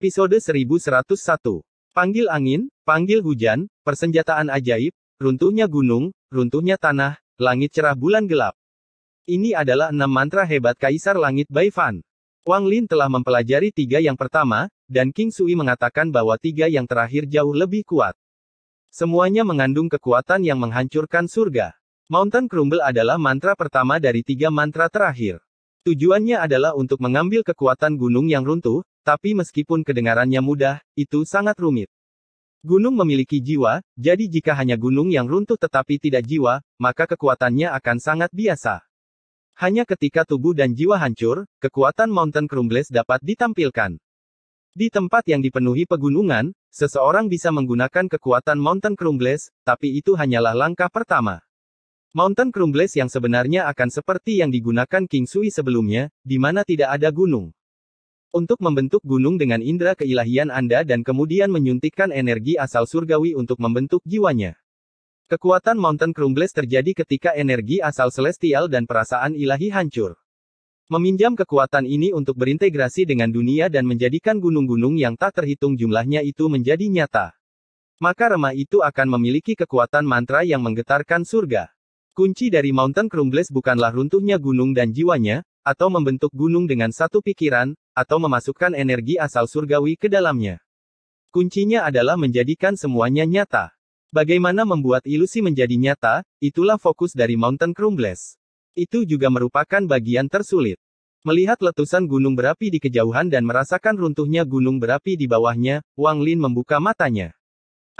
Episode 1101. Panggil angin, panggil hujan, persenjataan ajaib, runtuhnya gunung, runtuhnya tanah, langit cerah bulan gelap. Ini adalah enam mantra hebat Kaisar Langit Bai Fan. Wang Lin telah mempelajari tiga yang pertama, dan King Sui mengatakan bahwa tiga yang terakhir jauh lebih kuat. Semuanya mengandung kekuatan yang menghancurkan surga. Mountain Crumble adalah mantra pertama dari tiga mantra terakhir. Tujuannya adalah untuk mengambil kekuatan gunung yang runtuh, tapi meskipun kedengarannya mudah, itu sangat rumit. Gunung memiliki jiwa, jadi jika hanya gunung yang runtuh tetapi tidak jiwa, maka kekuatannya akan sangat biasa. Hanya ketika tubuh dan jiwa hancur, kekuatan Mountain Crumbles dapat ditampilkan. Di tempat yang dipenuhi pegunungan, seseorang bisa menggunakan kekuatan Mountain Crumbles, tapi itu hanyalah langkah pertama. Mountain Crumbles yang sebenarnya akan seperti yang digunakan King Sui sebelumnya, di mana tidak ada gunung. Untuk membentuk gunung dengan indera keilahian Anda dan kemudian menyuntikkan energi asal surgawi untuk membentuk jiwanya. Kekuatan Mountain Crumbles terjadi ketika energi asal celestial dan perasaan ilahi hancur. Meminjam kekuatan ini untuk berintegrasi dengan dunia dan menjadikan gunung-gunung yang tak terhitung jumlahnya itu menjadi nyata. Maka remah itu akan memiliki kekuatan mantra yang menggetarkan surga. Kunci dari Mountain Crumbles bukanlah runtuhnya gunung dan jiwanya, atau membentuk gunung dengan satu pikiran, atau memasukkan energi asal surgawi ke dalamnya. Kuncinya adalah menjadikan semuanya nyata. Bagaimana membuat ilusi menjadi nyata, itulah fokus dari Mountain Crumbles. Itu juga merupakan bagian tersulit. Melihat letusan gunung berapi di kejauhan dan merasakan runtuhnya gunung berapi di bawahnya, Wang Lin membuka matanya.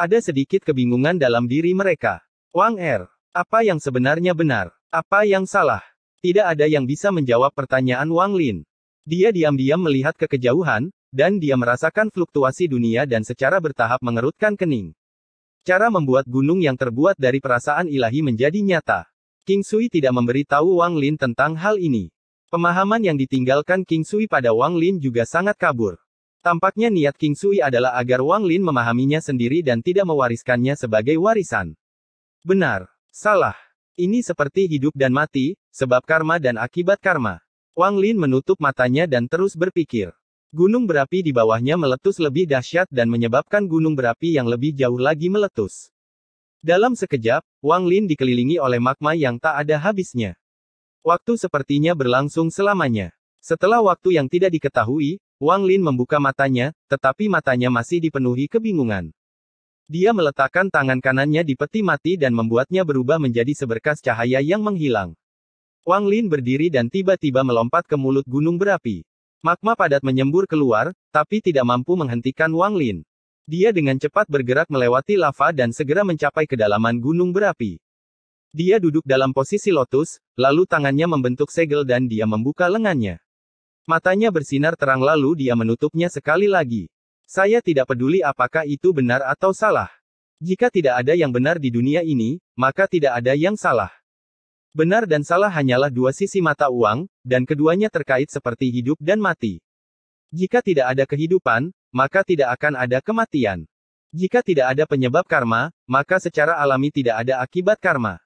Ada sedikit kebingungan dalam diri mereka. Wang Er, apa yang sebenarnya benar? Apa yang salah? Tidak ada yang bisa menjawab pertanyaan Wang Lin. Dia diam-diam melihat ke kejauhan, dan dia merasakan fluktuasi dunia dan secara bertahap mengerutkan kening. Cara membuat gunung yang terbuat dari perasaan ilahi menjadi nyata. King Sui tidak memberitahu Wang Lin tentang hal ini. Pemahaman yang ditinggalkan King Sui pada Wang Lin juga sangat kabur. Tampaknya niat King Sui adalah agar Wang Lin memahaminya sendiri dan tidak mewariskannya sebagai warisan. Benar, salah. Ini seperti hidup dan mati, sebab karma dan akibat karma. Wang Lin menutup matanya dan terus berpikir. Gunung berapi di bawahnya meletus lebih dahsyat dan menyebabkan gunung berapi yang lebih jauh lagi meletus. Dalam sekejap, Wang Lin dikelilingi oleh magma yang tak ada habisnya. Waktu sepertinya berlangsung selamanya. Setelah waktu yang tidak diketahui, Wang Lin membuka matanya, tetapi matanya masih dipenuhi kebingungan. Dia meletakkan tangan kanannya di peti mati dan membuatnya berubah menjadi seberkas cahaya yang menghilang. Wang Lin berdiri dan tiba-tiba melompat ke mulut gunung berapi. Magma padat menyembur keluar, tapi tidak mampu menghentikan Wang Lin. Dia dengan cepat bergerak melewati lava dan segera mencapai kedalaman gunung berapi. Dia duduk dalam posisi lotus, lalu tangannya membentuk segel dan dia membuka lengannya. Matanya bersinar terang lalu dia menutupnya sekali lagi. Saya tidak peduli apakah itu benar atau salah. Jika tidak ada yang benar di dunia ini, maka tidak ada yang salah. Benar dan salah hanyalah dua sisi mata uang, dan keduanya terkait seperti hidup dan mati. Jika tidak ada kehidupan, maka tidak akan ada kematian. Jika tidak ada penyebab karma, maka secara alami tidak ada akibat karma.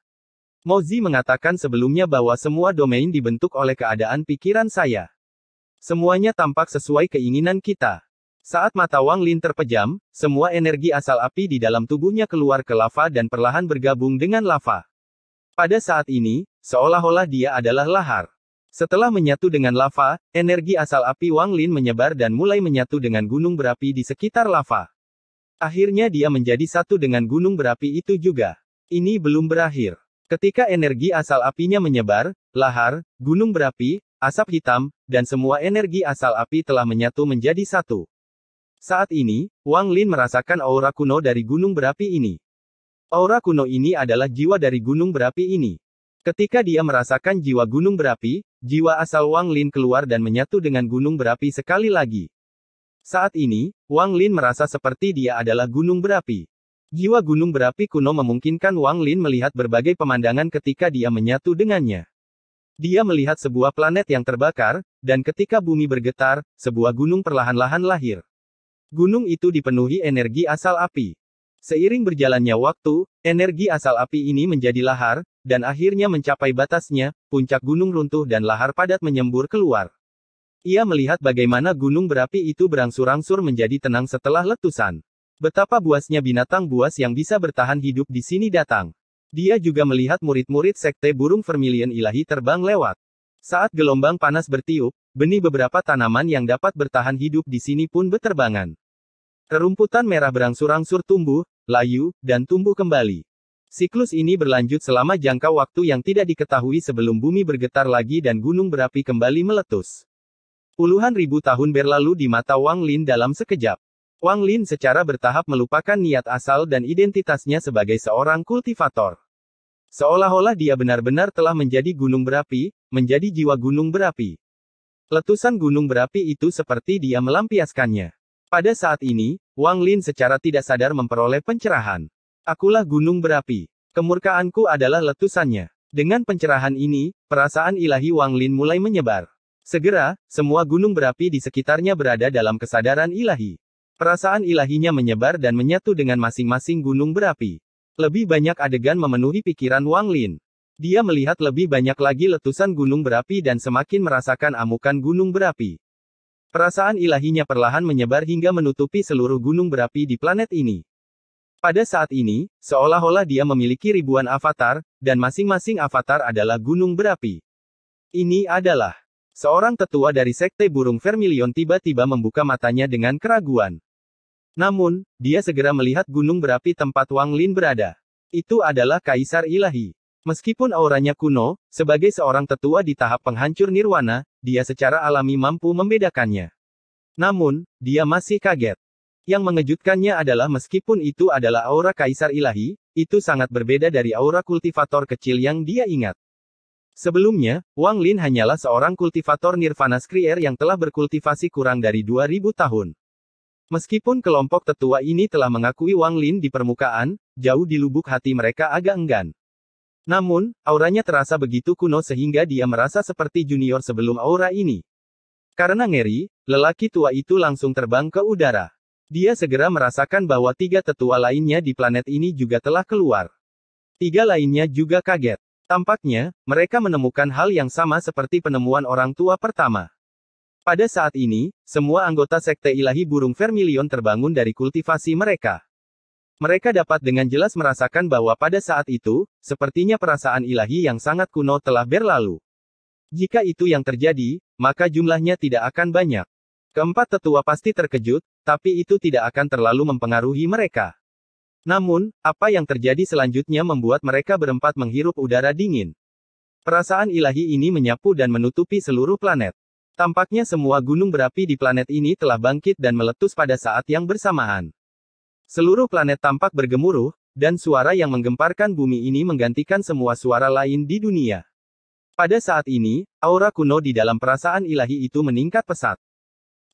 Mozi mengatakan sebelumnya bahwa semua domain dibentuk oleh keadaan pikiran saya. Semuanya tampak sesuai keinginan kita. Saat mata Wang Lin terpejam, semua energi asal api di dalam tubuhnya keluar ke lava dan perlahan bergabung dengan lava. Pada saat ini, seolah-olah dia adalah lahar. Setelah menyatu dengan lava, energi asal api Wang Lin menyebar dan mulai menyatu dengan gunung berapi di sekitar lava. Akhirnya dia menjadi satu dengan gunung berapi itu juga. Ini belum berakhir. Ketika energi asal apinya menyebar, lahar, gunung berapi, asap hitam, dan semua energi asal api telah menyatu menjadi satu. Saat ini, Wang Lin merasakan aura kuno dari gunung berapi ini. Aura kuno ini adalah jiwa dari gunung berapi ini. Ketika dia merasakan jiwa gunung berapi, jiwa asal Wang Lin keluar dan menyatu dengan gunung berapi sekali lagi. Saat ini, Wang Lin merasa seperti dia adalah gunung berapi. Jiwa gunung berapi kuno memungkinkan Wang Lin melihat berbagai pemandangan ketika dia menyatu dengannya. Dia melihat sebuah planet yang terbakar, dan ketika bumi bergetar, sebuah gunung perlahan-lahan lahir. Gunung itu dipenuhi energi asal api. Seiring berjalannya waktu, energi asal api ini menjadi lahar, dan akhirnya mencapai batasnya, puncak gunung runtuh dan lahar padat menyembur keluar. Ia melihat bagaimana gunung berapi itu berangsur-angsur menjadi tenang setelah letusan. Betapa buasnya binatang buas yang bisa bertahan hidup di sini datang. Dia juga melihat murid-murid sekte burung vermilion ilahi terbang lewat. Saat gelombang panas bertiup, benih beberapa tanaman yang dapat bertahan hidup di sini pun beterbangan. Rerumputan merah berangsur-angsur tumbuh, layu, dan tumbuh kembali. Siklus ini berlanjut selama jangka waktu yang tidak diketahui sebelum bumi bergetar lagi dan gunung berapi kembali meletus. Puluhan ribu tahun berlalu di mata Wang Lin dalam sekejap. Wang Lin secara bertahap melupakan niat asal dan identitasnya sebagai seorang kultivator. Seolah-olah dia benar-benar telah menjadi gunung berapi, menjadi jiwa gunung berapi. Letusan gunung berapi itu seperti dia melampiaskannya. Pada saat ini, Wang Lin secara tidak sadar memperoleh pencerahan. Akulah gunung berapi. Kemurkaanku adalah letusannya. Dengan pencerahan ini, perasaan ilahi Wang Lin mulai menyebar. Segera, semua gunung berapi di sekitarnya berada dalam kesadaran ilahi. Perasaan ilahinya menyebar dan menyatu dengan masing-masing gunung berapi. Lebih banyak adegan memenuhi pikiran Wang Lin. Dia melihat lebih banyak lagi letusan gunung berapi dan semakin merasakan amukan gunung berapi. Perasaan ilahinya perlahan menyebar hingga menutupi seluruh gunung berapi di planet ini. Pada saat ini, seolah-olah dia memiliki ribuan avatar, dan masing-masing avatar adalah gunung berapi. Ini adalah seorang tetua dari sekte burung vermilion tiba-tiba membuka matanya dengan keraguan. Namun, dia segera melihat gunung berapi tempat Wang Lin berada. Itu adalah kaisar ilahi. Meskipun auranya kuno, sebagai seorang tetua di tahap penghancur nirwana, dia secara alami mampu membedakannya. Namun, dia masih kaget. Yang mengejutkannya adalah meskipun itu adalah aura kaisar ilahi, itu sangat berbeda dari aura kultivator kecil yang dia ingat. Sebelumnya, Wang Lin hanyalah seorang kultivator nirvana skrier yang telah berkultivasi kurang dari 2000 tahun. Meskipun kelompok tetua ini telah mengakui Wang Lin di permukaan, jauh di lubuk hati mereka agak enggan. Namun, auranya terasa begitu kuno sehingga dia merasa seperti junior sebelum aura ini. Karena ngeri, lelaki tua itu langsung terbang ke udara. Dia segera merasakan bahwa tiga tetua lainnya di planet ini juga telah keluar. Tiga lainnya juga kaget. Tampaknya, mereka menemukan hal yang sama seperti penemuan orang tua pertama. Pada saat ini, semua anggota sekte ilahi burung vermilion terbangun dari kultivasi mereka. Mereka dapat dengan jelas merasakan bahwa pada saat itu, sepertinya perasaan ilahi yang sangat kuno telah berlalu. Jika itu yang terjadi, maka jumlahnya tidak akan banyak. Keempat tetua pasti terkejut, tapi itu tidak akan terlalu mempengaruhi mereka. Namun, apa yang terjadi selanjutnya membuat mereka berempat menghirup udara dingin. Perasaan ilahi ini menyapu dan menutupi seluruh planet. Tampaknya semua gunung berapi di planet ini telah bangkit dan meletus pada saat yang bersamaan. Seluruh planet tampak bergemuruh, dan suara yang menggemparkan bumi ini menggantikan semua suara lain di dunia. Pada saat ini, aura kuno di dalam perasaan ilahi itu meningkat pesat.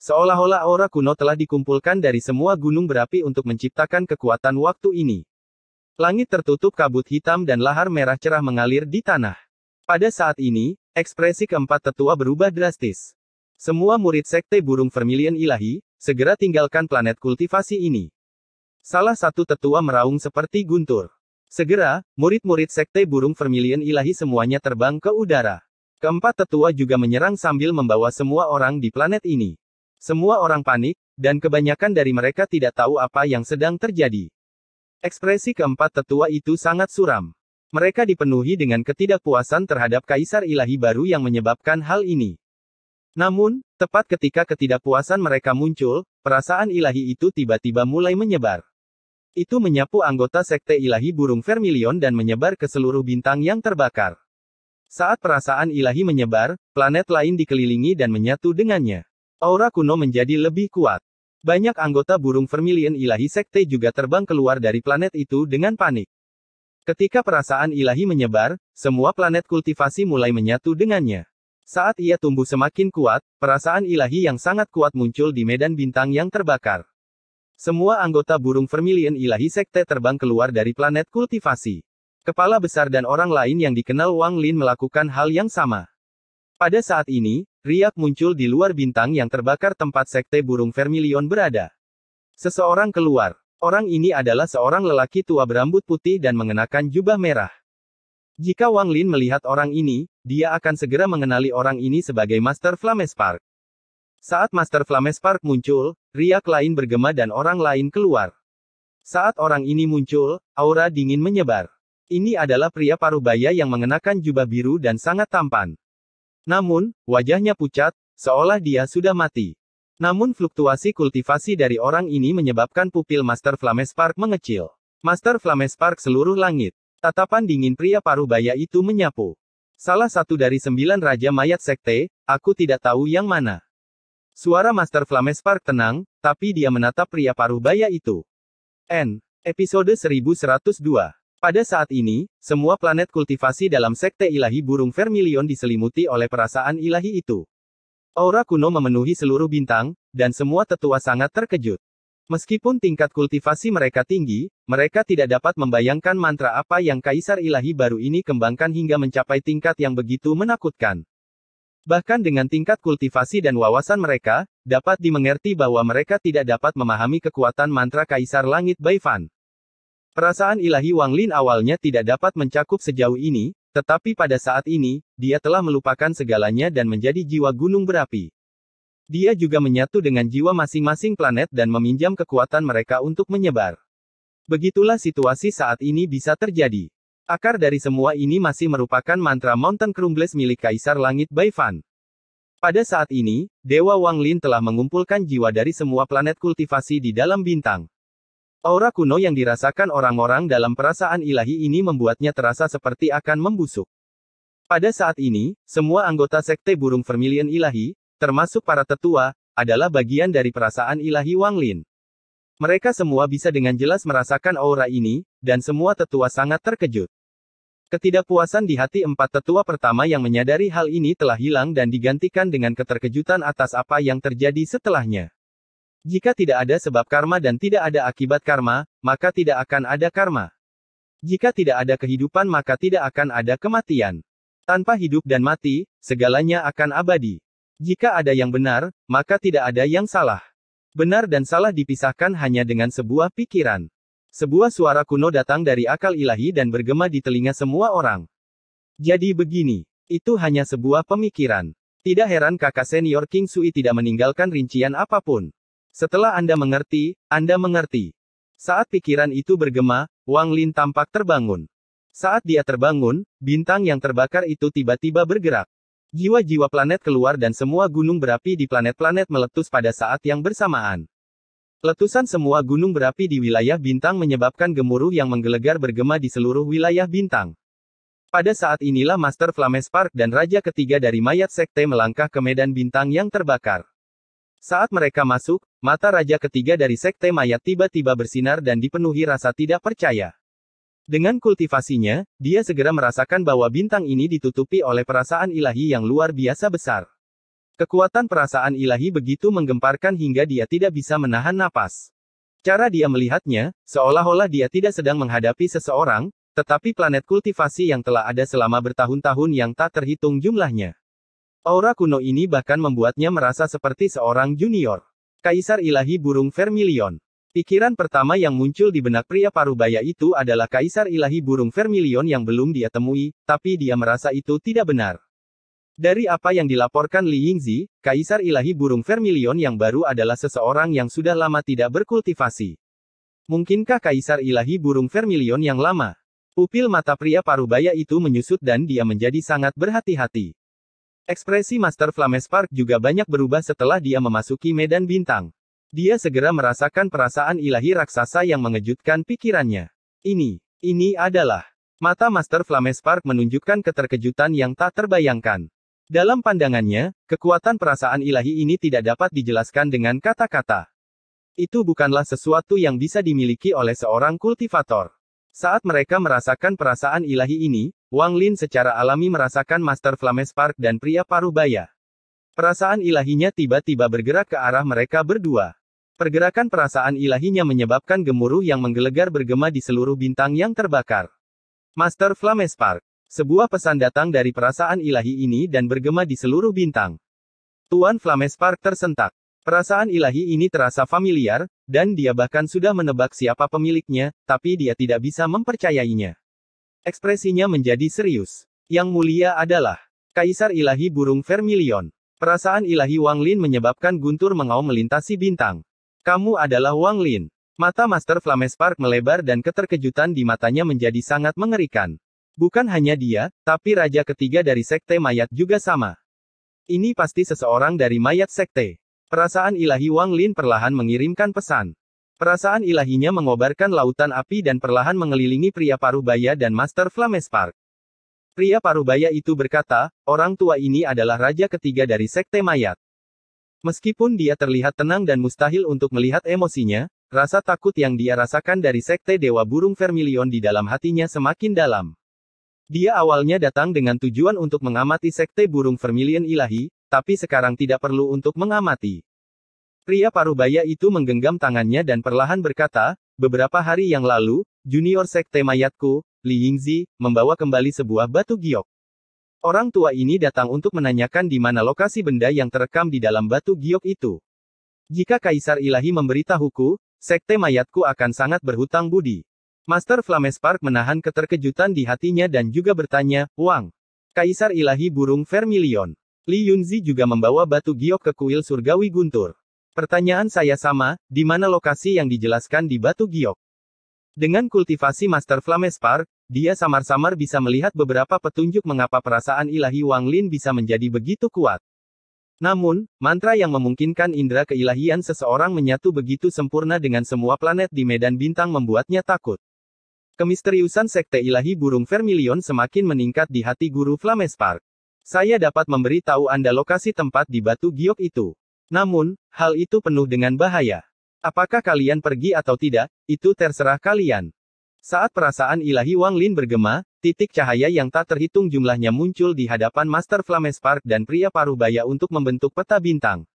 Seolah-olah aura kuno telah dikumpulkan dari semua gunung berapi untuk menciptakan kekuatan waktu ini. Langit tertutup kabut hitam dan lahar merah cerah mengalir di tanah. Pada saat ini, ekspresi keempat tetua berubah drastis. Semua murid sekte burung vermilion ilahi, segera tinggalkan planet kultivasi ini. Salah satu tetua meraung seperti guntur. Segera, murid-murid sekte burung vermilion ilahi semuanya terbang ke udara. Keempat tetua juga menyerang sambil membawa semua orang di planet ini. Semua orang panik, dan kebanyakan dari mereka tidak tahu apa yang sedang terjadi. Ekspresi keempat tetua itu sangat suram. Mereka dipenuhi dengan ketidakpuasan terhadap kaisar ilahi baru yang menyebabkan hal ini. Namun, tepat ketika ketidakpuasan mereka muncul, perasaan ilahi itu tiba-tiba mulai menyebar. Itu menyapu anggota sekte ilahi burung vermilion dan menyebar ke seluruh bintang yang terbakar. Saat perasaan ilahi menyebar, planet lain dikelilingi dan menyatu dengannya. Aura kuno menjadi lebih kuat. Banyak anggota burung vermilion ilahi sekte juga terbang keluar dari planet itu dengan panik. Ketika perasaan ilahi menyebar, semua planet kultivasi mulai menyatu dengannya. Saat ia tumbuh semakin kuat, perasaan ilahi yang sangat kuat muncul di medan bintang yang terbakar. Semua anggota burung vermilion ilahi sekte terbang keluar dari planet kultivasi. Kepala besar dan orang lain yang dikenal Wang Lin melakukan hal yang sama. Pada saat ini, Riak muncul di luar bintang yang terbakar tempat sekte burung vermilion berada. Seseorang keluar. Orang ini adalah seorang lelaki tua berambut putih dan mengenakan jubah merah. Jika Wang Lin melihat orang ini, dia akan segera mengenali orang ini sebagai Master Flamespark. Saat Master Flames Park muncul, riak lain bergema dan orang lain keluar. Saat orang ini muncul, aura dingin menyebar. Ini adalah pria parubaya yang mengenakan jubah biru dan sangat tampan. Namun, wajahnya pucat, seolah dia sudah mati. Namun fluktuasi kultivasi dari orang ini menyebabkan pupil Master Flames Park mengecil. Master Flames Park seluruh langit. Tatapan dingin pria parubaya itu menyapu. Salah satu dari sembilan raja mayat sekte, aku tidak tahu yang mana. Suara Master Flames Park tenang, tapi dia menatap pria paruh baya itu. N. Episode 1102. Pada saat ini, semua planet kultivasi dalam sekte ilahi burung vermilion diselimuti oleh perasaan ilahi itu. Aura kuno memenuhi seluruh bintang, dan semua tetua sangat terkejut. Meskipun tingkat kultivasi mereka tinggi, mereka tidak dapat membayangkan mantra apa yang Kaisar Ilahi baru ini kembangkan hingga mencapai tingkat yang begitu menakutkan. Bahkan dengan tingkat kultivasi dan wawasan mereka, dapat dimengerti bahwa mereka tidak dapat memahami kekuatan mantra Kaisar Langit Baifan. Perasaan ilahi Wang Lin awalnya tidak dapat mencakup sejauh ini, tetapi pada saat ini, dia telah melupakan segalanya dan menjadi jiwa gunung berapi. Dia juga menyatu dengan jiwa masing-masing planet dan meminjam kekuatan mereka untuk menyebar. Begitulah situasi saat ini bisa terjadi. Akar dari semua ini masih merupakan mantra Mountain Crumbles milik Kaisar Langit Bai Fan. Pada saat ini, Dewa Wang Lin telah mengumpulkan jiwa dari semua planet kultivasi di dalam bintang. Aura kuno yang dirasakan orang-orang dalam perasaan ilahi ini membuatnya terasa seperti akan membusuk. Pada saat ini, semua anggota sekte burung vermilion ilahi, termasuk para tetua, adalah bagian dari perasaan ilahi Wang Lin. Mereka semua bisa dengan jelas merasakan aura ini, dan semua tetua sangat terkejut. Ketidakpuasan di hati empat tetua pertama yang menyadari hal ini telah hilang dan digantikan dengan keterkejutan atas apa yang terjadi setelahnya. Jika tidak ada sebab karma dan tidak ada akibat karma, maka tidak akan ada karma. Jika tidak ada kehidupan maka tidak akan ada kematian. Tanpa hidup dan mati, segalanya akan abadi. Jika ada yang benar, maka tidak ada yang salah. Benar dan salah dipisahkan hanya dengan sebuah pikiran. Sebuah suara kuno datang dari akal ilahi dan bergema di telinga semua orang. Jadi begini, itu hanya sebuah pemikiran. Tidak heran kakak senior King Sui tidak meninggalkan rincian apapun. Setelah Anda mengerti, Anda mengerti. Saat pikiran itu bergema, Wang Lin tampak terbangun. Saat dia terbangun, bintang yang terbakar itu tiba-tiba bergerak. Jiwa-jiwa planet keluar dan semua gunung berapi di planet-planet meletus pada saat yang bersamaan. Letusan semua gunung berapi di wilayah bintang menyebabkan gemuruh yang menggelegar bergema di seluruh wilayah bintang. Pada saat inilah Master Flames Park dan Raja ketiga dari mayat sekte melangkah ke medan bintang yang terbakar. Saat mereka masuk, mata Raja ketiga dari sekte mayat tiba-tiba bersinar dan dipenuhi rasa tidak percaya. Dengan kultivasinya, dia segera merasakan bahwa bintang ini ditutupi oleh perasaan ilahi yang luar biasa besar. Kekuatan perasaan ilahi begitu menggemparkan hingga dia tidak bisa menahan napas. Cara dia melihatnya, seolah-olah dia tidak sedang menghadapi seseorang, tetapi planet kultivasi yang telah ada selama bertahun-tahun yang tak terhitung jumlahnya. Aura kuno ini bahkan membuatnya merasa seperti seorang junior. Kaisar ilahi burung vermilion. Pikiran pertama yang muncul di benak pria parubaya itu adalah kaisar ilahi burung vermilion yang belum dia temui, tapi dia merasa itu tidak benar. Dari apa yang dilaporkan Li Yingzi, kaisar ilahi burung vermilion yang baru adalah seseorang yang sudah lama tidak berkultivasi. Mungkinkah kaisar ilahi burung vermilion yang lama? Pupil mata pria parubaya itu menyusut dan dia menjadi sangat berhati-hati. Ekspresi Master Flames Park juga banyak berubah setelah dia memasuki medan bintang. Dia segera merasakan perasaan ilahi raksasa yang mengejutkan pikirannya. Ini, ini adalah. Mata Master Flames Park menunjukkan keterkejutan yang tak terbayangkan. Dalam pandangannya, kekuatan perasaan ilahi ini tidak dapat dijelaskan dengan kata-kata. Itu bukanlah sesuatu yang bisa dimiliki oleh seorang kultivator. Saat mereka merasakan perasaan ilahi ini, Wang Lin secara alami merasakan Master Flames Park dan pria paruh baya. Perasaan ilahinya tiba-tiba bergerak ke arah mereka berdua. Pergerakan perasaan ilahinya menyebabkan gemuruh yang menggelegar bergema di seluruh bintang yang terbakar. Master Spark. Sebuah pesan datang dari perasaan ilahi ini dan bergema di seluruh bintang. Tuan Spark tersentak. Perasaan ilahi ini terasa familiar, dan dia bahkan sudah menebak siapa pemiliknya, tapi dia tidak bisa mempercayainya. Ekspresinya menjadi serius. Yang mulia adalah Kaisar Ilahi Burung Vermilion. Perasaan ilahi Wang Lin menyebabkan guntur mengaum melintasi bintang. Kamu adalah Wang Lin. Mata Master Flame Spark melebar dan keterkejutan di matanya menjadi sangat mengerikan. Bukan hanya dia, tapi raja ketiga dari sekte mayat juga sama. Ini pasti seseorang dari mayat sekte. Perasaan ilahi Wang Lin perlahan mengirimkan pesan. Perasaan ilahinya mengobarkan lautan api dan perlahan mengelilingi pria parubaya dan Master Flame Spark. Pria parubaya itu berkata, orang tua ini adalah raja ketiga dari sekte mayat. Meskipun dia terlihat tenang dan mustahil untuk melihat emosinya, rasa takut yang dia rasakan dari sekte Dewa Burung Vermilion di dalam hatinya semakin dalam. Dia awalnya datang dengan tujuan untuk mengamati sekte burung vermilion ilahi, tapi sekarang tidak perlu untuk mengamati. Pria parubaya itu menggenggam tangannya dan perlahan berkata, beberapa hari yang lalu, junior sekte mayatku, Li Yingzi, membawa kembali sebuah batu giok. Orang tua ini datang untuk menanyakan di mana lokasi benda yang terekam di dalam batu giok itu. Jika Kaisar Ilahi memberitahuku, sekte mayatku akan sangat berhutang budi. Master Flames Park menahan keterkejutan di hatinya dan juga bertanya, Wang. Kaisar Ilahi Burung Vermilion. Li Yunzi juga membawa batu giok ke kuil surgawi guntur. Pertanyaan saya sama, di mana lokasi yang dijelaskan di batu giok? Dengan kultivasi Master Flames Park, dia samar-samar bisa melihat beberapa petunjuk mengapa perasaan ilahi Wang Lin bisa menjadi begitu kuat. Namun, mantra yang memungkinkan indera keilahian seseorang menyatu begitu sempurna dengan semua planet di medan bintang membuatnya takut. Kemisteriusan sekte ilahi burung vermilion semakin meningkat di hati guru Flames Park. Saya dapat memberi tahu Anda lokasi tempat di batu giok itu. Namun, hal itu penuh dengan bahaya. Apakah kalian pergi atau tidak, itu terserah kalian. Saat perasaan ilahi Wang Lin bergema, titik cahaya yang tak terhitung jumlahnya muncul di hadapan Master Flames Park dan pria paruh baya untuk membentuk peta bintang.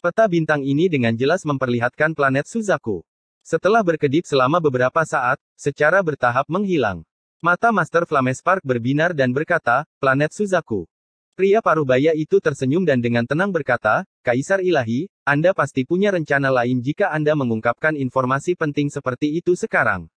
Peta bintang ini dengan jelas memperlihatkan planet Suzaku. Setelah berkedip selama beberapa saat, secara bertahap menghilang. Mata Master Flames Park berbinar dan berkata, planet Suzaku. Pria paruh baya itu tersenyum dan dengan tenang berkata, Kaisar Ilahi, Anda pasti punya rencana lain jika Anda mengungkapkan informasi penting seperti itu sekarang.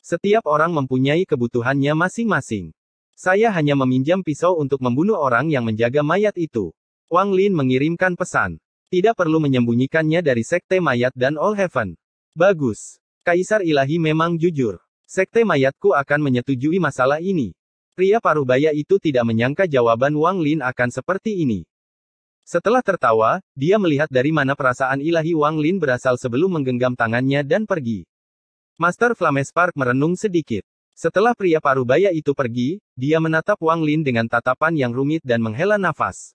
Setiap orang mempunyai kebutuhannya masing-masing. Saya hanya meminjam pisau untuk membunuh orang yang menjaga mayat itu. Wang Lin mengirimkan pesan. Tidak perlu menyembunyikannya dari sekte mayat dan All Heaven. Bagus. Kaisar ilahi memang jujur. Sekte mayatku akan menyetujui masalah ini. Pria Parubaya itu tidak menyangka jawaban Wang Lin akan seperti ini. Setelah tertawa, dia melihat dari mana perasaan ilahi Wang Lin berasal sebelum menggenggam tangannya dan pergi. Master Flames Park merenung sedikit. Setelah pria parubaya itu pergi, dia menatap Wang Lin dengan tatapan yang rumit dan menghela nafas.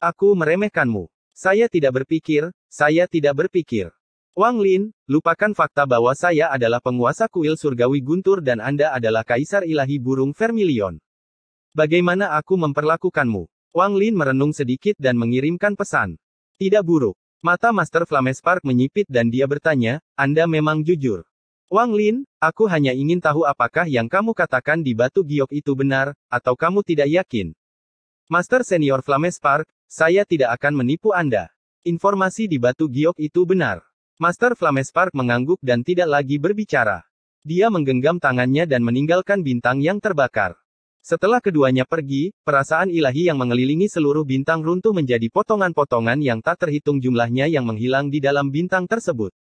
Aku meremehkanmu. Saya tidak berpikir, saya tidak berpikir. Wang Lin, lupakan fakta bahwa saya adalah penguasa kuil surgawi guntur dan Anda adalah kaisar ilahi burung vermilion. Bagaimana aku memperlakukanmu? Wang Lin merenung sedikit dan mengirimkan pesan. Tidak buruk. Mata Master Flames Park menyipit dan dia bertanya, Anda memang jujur. Wang Lin, aku hanya ingin tahu apakah yang kamu katakan di batu giok itu benar, atau kamu tidak yakin. Master Senior Flames Park, saya tidak akan menipu Anda. Informasi di batu giok itu benar. Master Flames Park mengangguk dan tidak lagi berbicara. Dia menggenggam tangannya dan meninggalkan bintang yang terbakar. Setelah keduanya pergi, perasaan ilahi yang mengelilingi seluruh bintang runtuh menjadi potongan-potongan yang tak terhitung jumlahnya yang menghilang di dalam bintang tersebut.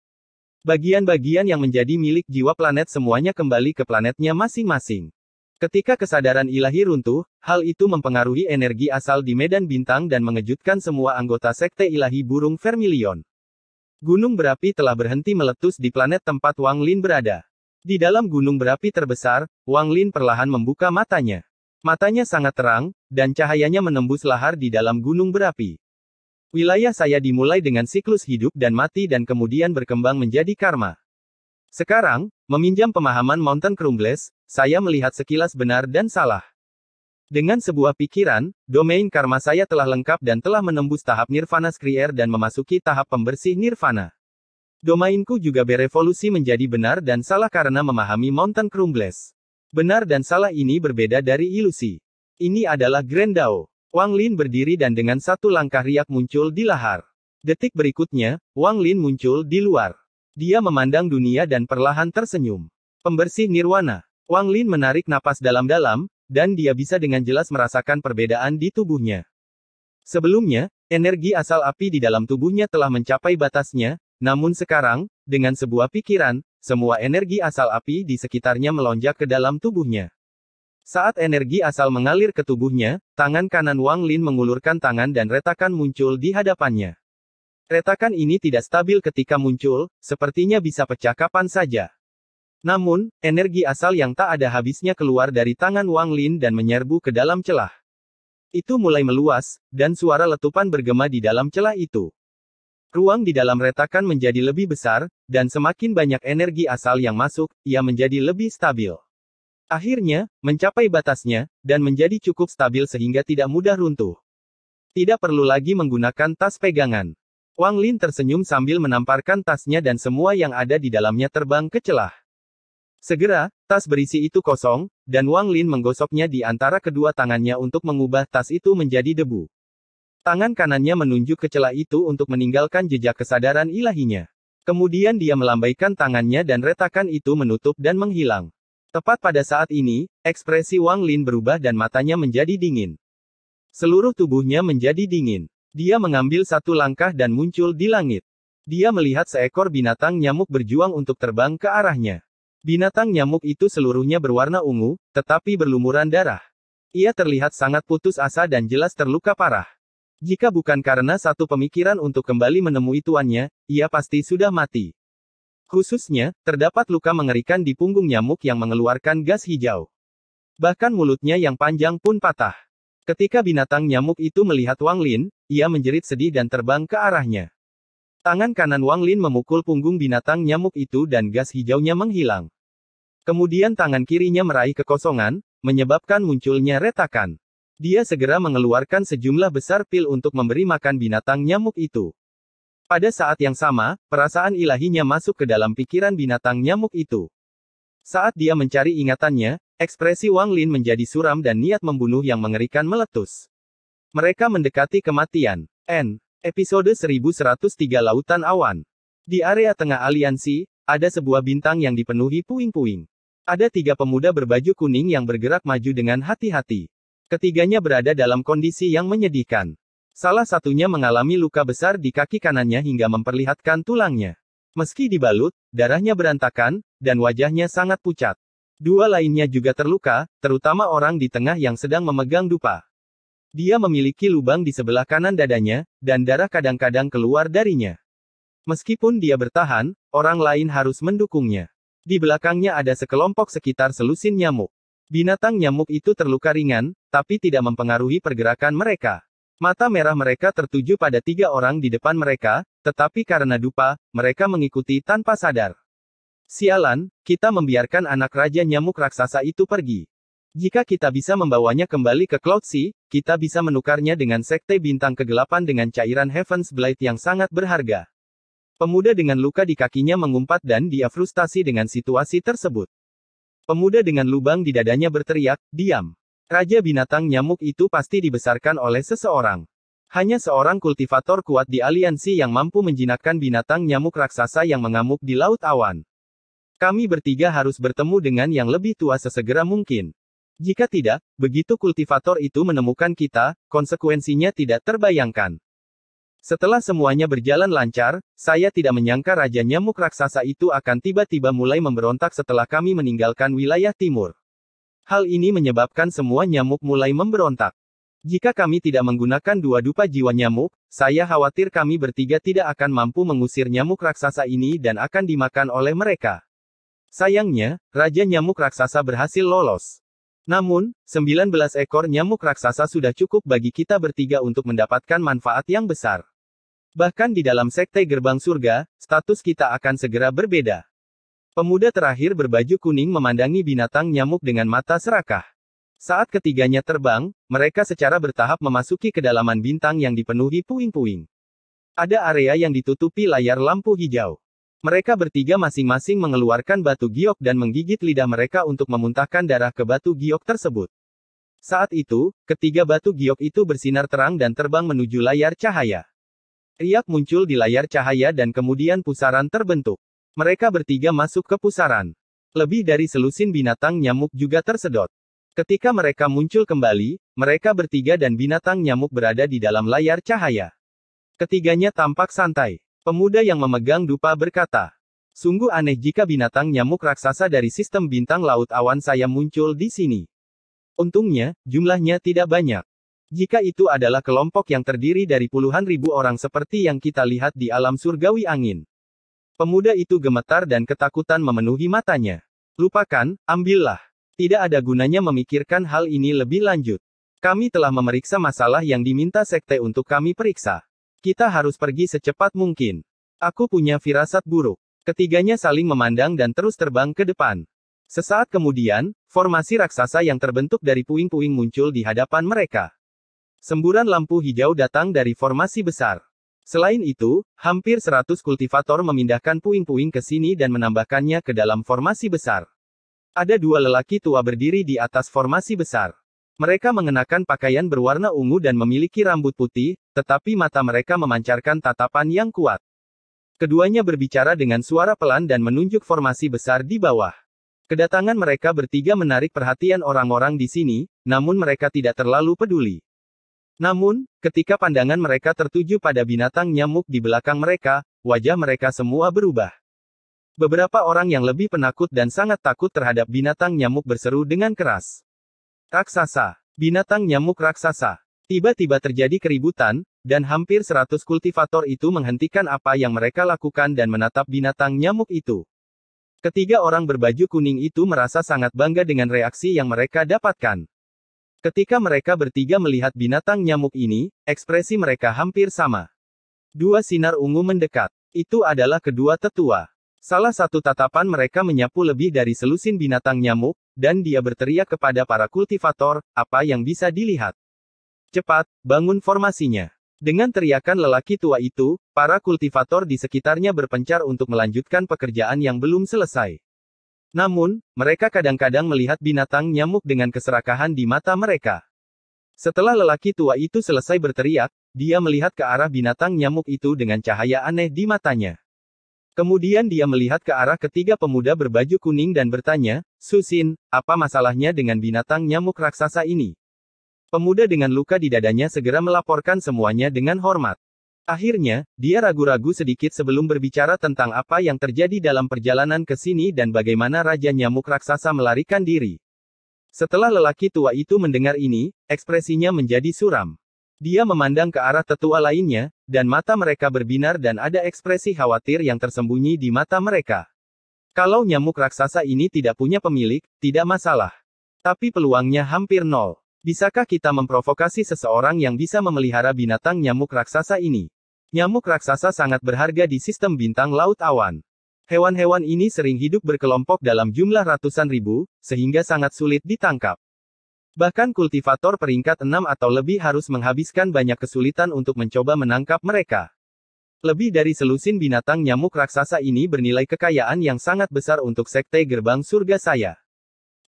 Bagian-bagian yang menjadi milik jiwa planet semuanya kembali ke planetnya masing-masing. Ketika kesadaran ilahi runtuh, hal itu mempengaruhi energi asal di medan bintang dan mengejutkan semua anggota sekte ilahi burung vermilion. Gunung berapi telah berhenti meletus di planet tempat Wang Lin berada. Di dalam gunung berapi terbesar, Wang Lin perlahan membuka matanya. Matanya sangat terang, dan cahayanya menembus lahar di dalam gunung berapi. Wilayah saya dimulai dengan siklus hidup dan mati dan kemudian berkembang menjadi karma. Sekarang, meminjam pemahaman Mountain Crumbles, saya melihat sekilas benar dan salah. Dengan sebuah pikiran, domain karma saya telah lengkap dan telah menembus tahap nirvana skrier dan memasuki tahap pembersih nirvana. Domainku juga berevolusi menjadi benar dan salah karena memahami Mountain Crumbles. Benar dan salah ini berbeda dari ilusi. Ini adalah Grand Dao. Wang Lin berdiri dan dengan satu langkah riak muncul di lahar. Detik berikutnya, Wang Lin muncul di luar. Dia memandang dunia dan perlahan tersenyum. Pembersih nirwana. Wang Lin menarik napas dalam-dalam, dan dia bisa dengan jelas merasakan perbedaan di tubuhnya. Sebelumnya, energi asal api di dalam tubuhnya telah mencapai batasnya, namun sekarang, dengan sebuah pikiran, semua energi asal api di sekitarnya melonjak ke dalam tubuhnya. Saat energi asal mengalir ke tubuhnya, tangan kanan Wang Lin mengulurkan tangan dan retakan muncul di hadapannya. Retakan ini tidak stabil ketika muncul, sepertinya bisa pecah kapan saja. Namun, energi asal yang tak ada habisnya keluar dari tangan Wang Lin dan menyerbu ke dalam celah. Itu mulai meluas, dan suara letupan bergema di dalam celah itu. Ruang di dalam retakan menjadi lebih besar, dan semakin banyak energi asal yang masuk, ia menjadi lebih stabil. Akhirnya, mencapai batasnya, dan menjadi cukup stabil sehingga tidak mudah runtuh. Tidak perlu lagi menggunakan tas pegangan. Wang Lin tersenyum sambil menamparkan tasnya dan semua yang ada di dalamnya terbang ke celah. Segera, tas berisi itu kosong, dan Wang Lin menggosoknya di antara kedua tangannya untuk mengubah tas itu menjadi debu. Tangan kanannya menunjuk ke celah itu untuk meninggalkan jejak kesadaran ilahinya. Kemudian dia melambaikan tangannya dan retakan itu menutup dan menghilang. Tepat pada saat ini, ekspresi Wang Lin berubah dan matanya menjadi dingin. Seluruh tubuhnya menjadi dingin. Dia mengambil satu langkah dan muncul di langit. Dia melihat seekor binatang nyamuk berjuang untuk terbang ke arahnya. Binatang nyamuk itu seluruhnya berwarna ungu, tetapi berlumuran darah. Ia terlihat sangat putus asa dan jelas terluka parah. Jika bukan karena satu pemikiran untuk kembali menemui tuannya, ia pasti sudah mati. Khususnya, terdapat luka mengerikan di punggung nyamuk yang mengeluarkan gas hijau. Bahkan mulutnya yang panjang pun patah. Ketika binatang nyamuk itu melihat Wang Lin, ia menjerit sedih dan terbang ke arahnya. Tangan kanan Wang Lin memukul punggung binatang nyamuk itu dan gas hijaunya menghilang. Kemudian tangan kirinya meraih kekosongan, menyebabkan munculnya retakan. Dia segera mengeluarkan sejumlah besar pil untuk memberi makan binatang nyamuk itu. Pada saat yang sama, perasaan ilahinya masuk ke dalam pikiran binatang nyamuk itu. Saat dia mencari ingatannya, ekspresi Wang Lin menjadi suram dan niat membunuh yang mengerikan meletus. Mereka mendekati kematian. N. Episode 1103 Lautan Awan. Di area tengah aliansi, ada sebuah bintang yang dipenuhi puing-puing. Ada tiga pemuda berbaju kuning yang bergerak maju dengan hati-hati. Ketiganya berada dalam kondisi yang menyedihkan. Salah satunya mengalami luka besar di kaki kanannya hingga memperlihatkan tulangnya. Meski dibalut, darahnya berantakan, dan wajahnya sangat pucat. Dua lainnya juga terluka, terutama orang di tengah yang sedang memegang dupa. Dia memiliki lubang di sebelah kanan dadanya, dan darah kadang-kadang keluar darinya. Meskipun dia bertahan, orang lain harus mendukungnya. Di belakangnya ada sekelompok sekitar selusin nyamuk. Binatang nyamuk itu terluka ringan, tapi tidak mempengaruhi pergerakan mereka. Mata merah mereka tertuju pada tiga orang di depan mereka, tetapi karena dupa, mereka mengikuti tanpa sadar. Sialan, kita membiarkan anak raja nyamuk raksasa itu pergi. Jika kita bisa membawanya kembali ke Cloud Sea, kita bisa menukarnya dengan sekte bintang kegelapan dengan cairan Heaven's Blade yang sangat berharga. Pemuda dengan luka di kakinya mengumpat dan dia frustasi dengan situasi tersebut. Pemuda dengan lubang di dadanya berteriak, diam. Raja binatang nyamuk itu pasti dibesarkan oleh seseorang. Hanya seorang kultivator kuat di aliansi yang mampu menjinakkan binatang nyamuk raksasa yang mengamuk di laut awan. Kami bertiga harus bertemu dengan yang lebih tua sesegera mungkin. Jika tidak, begitu kultivator itu menemukan kita, konsekuensinya tidak terbayangkan. Setelah semuanya berjalan lancar, saya tidak menyangka Raja Nyamuk Raksasa itu akan tiba-tiba mulai memberontak setelah kami meninggalkan wilayah timur. Hal ini menyebabkan semua nyamuk mulai memberontak. Jika kami tidak menggunakan dua dupa jiwa nyamuk, saya khawatir kami bertiga tidak akan mampu mengusir nyamuk raksasa ini dan akan dimakan oleh mereka. Sayangnya, Raja Nyamuk Raksasa berhasil lolos. Namun, 19 ekor nyamuk raksasa sudah cukup bagi kita bertiga untuk mendapatkan manfaat yang besar. Bahkan di dalam sekte gerbang surga, status kita akan segera berbeda. Pemuda terakhir berbaju kuning memandangi binatang nyamuk dengan mata serakah. Saat ketiganya terbang, mereka secara bertahap memasuki kedalaman bintang yang dipenuhi puing-puing. Ada area yang ditutupi layar lampu hijau. Mereka bertiga masing-masing mengeluarkan batu giok dan menggigit lidah mereka untuk memuntahkan darah ke batu giok tersebut. Saat itu, ketiga batu giok itu bersinar terang dan terbang menuju layar cahaya. Riak muncul di layar cahaya dan kemudian pusaran terbentuk. Mereka bertiga masuk ke pusaran. Lebih dari selusin binatang nyamuk juga tersedot. Ketika mereka muncul kembali, mereka bertiga dan binatang nyamuk berada di dalam layar cahaya. Ketiganya tampak santai. Pemuda yang memegang dupa berkata, Sungguh aneh jika binatang nyamuk raksasa dari sistem bintang laut awan saya muncul di sini. Untungnya, jumlahnya tidak banyak. Jika itu adalah kelompok yang terdiri dari puluhan ribu orang seperti yang kita lihat di alam surgawi angin. Pemuda itu gemetar dan ketakutan memenuhi matanya. Lupakan, ambillah. Tidak ada gunanya memikirkan hal ini lebih lanjut. Kami telah memeriksa masalah yang diminta sekte untuk kami periksa. Kita harus pergi secepat mungkin. Aku punya firasat buruk. Ketiganya saling memandang dan terus terbang ke depan. Sesaat kemudian, formasi raksasa yang terbentuk dari puing-puing muncul di hadapan mereka. Semburan lampu hijau datang dari formasi besar. Selain itu, hampir 100 kultivator memindahkan puing-puing ke sini dan menambahkannya ke dalam formasi besar. Ada dua lelaki tua berdiri di atas formasi besar. Mereka mengenakan pakaian berwarna ungu dan memiliki rambut putih, tetapi mata mereka memancarkan tatapan yang kuat. Keduanya berbicara dengan suara pelan dan menunjuk formasi besar di bawah. Kedatangan mereka bertiga menarik perhatian orang-orang di sini, namun mereka tidak terlalu peduli. Namun, ketika pandangan mereka tertuju pada binatang nyamuk di belakang mereka, wajah mereka semua berubah. Beberapa orang yang lebih penakut dan sangat takut terhadap binatang nyamuk berseru dengan keras. Raksasa. Binatang nyamuk raksasa. Tiba-tiba terjadi keributan, dan hampir 100 kultivator itu menghentikan apa yang mereka lakukan dan menatap binatang nyamuk itu. Ketiga orang berbaju kuning itu merasa sangat bangga dengan reaksi yang mereka dapatkan. Ketika mereka bertiga melihat binatang nyamuk ini, ekspresi mereka hampir sama. Dua sinar ungu mendekat. Itu adalah kedua tetua. Salah satu tatapan mereka menyapu lebih dari selusin binatang nyamuk, dan dia berteriak kepada para kultivator, apa yang bisa dilihat. Cepat, bangun formasinya. Dengan teriakan lelaki tua itu, para kultivator di sekitarnya berpencar untuk melanjutkan pekerjaan yang belum selesai. Namun, mereka kadang-kadang melihat binatang nyamuk dengan keserakahan di mata mereka. Setelah lelaki tua itu selesai berteriak, dia melihat ke arah binatang nyamuk itu dengan cahaya aneh di matanya. Kemudian dia melihat ke arah ketiga pemuda berbaju kuning dan bertanya, Susin, apa masalahnya dengan binatang nyamuk raksasa ini? Pemuda dengan luka di dadanya segera melaporkan semuanya dengan hormat. Akhirnya, dia ragu-ragu sedikit sebelum berbicara tentang apa yang terjadi dalam perjalanan ke sini dan bagaimana Raja Nyamuk Raksasa melarikan diri. Setelah lelaki tua itu mendengar ini, ekspresinya menjadi suram. Dia memandang ke arah tetua lainnya, dan mata mereka berbinar dan ada ekspresi khawatir yang tersembunyi di mata mereka. Kalau nyamuk raksasa ini tidak punya pemilik, tidak masalah. Tapi peluangnya hampir nol. Bisakah kita memprovokasi seseorang yang bisa memelihara binatang nyamuk raksasa ini? Nyamuk raksasa sangat berharga di sistem bintang laut awan. Hewan-hewan ini sering hidup berkelompok dalam jumlah ratusan ribu, sehingga sangat sulit ditangkap. Bahkan kultivator peringkat 6 atau lebih harus menghabiskan banyak kesulitan untuk mencoba menangkap mereka. Lebih dari selusin binatang nyamuk raksasa ini bernilai kekayaan yang sangat besar untuk sekte gerbang surga saya.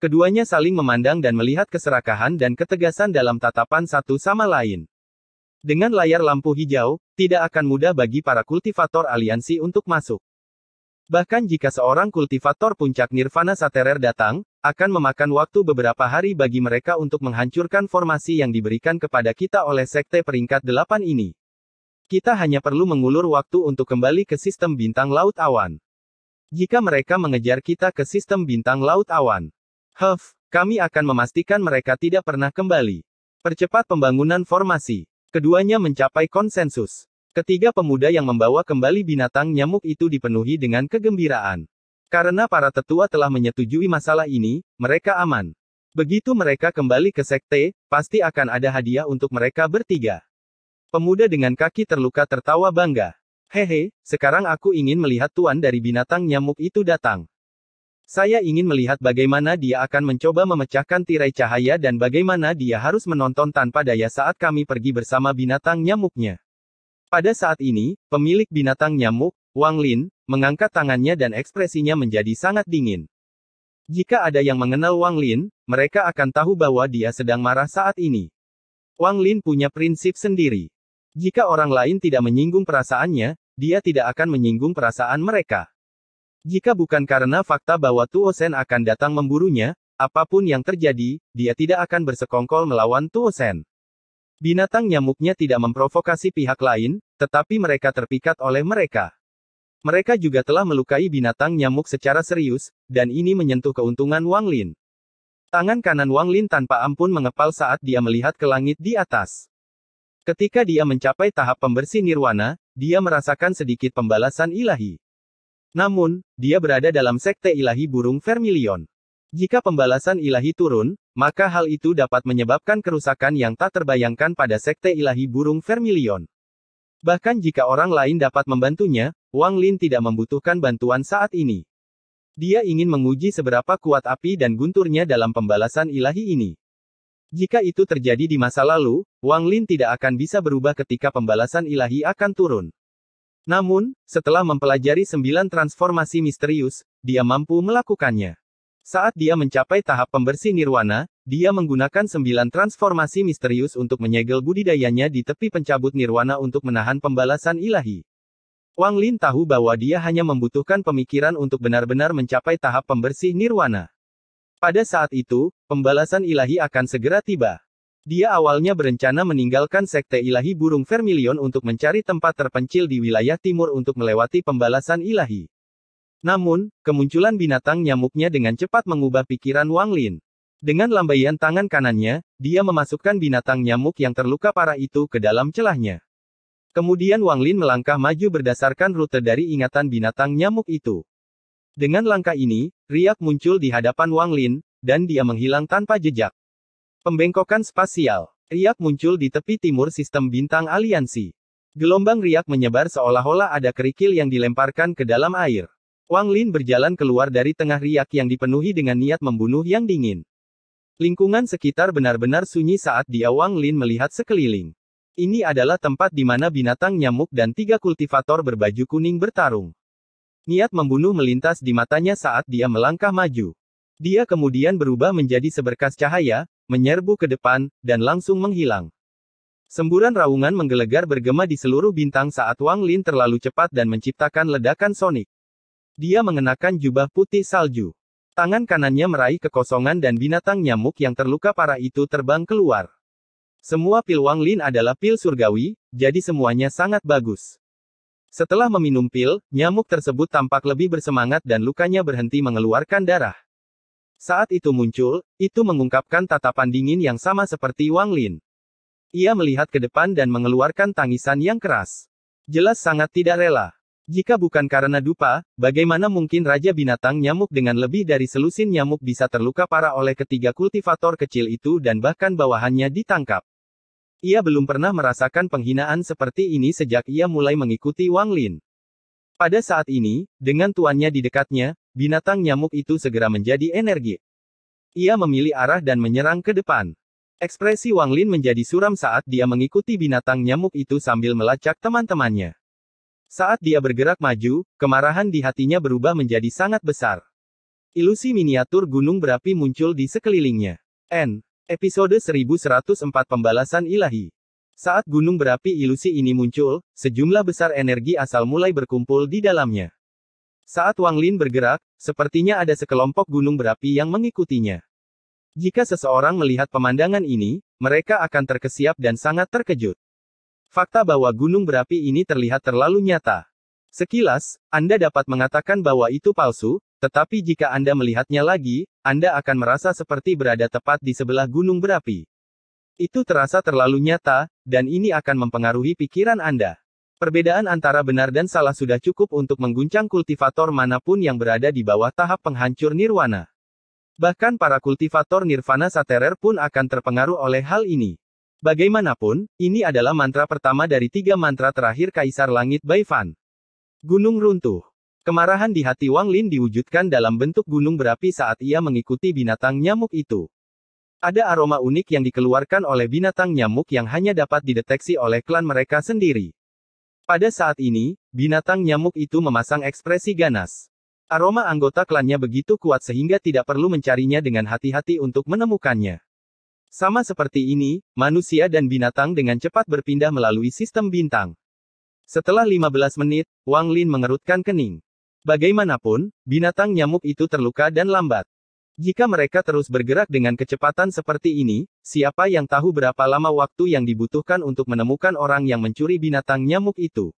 Keduanya saling memandang dan melihat keserakahan dan ketegasan dalam tatapan satu sama lain. Dengan layar lampu hijau, tidak akan mudah bagi para kultivator aliansi untuk masuk. Bahkan jika seorang kultivator puncak Nirvana Saterer datang, akan memakan waktu beberapa hari bagi mereka untuk menghancurkan formasi yang diberikan kepada kita oleh sekte peringkat 8 ini. Kita hanya perlu mengulur waktu untuk kembali ke sistem bintang laut awan. Jika mereka mengejar kita ke sistem bintang laut awan, Huff, kami akan memastikan mereka tidak pernah kembali. Percepat pembangunan formasi. Keduanya mencapai konsensus. Ketiga pemuda yang membawa kembali binatang nyamuk itu dipenuhi dengan kegembiraan. Karena para tetua telah menyetujui masalah ini, mereka aman. Begitu mereka kembali ke sekte, pasti akan ada hadiah untuk mereka bertiga. Pemuda dengan kaki terluka tertawa bangga. Hehe, sekarang aku ingin melihat tuan dari binatang nyamuk itu datang. Saya ingin melihat bagaimana dia akan mencoba memecahkan tirai cahaya dan bagaimana dia harus menonton tanpa daya saat kami pergi bersama binatang nyamuknya. Pada saat ini, pemilik binatang nyamuk, Wang Lin, mengangkat tangannya dan ekspresinya menjadi sangat dingin. Jika ada yang mengenal Wang Lin, mereka akan tahu bahwa dia sedang marah saat ini. Wang Lin punya prinsip sendiri. Jika orang lain tidak menyinggung perasaannya, dia tidak akan menyinggung perasaan mereka. Jika bukan karena fakta bahwa Tuosen akan datang memburunya, apapun yang terjadi, dia tidak akan bersekongkol melawan Tuosen. Binatang nyamuknya tidak memprovokasi pihak lain, tetapi mereka terpikat oleh mereka. Mereka juga telah melukai binatang nyamuk secara serius, dan ini menyentuh keuntungan Wang Lin. Tangan kanan Wang Lin tanpa ampun mengepal saat dia melihat ke langit di atas. Ketika dia mencapai tahap pembersih nirwana, dia merasakan sedikit pembalasan ilahi. Namun, dia berada dalam sekte ilahi burung vermilion. Jika pembalasan ilahi turun, maka hal itu dapat menyebabkan kerusakan yang tak terbayangkan pada sekte ilahi burung vermilion. Bahkan jika orang lain dapat membantunya, Wang Lin tidak membutuhkan bantuan saat ini. Dia ingin menguji seberapa kuat api dan gunturnya dalam pembalasan ilahi ini. Jika itu terjadi di masa lalu, Wang Lin tidak akan bisa berubah ketika pembalasan ilahi akan turun. Namun, setelah mempelajari sembilan transformasi misterius, dia mampu melakukannya. Saat dia mencapai tahap pembersih nirwana, dia menggunakan sembilan transformasi misterius untuk menyegel budidayanya di tepi pencabut nirwana untuk menahan pembalasan ilahi. Wang Lin tahu bahwa dia hanya membutuhkan pemikiran untuk benar-benar mencapai tahap pembersih nirwana. Pada saat itu, pembalasan ilahi akan segera tiba. Dia awalnya berencana meninggalkan sekte ilahi burung vermilion untuk mencari tempat terpencil di wilayah timur untuk melewati pembalasan ilahi. Namun, kemunculan binatang nyamuknya dengan cepat mengubah pikiran Wang Lin. Dengan lambaian tangan kanannya, dia memasukkan binatang nyamuk yang terluka parah itu ke dalam celahnya. Kemudian Wang Lin melangkah maju berdasarkan rute dari ingatan binatang nyamuk itu. Dengan langkah ini, Riak muncul di hadapan Wang Lin, dan dia menghilang tanpa jejak. Pembengkokan spasial. Riak muncul di tepi timur sistem bintang aliansi. Gelombang riak menyebar seolah-olah ada kerikil yang dilemparkan ke dalam air. Wang Lin berjalan keluar dari tengah riak yang dipenuhi dengan niat membunuh yang dingin. Lingkungan sekitar benar-benar sunyi saat dia Wang Lin melihat sekeliling. Ini adalah tempat di mana binatang nyamuk dan tiga kultivator berbaju kuning bertarung. Niat membunuh melintas di matanya saat dia melangkah maju. Dia kemudian berubah menjadi seberkas cahaya, menyerbu ke depan, dan langsung menghilang. Semburan raungan menggelegar bergema di seluruh bintang saat Wang Lin terlalu cepat dan menciptakan ledakan sonik. Dia mengenakan jubah putih salju. Tangan kanannya meraih kekosongan dan binatang nyamuk yang terluka parah itu terbang keluar. Semua pil Wang Lin adalah pil surgawi, jadi semuanya sangat bagus. Setelah meminum pil, nyamuk tersebut tampak lebih bersemangat dan lukanya berhenti mengeluarkan darah. Saat itu muncul, itu mengungkapkan tatapan dingin yang sama seperti Wang Lin. Ia melihat ke depan dan mengeluarkan tangisan yang keras. Jelas sangat tidak rela. Jika bukan karena dupa, bagaimana mungkin Raja Binatang Nyamuk dengan lebih dari selusin nyamuk bisa terluka parah oleh ketiga kultivator kecil itu dan bahkan bawahannya ditangkap. Ia belum pernah merasakan penghinaan seperti ini sejak ia mulai mengikuti Wang Lin. Pada saat ini, dengan tuannya di dekatnya, binatang nyamuk itu segera menjadi energi. Ia memilih arah dan menyerang ke depan. Ekspresi Wang Lin menjadi suram saat dia mengikuti binatang nyamuk itu sambil melacak teman-temannya. Saat dia bergerak maju, kemarahan di hatinya berubah menjadi sangat besar. Ilusi miniatur gunung berapi muncul di sekelilingnya. N. Episode 1104 Pembalasan Ilahi saat gunung berapi ilusi ini muncul, sejumlah besar energi asal mulai berkumpul di dalamnya. Saat Wang Lin bergerak, sepertinya ada sekelompok gunung berapi yang mengikutinya. Jika seseorang melihat pemandangan ini, mereka akan terkesiap dan sangat terkejut. Fakta bahwa gunung berapi ini terlihat terlalu nyata. Sekilas, Anda dapat mengatakan bahwa itu palsu, tetapi jika Anda melihatnya lagi, Anda akan merasa seperti berada tepat di sebelah gunung berapi. Itu terasa terlalu nyata, dan ini akan mempengaruhi pikiran Anda. Perbedaan antara benar dan salah sudah cukup untuk mengguncang kultivator manapun yang berada di bawah tahap penghancur nirwana. Bahkan para kultivator nirvana saterer pun akan terpengaruh oleh hal ini. Bagaimanapun, ini adalah mantra pertama dari tiga mantra terakhir Kaisar Langit Baifan. Gunung runtuh. Kemarahan di hati Wang Lin diwujudkan dalam bentuk gunung berapi saat ia mengikuti binatang nyamuk itu. Ada aroma unik yang dikeluarkan oleh binatang nyamuk yang hanya dapat dideteksi oleh klan mereka sendiri. Pada saat ini, binatang nyamuk itu memasang ekspresi ganas. Aroma anggota klannya begitu kuat sehingga tidak perlu mencarinya dengan hati-hati untuk menemukannya. Sama seperti ini, manusia dan binatang dengan cepat berpindah melalui sistem bintang. Setelah 15 menit, Wang Lin mengerutkan kening. Bagaimanapun, binatang nyamuk itu terluka dan lambat. Jika mereka terus bergerak dengan kecepatan seperti ini, siapa yang tahu berapa lama waktu yang dibutuhkan untuk menemukan orang yang mencuri binatang nyamuk itu.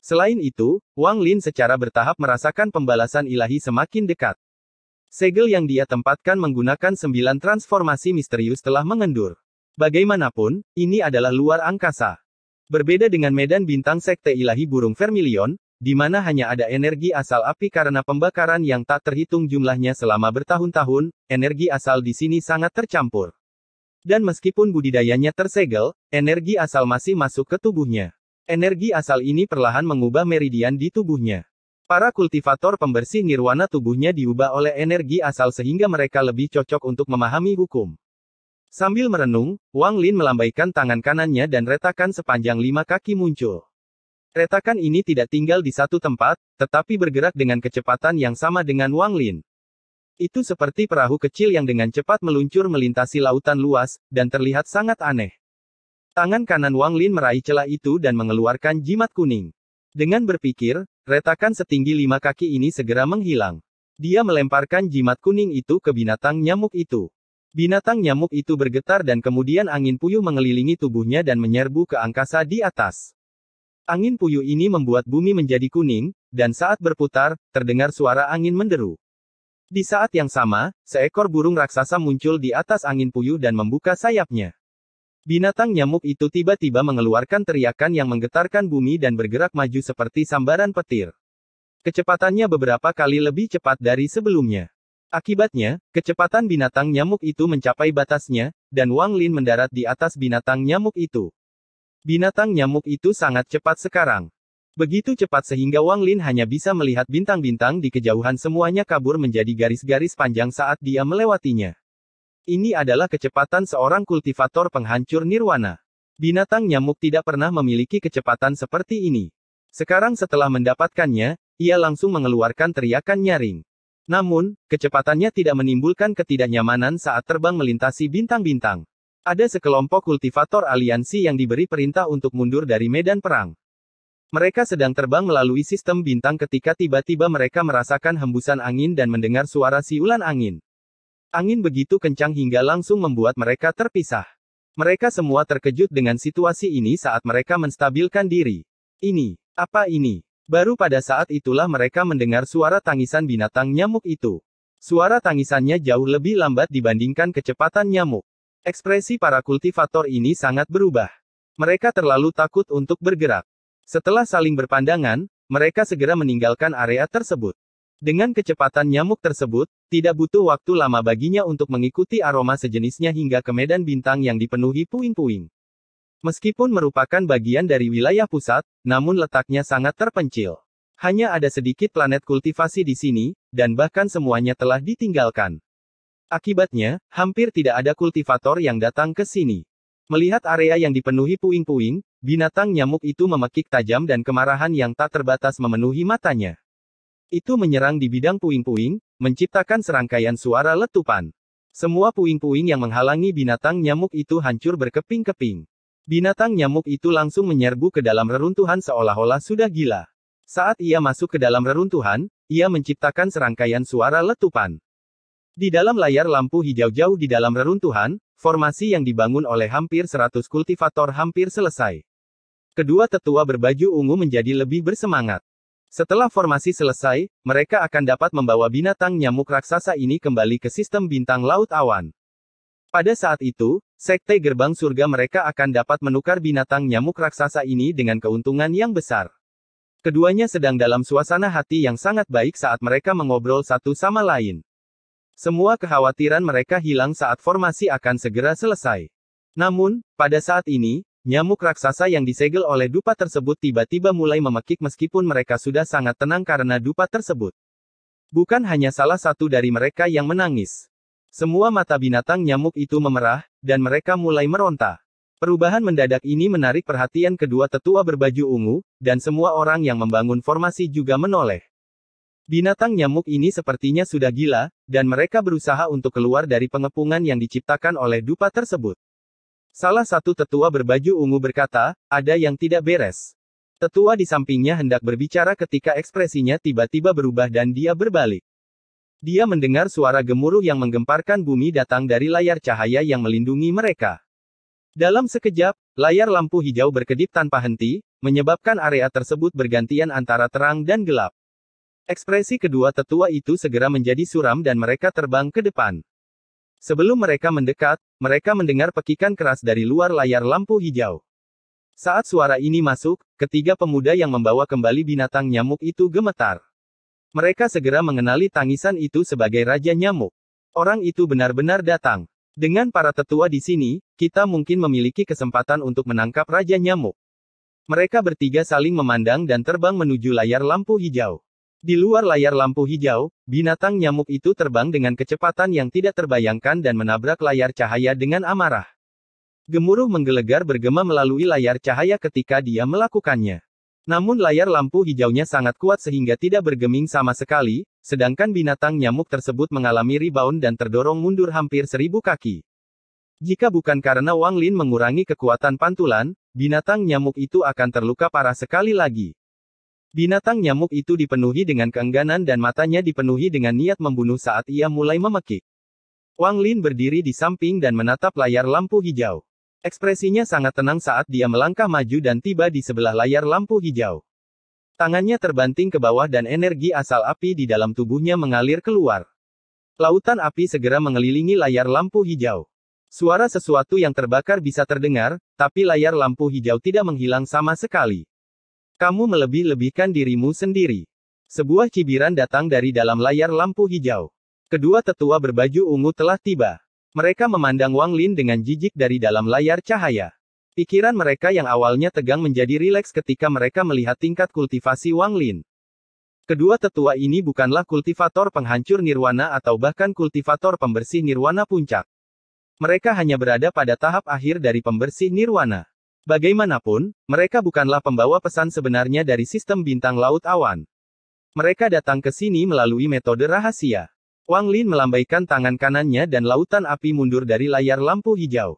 Selain itu, Wang Lin secara bertahap merasakan pembalasan ilahi semakin dekat. Segel yang dia tempatkan menggunakan sembilan transformasi misterius telah mengendur. Bagaimanapun, ini adalah luar angkasa. Berbeda dengan medan bintang sekte ilahi burung vermilion, di mana hanya ada energi asal api karena pembakaran yang tak terhitung jumlahnya selama bertahun-tahun, energi asal di sini sangat tercampur. Dan meskipun budidayanya tersegel, energi asal masih masuk ke tubuhnya. Energi asal ini perlahan mengubah meridian di tubuhnya. Para kultivator pembersih nirwana tubuhnya diubah oleh energi asal sehingga mereka lebih cocok untuk memahami hukum. Sambil merenung, Wang Lin melambaikan tangan kanannya dan retakan sepanjang lima kaki muncul. Retakan ini tidak tinggal di satu tempat, tetapi bergerak dengan kecepatan yang sama dengan Wang Lin. Itu seperti perahu kecil yang dengan cepat meluncur melintasi lautan luas, dan terlihat sangat aneh. Tangan kanan Wang Lin meraih celah itu dan mengeluarkan jimat kuning. Dengan berpikir, retakan setinggi lima kaki ini segera menghilang. Dia melemparkan jimat kuning itu ke binatang nyamuk itu. Binatang nyamuk itu bergetar dan kemudian angin puyuh mengelilingi tubuhnya dan menyerbu ke angkasa di atas. Angin puyuh ini membuat bumi menjadi kuning, dan saat berputar, terdengar suara angin menderu. Di saat yang sama, seekor burung raksasa muncul di atas angin puyuh dan membuka sayapnya. Binatang nyamuk itu tiba-tiba mengeluarkan teriakan yang menggetarkan bumi dan bergerak maju seperti sambaran petir. Kecepatannya beberapa kali lebih cepat dari sebelumnya. Akibatnya, kecepatan binatang nyamuk itu mencapai batasnya, dan Wang Lin mendarat di atas binatang nyamuk itu. Binatang nyamuk itu sangat cepat sekarang. Begitu cepat sehingga Wang Lin hanya bisa melihat bintang-bintang di kejauhan semuanya kabur menjadi garis-garis panjang saat dia melewatinya. Ini adalah kecepatan seorang kultivator penghancur nirwana. Binatang nyamuk tidak pernah memiliki kecepatan seperti ini. Sekarang setelah mendapatkannya, ia langsung mengeluarkan teriakan nyaring. Namun, kecepatannya tidak menimbulkan ketidaknyamanan saat terbang melintasi bintang-bintang. Ada sekelompok kultivator aliansi yang diberi perintah untuk mundur dari medan perang. Mereka sedang terbang melalui sistem bintang ketika tiba-tiba mereka merasakan hembusan angin dan mendengar suara siulan angin. Angin begitu kencang hingga langsung membuat mereka terpisah. Mereka semua terkejut dengan situasi ini saat mereka menstabilkan diri. Ini, apa ini? Baru pada saat itulah mereka mendengar suara tangisan binatang nyamuk itu. Suara tangisannya jauh lebih lambat dibandingkan kecepatan nyamuk. Ekspresi para kultivator ini sangat berubah. Mereka terlalu takut untuk bergerak. Setelah saling berpandangan, mereka segera meninggalkan area tersebut. Dengan kecepatan nyamuk tersebut, tidak butuh waktu lama baginya untuk mengikuti aroma sejenisnya hingga ke medan bintang yang dipenuhi puing-puing. Meskipun merupakan bagian dari wilayah pusat, namun letaknya sangat terpencil. Hanya ada sedikit planet kultivasi di sini, dan bahkan semuanya telah ditinggalkan. Akibatnya, hampir tidak ada kultivator yang datang ke sini. Melihat area yang dipenuhi puing-puing, binatang nyamuk itu memekik tajam dan kemarahan yang tak terbatas memenuhi matanya. Itu menyerang di bidang puing-puing, menciptakan serangkaian suara letupan. Semua puing-puing yang menghalangi binatang nyamuk itu hancur berkeping-keping. Binatang nyamuk itu langsung menyerbu ke dalam reruntuhan seolah-olah sudah gila. Saat ia masuk ke dalam reruntuhan, ia menciptakan serangkaian suara letupan. Di dalam layar lampu hijau jauh di dalam reruntuhan, formasi yang dibangun oleh hampir 100 kultivator hampir selesai. Kedua tetua berbaju ungu menjadi lebih bersemangat. Setelah formasi selesai, mereka akan dapat membawa binatang nyamuk raksasa ini kembali ke sistem bintang laut awan. Pada saat itu, sekte gerbang surga mereka akan dapat menukar binatang nyamuk raksasa ini dengan keuntungan yang besar. Keduanya sedang dalam suasana hati yang sangat baik saat mereka mengobrol satu sama lain. Semua kekhawatiran mereka hilang saat formasi akan segera selesai. Namun, pada saat ini, nyamuk raksasa yang disegel oleh dupa tersebut tiba-tiba mulai memekik meskipun mereka sudah sangat tenang karena dupa tersebut. Bukan hanya salah satu dari mereka yang menangis. Semua mata binatang nyamuk itu memerah, dan mereka mulai meronta. Perubahan mendadak ini menarik perhatian kedua tetua berbaju ungu, dan semua orang yang membangun formasi juga menoleh. Binatang nyamuk ini sepertinya sudah gila, dan mereka berusaha untuk keluar dari pengepungan yang diciptakan oleh dupa tersebut. Salah satu tetua berbaju ungu berkata, ada yang tidak beres. Tetua di sampingnya hendak berbicara ketika ekspresinya tiba-tiba berubah dan dia berbalik. Dia mendengar suara gemuruh yang menggemparkan bumi datang dari layar cahaya yang melindungi mereka. Dalam sekejap, layar lampu hijau berkedip tanpa henti, menyebabkan area tersebut bergantian antara terang dan gelap. Ekspresi kedua tetua itu segera menjadi suram dan mereka terbang ke depan. Sebelum mereka mendekat, mereka mendengar pekikan keras dari luar layar lampu hijau. Saat suara ini masuk, ketiga pemuda yang membawa kembali binatang nyamuk itu gemetar. Mereka segera mengenali tangisan itu sebagai Raja Nyamuk. Orang itu benar-benar datang. Dengan para tetua di sini, kita mungkin memiliki kesempatan untuk menangkap Raja Nyamuk. Mereka bertiga saling memandang dan terbang menuju layar lampu hijau. Di luar layar lampu hijau, binatang nyamuk itu terbang dengan kecepatan yang tidak terbayangkan dan menabrak layar cahaya dengan amarah. Gemuruh menggelegar bergema melalui layar cahaya ketika dia melakukannya. Namun layar lampu hijaunya sangat kuat sehingga tidak bergeming sama sekali, sedangkan binatang nyamuk tersebut mengalami rebound dan terdorong mundur hampir seribu kaki. Jika bukan karena Wang Lin mengurangi kekuatan pantulan, binatang nyamuk itu akan terluka parah sekali lagi. Binatang nyamuk itu dipenuhi dengan keengganan dan matanya dipenuhi dengan niat membunuh saat ia mulai memekik. Wang Lin berdiri di samping dan menatap layar lampu hijau. Ekspresinya sangat tenang saat dia melangkah maju dan tiba di sebelah layar lampu hijau. Tangannya terbanting ke bawah dan energi asal api di dalam tubuhnya mengalir keluar. Lautan api segera mengelilingi layar lampu hijau. Suara sesuatu yang terbakar bisa terdengar, tapi layar lampu hijau tidak menghilang sama sekali. Kamu melebih-lebihkan dirimu sendiri. Sebuah cibiran datang dari dalam layar lampu hijau. Kedua tetua berbaju ungu telah tiba. Mereka memandang Wang Lin dengan jijik dari dalam layar cahaya. Pikiran mereka yang awalnya tegang menjadi rileks ketika mereka melihat tingkat kultivasi Wang Lin. Kedua tetua ini bukanlah kultivator penghancur nirwana atau bahkan kultivator pembersih nirwana puncak. Mereka hanya berada pada tahap akhir dari pembersih nirwana. Bagaimanapun, mereka bukanlah pembawa pesan sebenarnya dari sistem bintang laut awan. Mereka datang ke sini melalui metode rahasia. Wang Lin melambaikan tangan kanannya dan lautan api mundur dari layar lampu hijau.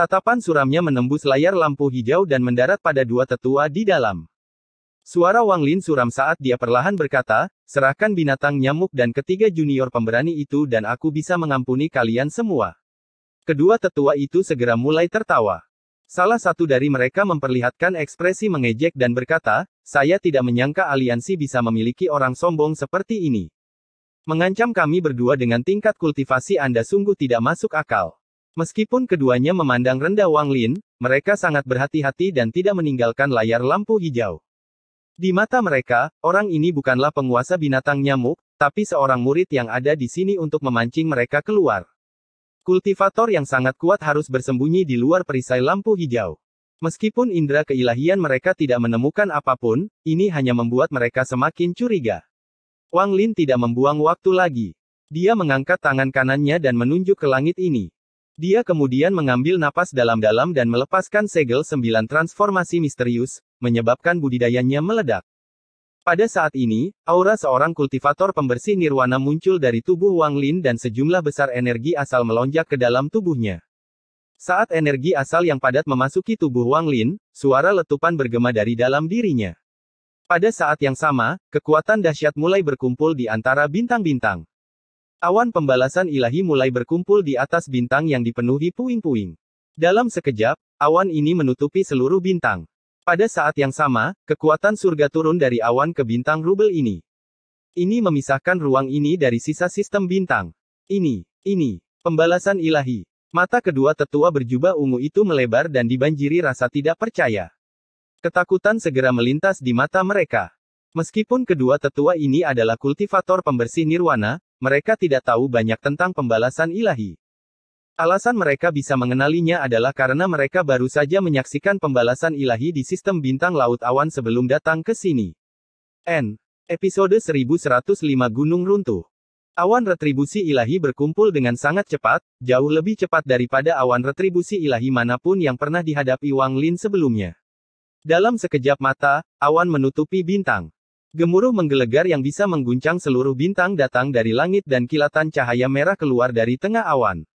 Tatapan suramnya menembus layar lampu hijau dan mendarat pada dua tetua di dalam. Suara Wang Lin suram saat dia perlahan berkata, serahkan binatang nyamuk dan ketiga junior pemberani itu dan aku bisa mengampuni kalian semua. Kedua tetua itu segera mulai tertawa. Salah satu dari mereka memperlihatkan ekspresi mengejek dan berkata, saya tidak menyangka aliansi bisa memiliki orang sombong seperti ini. Mengancam kami berdua dengan tingkat kultivasi Anda sungguh tidak masuk akal. Meskipun keduanya memandang rendah Wang Lin, mereka sangat berhati-hati dan tidak meninggalkan layar lampu hijau. Di mata mereka, orang ini bukanlah penguasa binatang nyamuk, tapi seorang murid yang ada di sini untuk memancing mereka keluar. Kultivator yang sangat kuat harus bersembunyi di luar perisai lampu hijau. Meskipun indera keilahian mereka tidak menemukan apapun, ini hanya membuat mereka semakin curiga. Wang Lin tidak membuang waktu lagi. Dia mengangkat tangan kanannya dan menunjuk ke langit ini. Dia kemudian mengambil napas dalam-dalam dan melepaskan segel sembilan transformasi misterius, menyebabkan budidayanya meledak. Pada saat ini, aura seorang kultivator pembersih nirwana muncul dari tubuh Wang Lin dan sejumlah besar energi asal melonjak ke dalam tubuhnya. Saat energi asal yang padat memasuki tubuh Wang Lin, suara letupan bergema dari dalam dirinya. Pada saat yang sama, kekuatan dahsyat mulai berkumpul di antara bintang-bintang. Awan pembalasan ilahi mulai berkumpul di atas bintang yang dipenuhi puing-puing. Dalam sekejap, awan ini menutupi seluruh bintang. Pada saat yang sama, kekuatan surga turun dari awan ke bintang rubel ini. Ini memisahkan ruang ini dari sisa sistem bintang. Ini, ini, pembalasan ilahi. Mata kedua tetua berjubah ungu itu melebar dan dibanjiri rasa tidak percaya. Ketakutan segera melintas di mata mereka. Meskipun kedua tetua ini adalah kultivator pembersih nirwana, mereka tidak tahu banyak tentang pembalasan ilahi. Alasan mereka bisa mengenalinya adalah karena mereka baru saja menyaksikan pembalasan ilahi di sistem bintang laut awan sebelum datang ke sini. N. Episode 1105 Gunung Runtuh. Awan retribusi ilahi berkumpul dengan sangat cepat, jauh lebih cepat daripada awan retribusi ilahi manapun yang pernah dihadapi Wang Lin sebelumnya. Dalam sekejap mata, awan menutupi bintang. Gemuruh menggelegar yang bisa mengguncang seluruh bintang datang dari langit dan kilatan cahaya merah keluar dari tengah awan.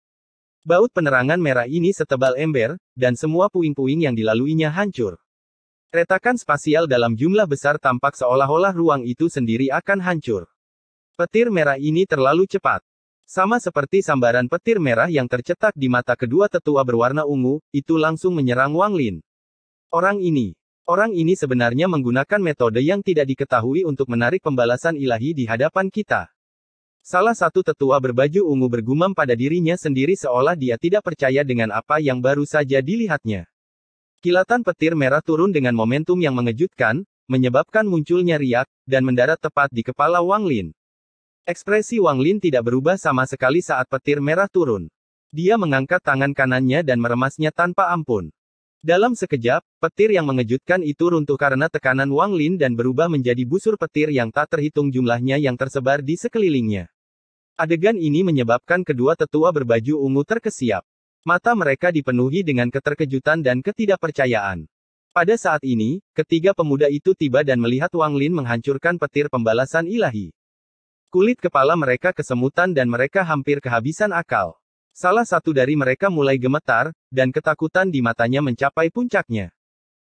Baut penerangan merah ini setebal ember, dan semua puing-puing yang dilaluinya hancur. Retakan spasial dalam jumlah besar tampak seolah-olah ruang itu sendiri akan hancur. Petir merah ini terlalu cepat. Sama seperti sambaran petir merah yang tercetak di mata kedua tetua berwarna ungu, itu langsung menyerang Wang Lin. Orang ini, Orang ini sebenarnya menggunakan metode yang tidak diketahui untuk menarik pembalasan ilahi di hadapan kita. Salah satu tetua berbaju ungu bergumam pada dirinya sendiri seolah dia tidak percaya dengan apa yang baru saja dilihatnya. Kilatan petir merah turun dengan momentum yang mengejutkan, menyebabkan munculnya riak, dan mendarat tepat di kepala Wang Lin. Ekspresi Wang Lin tidak berubah sama sekali saat petir merah turun. Dia mengangkat tangan kanannya dan meremasnya tanpa ampun. Dalam sekejap, petir yang mengejutkan itu runtuh karena tekanan Wang Lin dan berubah menjadi busur petir yang tak terhitung jumlahnya yang tersebar di sekelilingnya. Adegan ini menyebabkan kedua tetua berbaju ungu terkesiap. Mata mereka dipenuhi dengan keterkejutan dan ketidakpercayaan. Pada saat ini, ketiga pemuda itu tiba dan melihat Wang Lin menghancurkan petir pembalasan ilahi. Kulit kepala mereka kesemutan dan mereka hampir kehabisan akal. Salah satu dari mereka mulai gemetar, dan ketakutan di matanya mencapai puncaknya.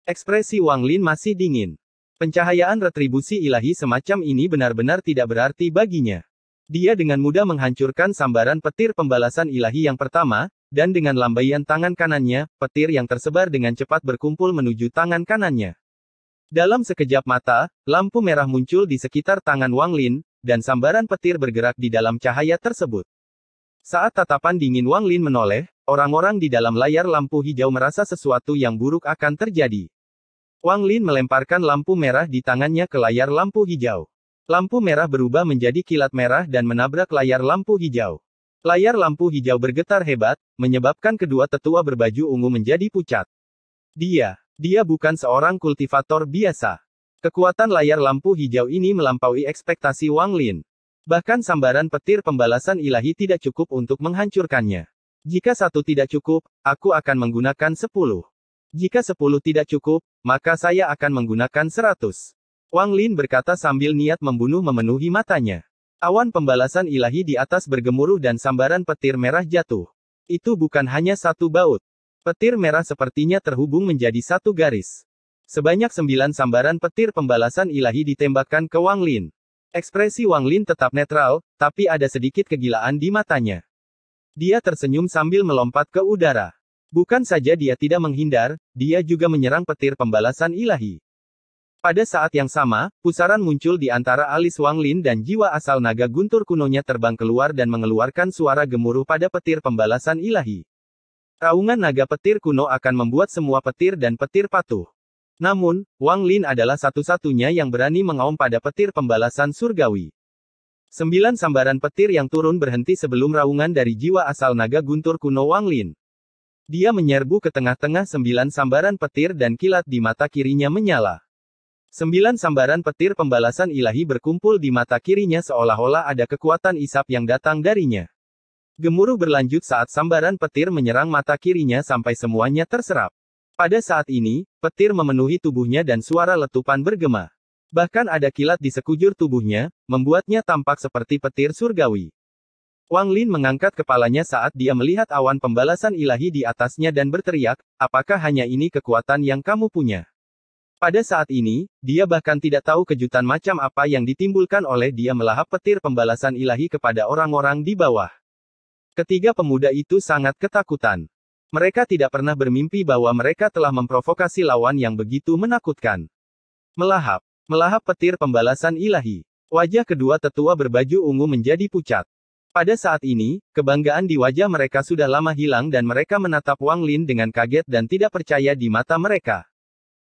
Ekspresi Wang Lin masih dingin. Pencahayaan retribusi ilahi semacam ini benar-benar tidak berarti baginya. Dia dengan mudah menghancurkan sambaran petir pembalasan ilahi yang pertama, dan dengan lambaian tangan kanannya, petir yang tersebar dengan cepat berkumpul menuju tangan kanannya. Dalam sekejap mata, lampu merah muncul di sekitar tangan Wang Lin, dan sambaran petir bergerak di dalam cahaya tersebut. Saat tatapan dingin Wang Lin menoleh, orang-orang di dalam layar lampu hijau merasa sesuatu yang buruk akan terjadi. Wang Lin melemparkan lampu merah di tangannya ke layar lampu hijau. Lampu merah berubah menjadi kilat merah dan menabrak layar lampu hijau. Layar lampu hijau bergetar hebat, menyebabkan kedua tetua berbaju ungu menjadi pucat. Dia, dia bukan seorang kultivator biasa. Kekuatan layar lampu hijau ini melampaui ekspektasi Wang Lin. Bahkan sambaran petir pembalasan ilahi tidak cukup untuk menghancurkannya. Jika satu tidak cukup, aku akan menggunakan sepuluh. Jika sepuluh tidak cukup, maka saya akan menggunakan seratus. Wang Lin berkata sambil niat membunuh memenuhi matanya. Awan pembalasan ilahi di atas bergemuruh dan sambaran petir merah jatuh. Itu bukan hanya satu baut. Petir merah sepertinya terhubung menjadi satu garis. Sebanyak sembilan sambaran petir pembalasan ilahi ditembakkan ke Wang Lin. Ekspresi Wang Lin tetap netral, tapi ada sedikit kegilaan di matanya. Dia tersenyum sambil melompat ke udara. Bukan saja dia tidak menghindar, dia juga menyerang petir pembalasan ilahi. Pada saat yang sama, pusaran muncul di antara alis Wang Lin dan jiwa asal naga guntur kunonya terbang keluar dan mengeluarkan suara gemuruh pada petir pembalasan ilahi. Raungan naga petir kuno akan membuat semua petir dan petir patuh. Namun, Wang Lin adalah satu-satunya yang berani mengaum pada petir pembalasan surgawi. Sembilan sambaran petir yang turun berhenti sebelum raungan dari jiwa asal naga guntur kuno Wang Lin. Dia menyerbu ke tengah-tengah sembilan sambaran petir dan kilat di mata kirinya menyala. Sembilan sambaran petir pembalasan ilahi berkumpul di mata kirinya seolah-olah ada kekuatan isap yang datang darinya. Gemuruh berlanjut saat sambaran petir menyerang mata kirinya sampai semuanya terserap. Pada saat ini, petir memenuhi tubuhnya dan suara letupan bergema. Bahkan ada kilat di sekujur tubuhnya, membuatnya tampak seperti petir surgawi. Wang Lin mengangkat kepalanya saat dia melihat awan pembalasan ilahi di atasnya dan berteriak, apakah hanya ini kekuatan yang kamu punya? Pada saat ini, dia bahkan tidak tahu kejutan macam apa yang ditimbulkan oleh dia melahap petir pembalasan ilahi kepada orang-orang di bawah. Ketiga pemuda itu sangat ketakutan. Mereka tidak pernah bermimpi bahwa mereka telah memprovokasi lawan yang begitu menakutkan. Melahap, melahap petir pembalasan ilahi. Wajah kedua tetua berbaju ungu menjadi pucat. Pada saat ini, kebanggaan di wajah mereka sudah lama hilang dan mereka menatap Wang Lin dengan kaget dan tidak percaya di mata mereka.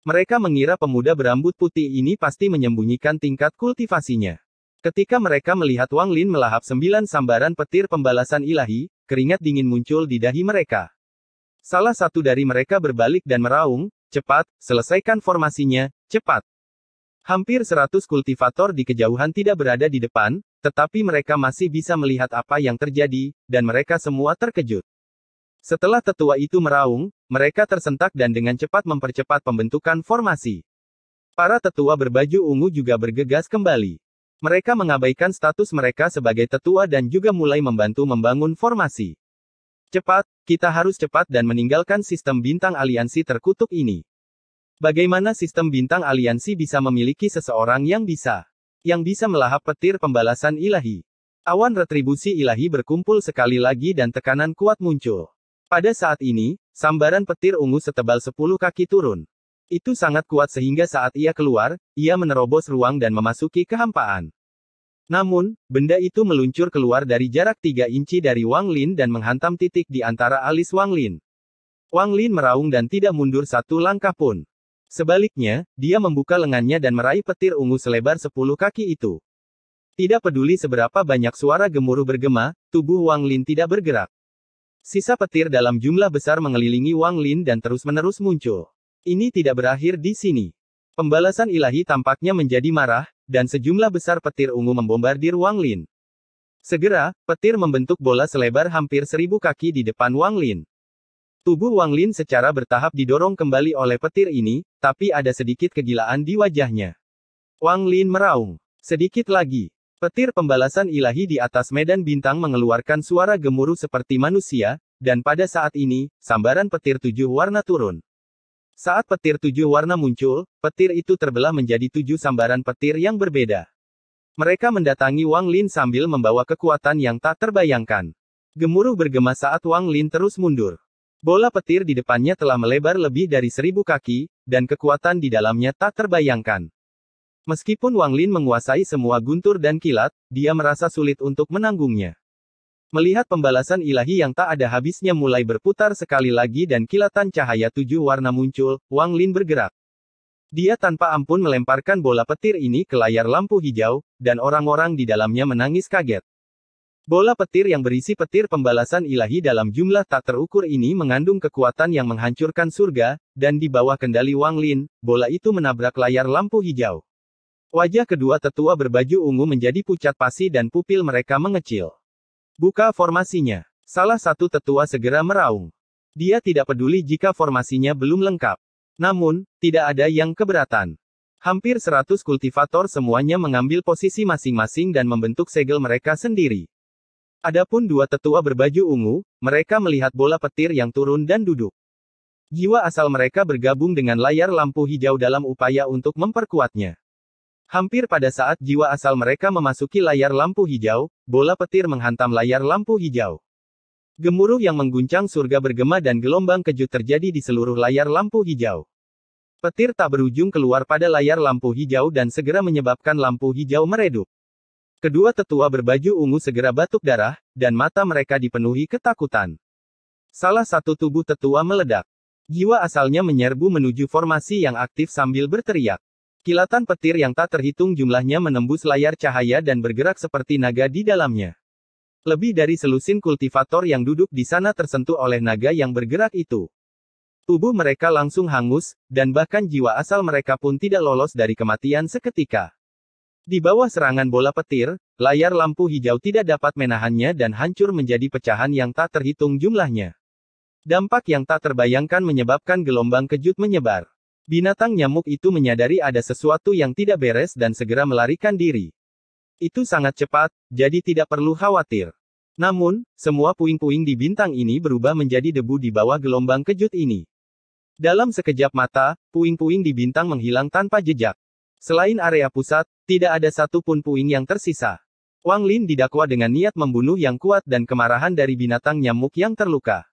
Mereka mengira pemuda berambut putih ini pasti menyembunyikan tingkat kultivasinya. Ketika mereka melihat Wang Lin melahap sembilan sambaran petir pembalasan ilahi, keringat dingin muncul di dahi mereka. Salah satu dari mereka berbalik dan meraung, cepat, selesaikan formasinya, cepat. Hampir seratus kultivator di kejauhan tidak berada di depan, tetapi mereka masih bisa melihat apa yang terjadi, dan mereka semua terkejut. Setelah tetua itu meraung, mereka tersentak dan dengan cepat mempercepat pembentukan formasi. Para tetua berbaju ungu juga bergegas kembali. Mereka mengabaikan status mereka sebagai tetua dan juga mulai membantu membangun formasi. Cepat, kita harus cepat dan meninggalkan sistem bintang aliansi terkutuk ini. Bagaimana sistem bintang aliansi bisa memiliki seseorang yang bisa? Yang bisa melahap petir pembalasan ilahi. Awan retribusi ilahi berkumpul sekali lagi dan tekanan kuat muncul. Pada saat ini, sambaran petir ungu setebal 10 kaki turun. Itu sangat kuat sehingga saat ia keluar, ia menerobos ruang dan memasuki kehampaan. Namun, benda itu meluncur keluar dari jarak 3 inci dari Wang Lin dan menghantam titik di antara alis Wang Lin. Wang Lin meraung dan tidak mundur satu langkah pun. Sebaliknya, dia membuka lengannya dan meraih petir ungu selebar 10 kaki itu. Tidak peduli seberapa banyak suara gemuruh bergema, tubuh Wang Lin tidak bergerak. Sisa petir dalam jumlah besar mengelilingi Wang Lin dan terus-menerus muncul. Ini tidak berakhir di sini. Pembalasan ilahi tampaknya menjadi marah, dan sejumlah besar petir ungu membombardir Wang Lin. Segera, petir membentuk bola selebar hampir seribu kaki di depan Wang Lin. Tubuh Wang Lin secara bertahap didorong kembali oleh petir ini, tapi ada sedikit kegilaan di wajahnya. Wang Lin meraung. Sedikit lagi, Petir pembalasan ilahi di atas medan bintang mengeluarkan suara gemuruh seperti manusia, dan pada saat ini, sambaran petir tujuh warna turun. Saat petir tujuh warna muncul, petir itu terbelah menjadi tujuh sambaran petir yang berbeda. Mereka mendatangi Wang Lin sambil membawa kekuatan yang tak terbayangkan. Gemuruh bergema saat Wang Lin terus mundur. Bola petir di depannya telah melebar lebih dari seribu kaki, dan kekuatan di dalamnya tak terbayangkan. Meskipun Wang Lin menguasai semua guntur dan kilat, dia merasa sulit untuk menanggungnya. Melihat pembalasan ilahi yang tak ada habisnya mulai berputar sekali lagi dan kilatan cahaya tujuh warna muncul, Wang Lin bergerak. Dia tanpa ampun melemparkan bola petir ini ke layar lampu hijau, dan orang-orang di dalamnya menangis kaget. Bola petir yang berisi petir pembalasan ilahi dalam jumlah tak terukur ini mengandung kekuatan yang menghancurkan surga, dan di bawah kendali Wang Lin, bola itu menabrak layar lampu hijau. Wajah kedua tetua berbaju ungu menjadi pucat pasi dan pupil mereka mengecil. Buka formasinya. Salah satu tetua segera meraung. Dia tidak peduli jika formasinya belum lengkap. Namun, tidak ada yang keberatan. Hampir 100 kultivator semuanya mengambil posisi masing-masing dan membentuk segel mereka sendiri. Adapun dua tetua berbaju ungu, mereka melihat bola petir yang turun dan duduk. Jiwa asal mereka bergabung dengan layar lampu hijau dalam upaya untuk memperkuatnya. Hampir pada saat jiwa asal mereka memasuki layar lampu hijau, bola petir menghantam layar lampu hijau. Gemuruh yang mengguncang surga bergema dan gelombang kejut terjadi di seluruh layar lampu hijau. Petir tak berujung keluar pada layar lampu hijau dan segera menyebabkan lampu hijau meredup. Kedua tetua berbaju ungu segera batuk darah, dan mata mereka dipenuhi ketakutan. Salah satu tubuh tetua meledak. Jiwa asalnya menyerbu menuju formasi yang aktif sambil berteriak. Kilatan petir yang tak terhitung jumlahnya menembus layar cahaya dan bergerak seperti naga di dalamnya. Lebih dari selusin kultivator yang duduk di sana tersentuh oleh naga yang bergerak itu. Tubuh mereka langsung hangus, dan bahkan jiwa asal mereka pun tidak lolos dari kematian seketika. Di bawah serangan bola petir, layar lampu hijau tidak dapat menahannya dan hancur menjadi pecahan yang tak terhitung jumlahnya. Dampak yang tak terbayangkan menyebabkan gelombang kejut menyebar. Binatang nyamuk itu menyadari ada sesuatu yang tidak beres dan segera melarikan diri. Itu sangat cepat, jadi tidak perlu khawatir. Namun, semua puing-puing di bintang ini berubah menjadi debu di bawah gelombang kejut ini. Dalam sekejap mata, puing-puing di bintang menghilang tanpa jejak. Selain area pusat, tidak ada satu pun puing yang tersisa. Wang Lin didakwa dengan niat membunuh yang kuat dan kemarahan dari binatang nyamuk yang terluka.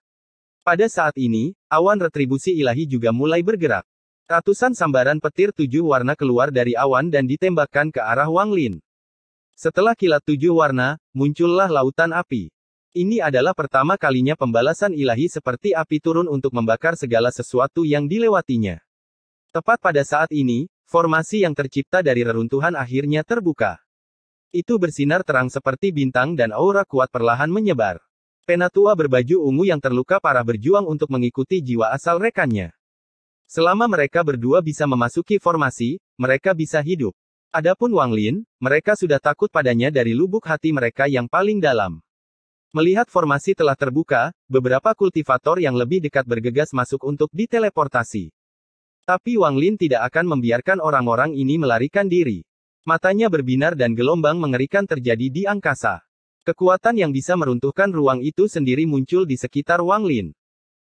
Pada saat ini, awan retribusi ilahi juga mulai bergerak. Ratusan sambaran petir tujuh warna keluar dari awan dan ditembakkan ke arah Wang Lin. Setelah kilat tujuh warna, muncullah lautan api. Ini adalah pertama kalinya pembalasan ilahi seperti api turun untuk membakar segala sesuatu yang dilewatinya. Tepat pada saat ini, formasi yang tercipta dari reruntuhan akhirnya terbuka. Itu bersinar terang seperti bintang dan aura kuat perlahan menyebar. Penatua berbaju ungu yang terluka parah berjuang untuk mengikuti jiwa asal rekannya. Selama mereka berdua bisa memasuki formasi, mereka bisa hidup. Adapun Wang Lin, mereka sudah takut padanya dari lubuk hati mereka yang paling dalam. Melihat formasi telah terbuka, beberapa kultivator yang lebih dekat bergegas masuk untuk diteleportasi. Tapi Wang Lin tidak akan membiarkan orang-orang ini melarikan diri. Matanya berbinar dan gelombang mengerikan terjadi di angkasa. Kekuatan yang bisa meruntuhkan ruang itu sendiri muncul di sekitar Wang Lin.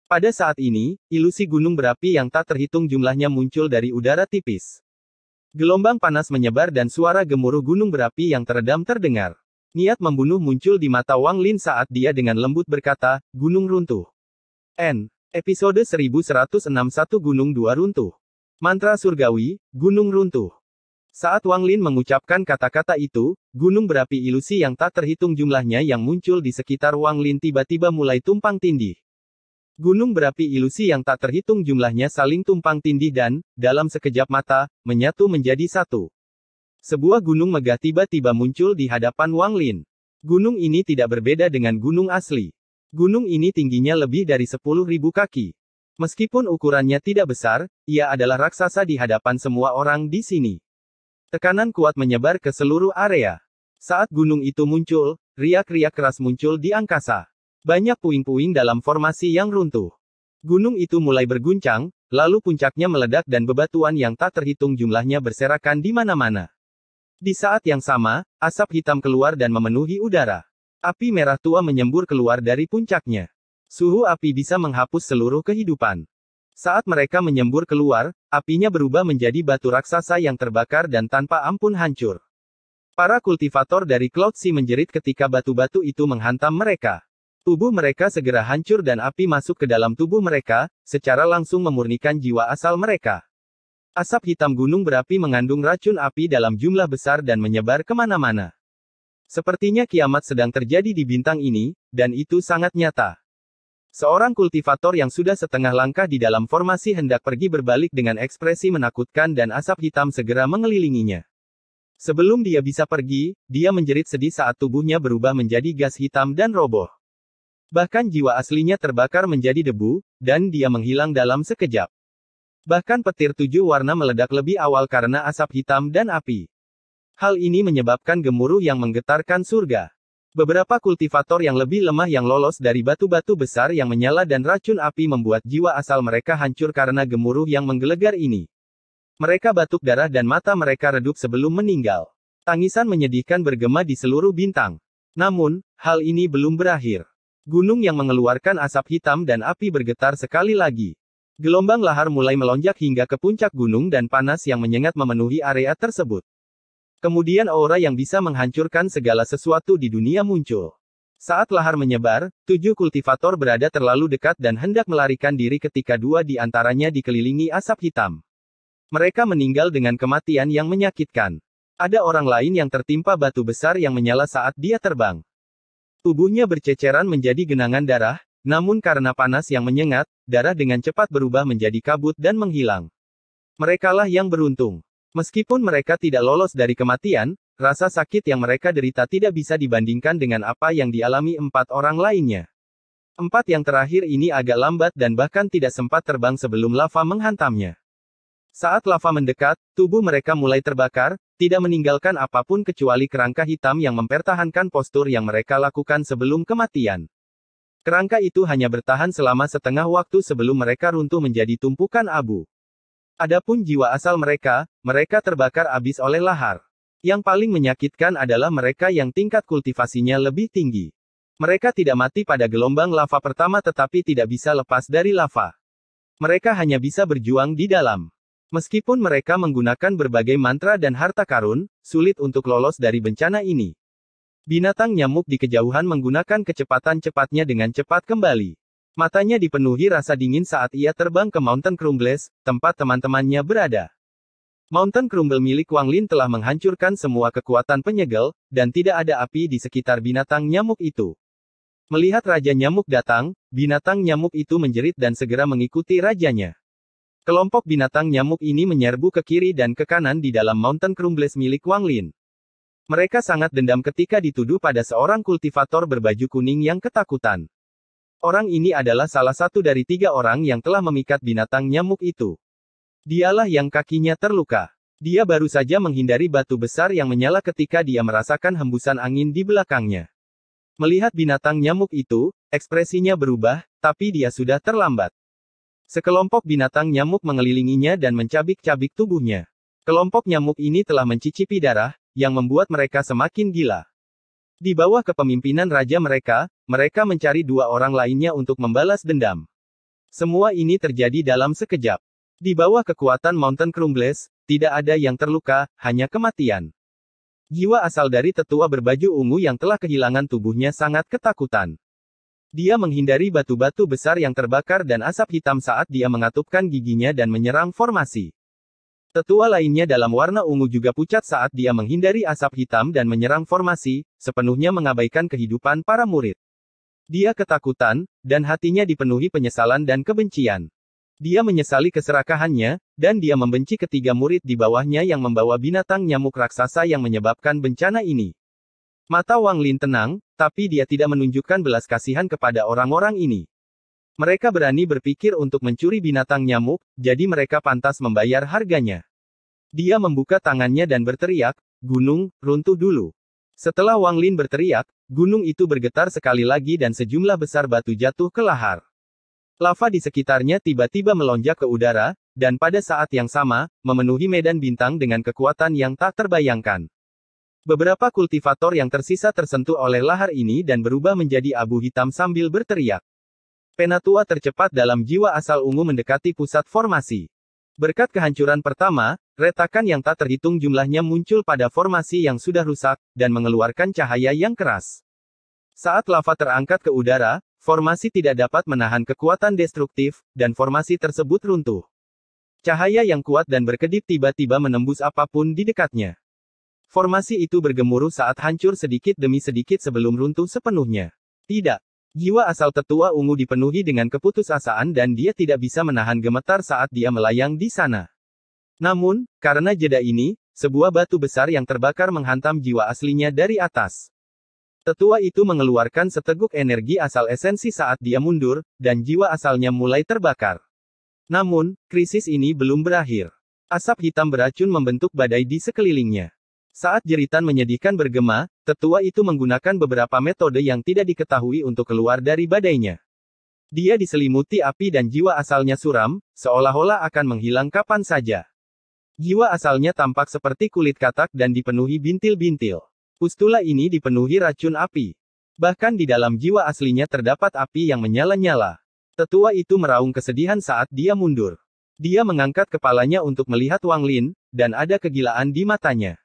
Pada saat ini, ilusi gunung berapi yang tak terhitung jumlahnya muncul dari udara tipis. Gelombang panas menyebar dan suara gemuruh gunung berapi yang teredam terdengar. Niat membunuh muncul di mata Wang Lin saat dia dengan lembut berkata, Gunung Runtuh. N. Episode 1161 Gunung Dua Runtuh. Mantra Surgawi, Gunung Runtuh. Saat Wang Lin mengucapkan kata-kata itu, gunung berapi ilusi yang tak terhitung jumlahnya yang muncul di sekitar Wang Lin tiba-tiba mulai tumpang tindih. Gunung berapi ilusi yang tak terhitung jumlahnya saling tumpang tindih dan, dalam sekejap mata, menyatu menjadi satu. Sebuah gunung megah tiba-tiba muncul di hadapan Wang Lin. Gunung ini tidak berbeda dengan gunung asli. Gunung ini tingginya lebih dari 10.000 kaki. Meskipun ukurannya tidak besar, ia adalah raksasa di hadapan semua orang di sini. Tekanan kuat menyebar ke seluruh area. Saat gunung itu muncul, riak-riak keras muncul di angkasa. Banyak puing-puing dalam formasi yang runtuh. Gunung itu mulai berguncang, lalu puncaknya meledak dan bebatuan yang tak terhitung jumlahnya berserakan di mana-mana. Di saat yang sama, asap hitam keluar dan memenuhi udara. Api merah tua menyembur keluar dari puncaknya. Suhu api bisa menghapus seluruh kehidupan. Saat mereka menyembur keluar, apinya berubah menjadi batu raksasa yang terbakar dan tanpa ampun hancur. Para kultivator dari Cloud Sea menjerit ketika batu-batu itu menghantam mereka. Tubuh mereka segera hancur dan api masuk ke dalam tubuh mereka, secara langsung memurnikan jiwa asal mereka. Asap hitam gunung berapi mengandung racun api dalam jumlah besar dan menyebar kemana-mana. Sepertinya kiamat sedang terjadi di bintang ini, dan itu sangat nyata. Seorang kultivator yang sudah setengah langkah di dalam formasi hendak pergi berbalik dengan ekspresi menakutkan dan asap hitam segera mengelilinginya. Sebelum dia bisa pergi, dia menjerit sedih saat tubuhnya berubah menjadi gas hitam dan roboh. Bahkan jiwa aslinya terbakar menjadi debu, dan dia menghilang dalam sekejap. Bahkan petir tujuh warna meledak lebih awal karena asap hitam dan api. Hal ini menyebabkan gemuruh yang menggetarkan surga. Beberapa kultivator yang lebih lemah yang lolos dari batu-batu besar yang menyala dan racun api membuat jiwa asal mereka hancur karena gemuruh yang menggelegar ini. Mereka batuk darah dan mata mereka redup sebelum meninggal. Tangisan menyedihkan bergema di seluruh bintang. Namun, hal ini belum berakhir. Gunung yang mengeluarkan asap hitam dan api bergetar sekali lagi. Gelombang lahar mulai melonjak hingga ke puncak gunung dan panas yang menyengat memenuhi area tersebut. Kemudian aura yang bisa menghancurkan segala sesuatu di dunia muncul. Saat lahar menyebar, tujuh kultivator berada terlalu dekat dan hendak melarikan diri ketika dua di antaranya dikelilingi asap hitam. Mereka meninggal dengan kematian yang menyakitkan. Ada orang lain yang tertimpa batu besar yang menyala saat dia terbang. Tubuhnya berceceran menjadi genangan darah, namun karena panas yang menyengat, darah dengan cepat berubah menjadi kabut dan menghilang. Merekalah yang beruntung. Meskipun mereka tidak lolos dari kematian, rasa sakit yang mereka derita tidak bisa dibandingkan dengan apa yang dialami empat orang lainnya. Empat yang terakhir ini agak lambat dan bahkan tidak sempat terbang sebelum lava menghantamnya. Saat lava mendekat, tubuh mereka mulai terbakar, tidak meninggalkan apapun kecuali kerangka hitam yang mempertahankan postur yang mereka lakukan sebelum kematian. Kerangka itu hanya bertahan selama setengah waktu sebelum mereka runtuh menjadi tumpukan abu. Adapun jiwa asal mereka, mereka terbakar abis oleh lahar. Yang paling menyakitkan adalah mereka yang tingkat kultivasinya lebih tinggi. Mereka tidak mati pada gelombang lava pertama tetapi tidak bisa lepas dari lava. Mereka hanya bisa berjuang di dalam. Meskipun mereka menggunakan berbagai mantra dan harta karun, sulit untuk lolos dari bencana ini. Binatang nyamuk di kejauhan menggunakan kecepatan cepatnya dengan cepat kembali. Matanya dipenuhi rasa dingin saat ia terbang ke Mountain Crumbles, tempat teman-temannya berada. Mountain Crumble milik Wang Lin telah menghancurkan semua kekuatan penyegel, dan tidak ada api di sekitar binatang nyamuk itu. Melihat Raja Nyamuk datang, binatang nyamuk itu menjerit dan segera mengikuti rajanya. Kelompok binatang nyamuk ini menyerbu ke kiri dan ke kanan di dalam mountain crumbles milik Wang Lin. Mereka sangat dendam ketika dituduh pada seorang kultivator berbaju kuning yang ketakutan. Orang ini adalah salah satu dari tiga orang yang telah memikat binatang nyamuk itu. Dialah yang kakinya terluka. Dia baru saja menghindari batu besar yang menyala ketika dia merasakan hembusan angin di belakangnya. Melihat binatang nyamuk itu, ekspresinya berubah, tapi dia sudah terlambat. Sekelompok binatang nyamuk mengelilinginya dan mencabik-cabik tubuhnya. Kelompok nyamuk ini telah mencicipi darah, yang membuat mereka semakin gila. Di bawah kepemimpinan raja mereka, mereka mencari dua orang lainnya untuk membalas dendam. Semua ini terjadi dalam sekejap. Di bawah kekuatan Mountain Crumbles, tidak ada yang terluka, hanya kematian. Jiwa asal dari tetua berbaju ungu yang telah kehilangan tubuhnya sangat ketakutan. Dia menghindari batu-batu besar yang terbakar dan asap hitam saat dia mengatupkan giginya dan menyerang formasi. Tetua lainnya dalam warna ungu juga pucat saat dia menghindari asap hitam dan menyerang formasi, sepenuhnya mengabaikan kehidupan para murid. Dia ketakutan, dan hatinya dipenuhi penyesalan dan kebencian. Dia menyesali keserakahannya, dan dia membenci ketiga murid di bawahnya yang membawa binatang nyamuk raksasa yang menyebabkan bencana ini. Mata Wang Lin tenang, tapi dia tidak menunjukkan belas kasihan kepada orang-orang ini. Mereka berani berpikir untuk mencuri binatang nyamuk, jadi mereka pantas membayar harganya. Dia membuka tangannya dan berteriak, gunung, runtuh dulu. Setelah Wang Lin berteriak, gunung itu bergetar sekali lagi dan sejumlah besar batu jatuh ke lahar. Lava di sekitarnya tiba-tiba melonjak ke udara, dan pada saat yang sama, memenuhi medan bintang dengan kekuatan yang tak terbayangkan. Beberapa kultivator yang tersisa tersentuh oleh lahar ini dan berubah menjadi abu hitam sambil berteriak. Penatua tercepat dalam jiwa asal ungu mendekati pusat formasi. Berkat kehancuran pertama, retakan yang tak terhitung jumlahnya muncul pada formasi yang sudah rusak, dan mengeluarkan cahaya yang keras. Saat lava terangkat ke udara, formasi tidak dapat menahan kekuatan destruktif, dan formasi tersebut runtuh. Cahaya yang kuat dan berkedip tiba-tiba menembus apapun di dekatnya. Formasi itu bergemuruh saat hancur sedikit demi sedikit sebelum runtuh sepenuhnya. Tidak. Jiwa asal tetua ungu dipenuhi dengan keputusasaan dan dia tidak bisa menahan gemetar saat dia melayang di sana. Namun, karena jeda ini, sebuah batu besar yang terbakar menghantam jiwa aslinya dari atas. Tetua itu mengeluarkan seteguk energi asal esensi saat dia mundur, dan jiwa asalnya mulai terbakar. Namun, krisis ini belum berakhir. Asap hitam beracun membentuk badai di sekelilingnya. Saat jeritan menyedihkan bergema, tetua itu menggunakan beberapa metode yang tidak diketahui untuk keluar dari badainya. Dia diselimuti api dan jiwa asalnya suram, seolah-olah akan menghilang kapan saja. Jiwa asalnya tampak seperti kulit katak dan dipenuhi bintil-bintil. Pustula ini dipenuhi racun api. Bahkan di dalam jiwa aslinya terdapat api yang menyala-nyala. Tetua itu meraung kesedihan saat dia mundur. Dia mengangkat kepalanya untuk melihat Wang Lin, dan ada kegilaan di matanya.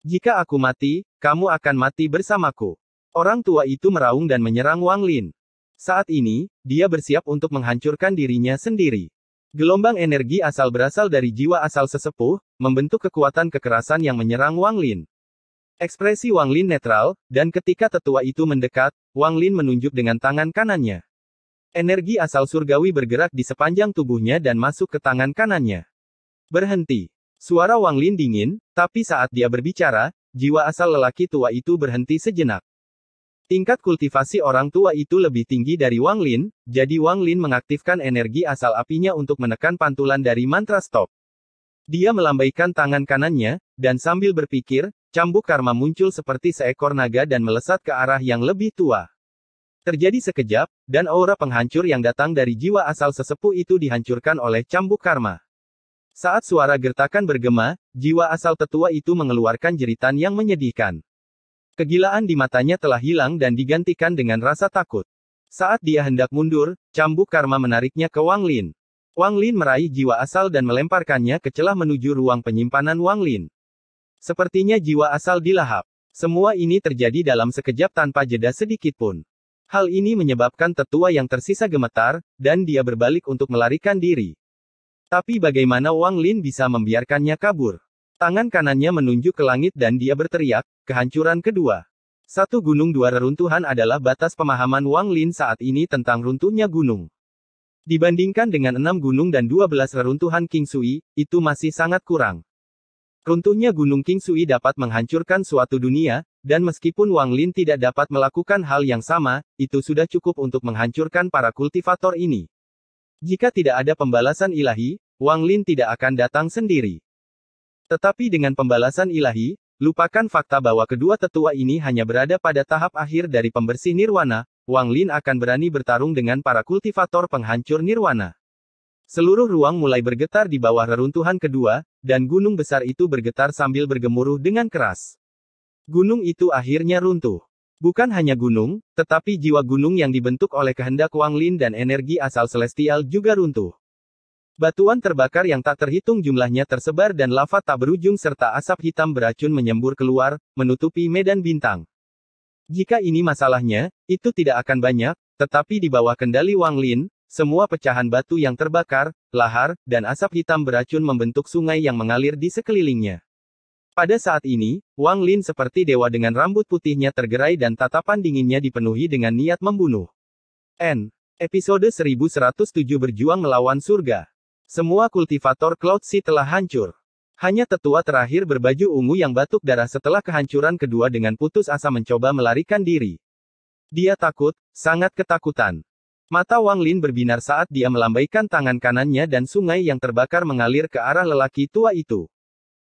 Jika aku mati, kamu akan mati bersamaku. Orang tua itu meraung dan menyerang Wang Lin. Saat ini, dia bersiap untuk menghancurkan dirinya sendiri. Gelombang energi asal berasal dari jiwa asal sesepuh, membentuk kekuatan kekerasan yang menyerang Wang Lin. Ekspresi Wang Lin netral, dan ketika tetua itu mendekat, Wang Lin menunjuk dengan tangan kanannya. Energi asal surgawi bergerak di sepanjang tubuhnya dan masuk ke tangan kanannya. Berhenti. Suara Wang Lin dingin, tapi saat dia berbicara, jiwa asal lelaki tua itu berhenti sejenak. Tingkat kultivasi orang tua itu lebih tinggi dari Wang Lin, jadi Wang Lin mengaktifkan energi asal apinya untuk menekan pantulan dari mantra stop. Dia melambaikan tangan kanannya, dan sambil berpikir, cambuk karma muncul seperti seekor naga dan melesat ke arah yang lebih tua. Terjadi sekejap, dan aura penghancur yang datang dari jiwa asal sesepuh itu dihancurkan oleh cambuk karma. Saat suara gertakan bergema, jiwa asal tetua itu mengeluarkan jeritan yang menyedihkan. Kegilaan di matanya telah hilang dan digantikan dengan rasa takut. Saat dia hendak mundur, cambuk karma menariknya ke Wang Lin. Wang Lin meraih jiwa asal dan melemparkannya ke celah menuju ruang penyimpanan Wang Lin. Sepertinya jiwa asal dilahap. Semua ini terjadi dalam sekejap tanpa jeda sedikit pun. Hal ini menyebabkan tetua yang tersisa gemetar, dan dia berbalik untuk melarikan diri. Tapi bagaimana Wang Lin bisa membiarkannya kabur? Tangan kanannya menunjuk ke langit dan dia berteriak, kehancuran kedua. Satu gunung dua reruntuhan adalah batas pemahaman Wang Lin saat ini tentang runtuhnya gunung. Dibandingkan dengan enam gunung dan dua belas reruntuhan King Sui, itu masih sangat kurang. Runtuhnya gunung King Sui dapat menghancurkan suatu dunia, dan meskipun Wang Lin tidak dapat melakukan hal yang sama, itu sudah cukup untuk menghancurkan para kultivator ini. Jika tidak ada pembalasan ilahi, Wang Lin tidak akan datang sendiri. Tetapi dengan pembalasan ilahi, lupakan fakta bahwa kedua tetua ini hanya berada pada tahap akhir dari pembersih nirwana, Wang Lin akan berani bertarung dengan para kultivator penghancur nirwana. Seluruh ruang mulai bergetar di bawah reruntuhan kedua, dan gunung besar itu bergetar sambil bergemuruh dengan keras. Gunung itu akhirnya runtuh. Bukan hanya gunung, tetapi jiwa gunung yang dibentuk oleh kehendak Wang Lin dan energi asal celestial juga runtuh. Batuan terbakar yang tak terhitung jumlahnya tersebar dan lava tak berujung serta asap hitam beracun menyembur keluar, menutupi medan bintang. Jika ini masalahnya, itu tidak akan banyak, tetapi di bawah kendali Wang Lin, semua pecahan batu yang terbakar, lahar, dan asap hitam beracun membentuk sungai yang mengalir di sekelilingnya. Pada saat ini, Wang Lin seperti dewa dengan rambut putihnya tergerai dan tatapan dinginnya dipenuhi dengan niat membunuh. N. Episode 1107 Berjuang Melawan Surga. Semua kultivator Cloud Sea telah hancur. Hanya tetua terakhir berbaju ungu yang batuk darah setelah kehancuran kedua dengan putus asa mencoba melarikan diri. Dia takut, sangat ketakutan. Mata Wang Lin berbinar saat dia melambaikan tangan kanannya dan sungai yang terbakar mengalir ke arah lelaki tua itu.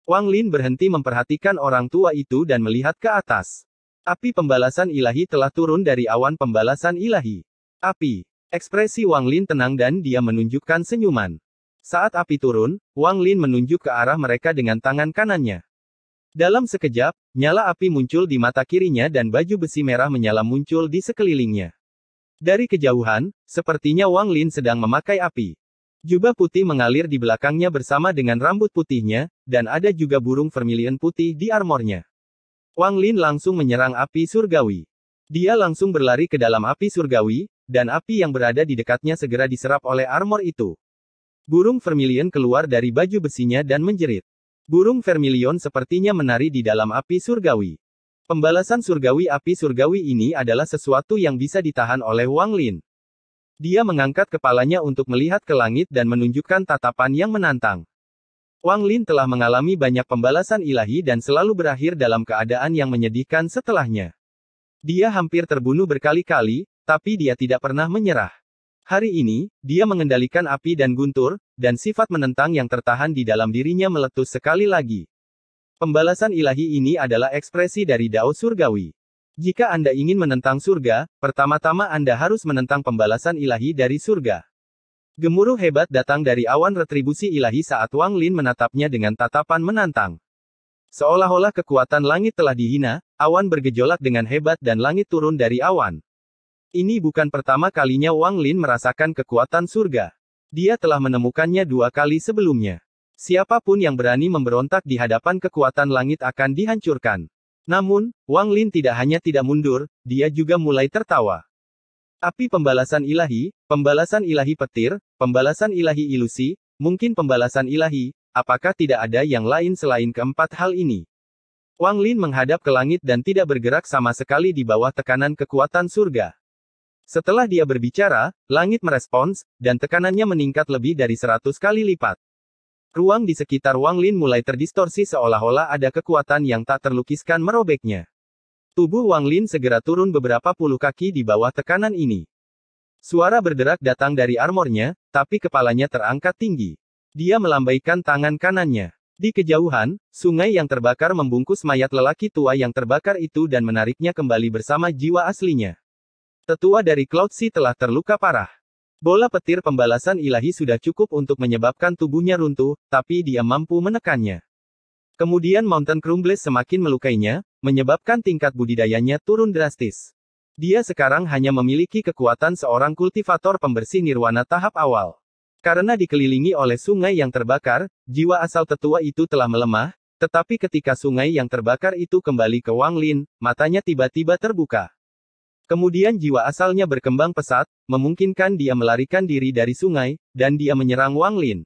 Wang Lin berhenti memperhatikan orang tua itu dan melihat ke atas. Api pembalasan ilahi telah turun dari awan pembalasan ilahi. Api. Ekspresi Wang Lin tenang dan dia menunjukkan senyuman. Saat api turun, Wang Lin menunjuk ke arah mereka dengan tangan kanannya. Dalam sekejap, nyala api muncul di mata kirinya dan baju besi merah menyala muncul di sekelilingnya. Dari kejauhan, sepertinya Wang Lin sedang memakai api. Jubah putih mengalir di belakangnya bersama dengan rambut putihnya, dan ada juga burung vermilion putih di armornya. Wang Lin langsung menyerang api surgawi. Dia langsung berlari ke dalam api surgawi, dan api yang berada di dekatnya segera diserap oleh armor itu. Burung vermilion keluar dari baju besinya dan menjerit. Burung vermilion sepertinya menari di dalam api surgawi. Pembalasan surgawi api surgawi ini adalah sesuatu yang bisa ditahan oleh Wang Lin. Dia mengangkat kepalanya untuk melihat ke langit dan menunjukkan tatapan yang menantang. Wang Lin telah mengalami banyak pembalasan ilahi dan selalu berakhir dalam keadaan yang menyedihkan setelahnya. Dia hampir terbunuh berkali-kali, tapi dia tidak pernah menyerah. Hari ini, dia mengendalikan api dan guntur, dan sifat menentang yang tertahan di dalam dirinya meletus sekali lagi. Pembalasan ilahi ini adalah ekspresi dari Dao Surgawi. Jika Anda ingin menentang surga, pertama-tama Anda harus menentang pembalasan ilahi dari surga. Gemuruh hebat datang dari awan retribusi ilahi saat Wang Lin menatapnya dengan tatapan menantang. Seolah-olah kekuatan langit telah dihina, awan bergejolak dengan hebat dan langit turun dari awan. Ini bukan pertama kalinya Wang Lin merasakan kekuatan surga. Dia telah menemukannya dua kali sebelumnya. Siapapun yang berani memberontak di hadapan kekuatan langit akan dihancurkan. Namun, Wang Lin tidak hanya tidak mundur, dia juga mulai tertawa. Api pembalasan ilahi, pembalasan ilahi petir, pembalasan ilahi ilusi, mungkin pembalasan ilahi, apakah tidak ada yang lain selain keempat hal ini? Wang Lin menghadap ke langit dan tidak bergerak sama sekali di bawah tekanan kekuatan surga. Setelah dia berbicara, langit merespons, dan tekanannya meningkat lebih dari seratus kali lipat. Ruang di sekitar Wang Lin mulai terdistorsi seolah-olah ada kekuatan yang tak terlukiskan merobeknya. Tubuh Wang Lin segera turun beberapa puluh kaki di bawah tekanan ini. Suara berderak datang dari armornya, tapi kepalanya terangkat tinggi. Dia melambaikan tangan kanannya. Di kejauhan, sungai yang terbakar membungkus mayat lelaki tua yang terbakar itu dan menariknya kembali bersama jiwa aslinya. Tetua dari Cloud Sea telah terluka parah. Bola petir pembalasan ilahi sudah cukup untuk menyebabkan tubuhnya runtuh, tapi dia mampu menekannya. Kemudian Mountain Crumbles semakin melukainya, menyebabkan tingkat budidayanya turun drastis. Dia sekarang hanya memiliki kekuatan seorang kultivator pembersih nirwana tahap awal. Karena dikelilingi oleh sungai yang terbakar, jiwa asal tetua itu telah melemah, tetapi ketika sungai yang terbakar itu kembali ke Wang Lin, matanya tiba-tiba terbuka. Kemudian jiwa asalnya berkembang pesat, memungkinkan dia melarikan diri dari sungai, dan dia menyerang Wang Lin.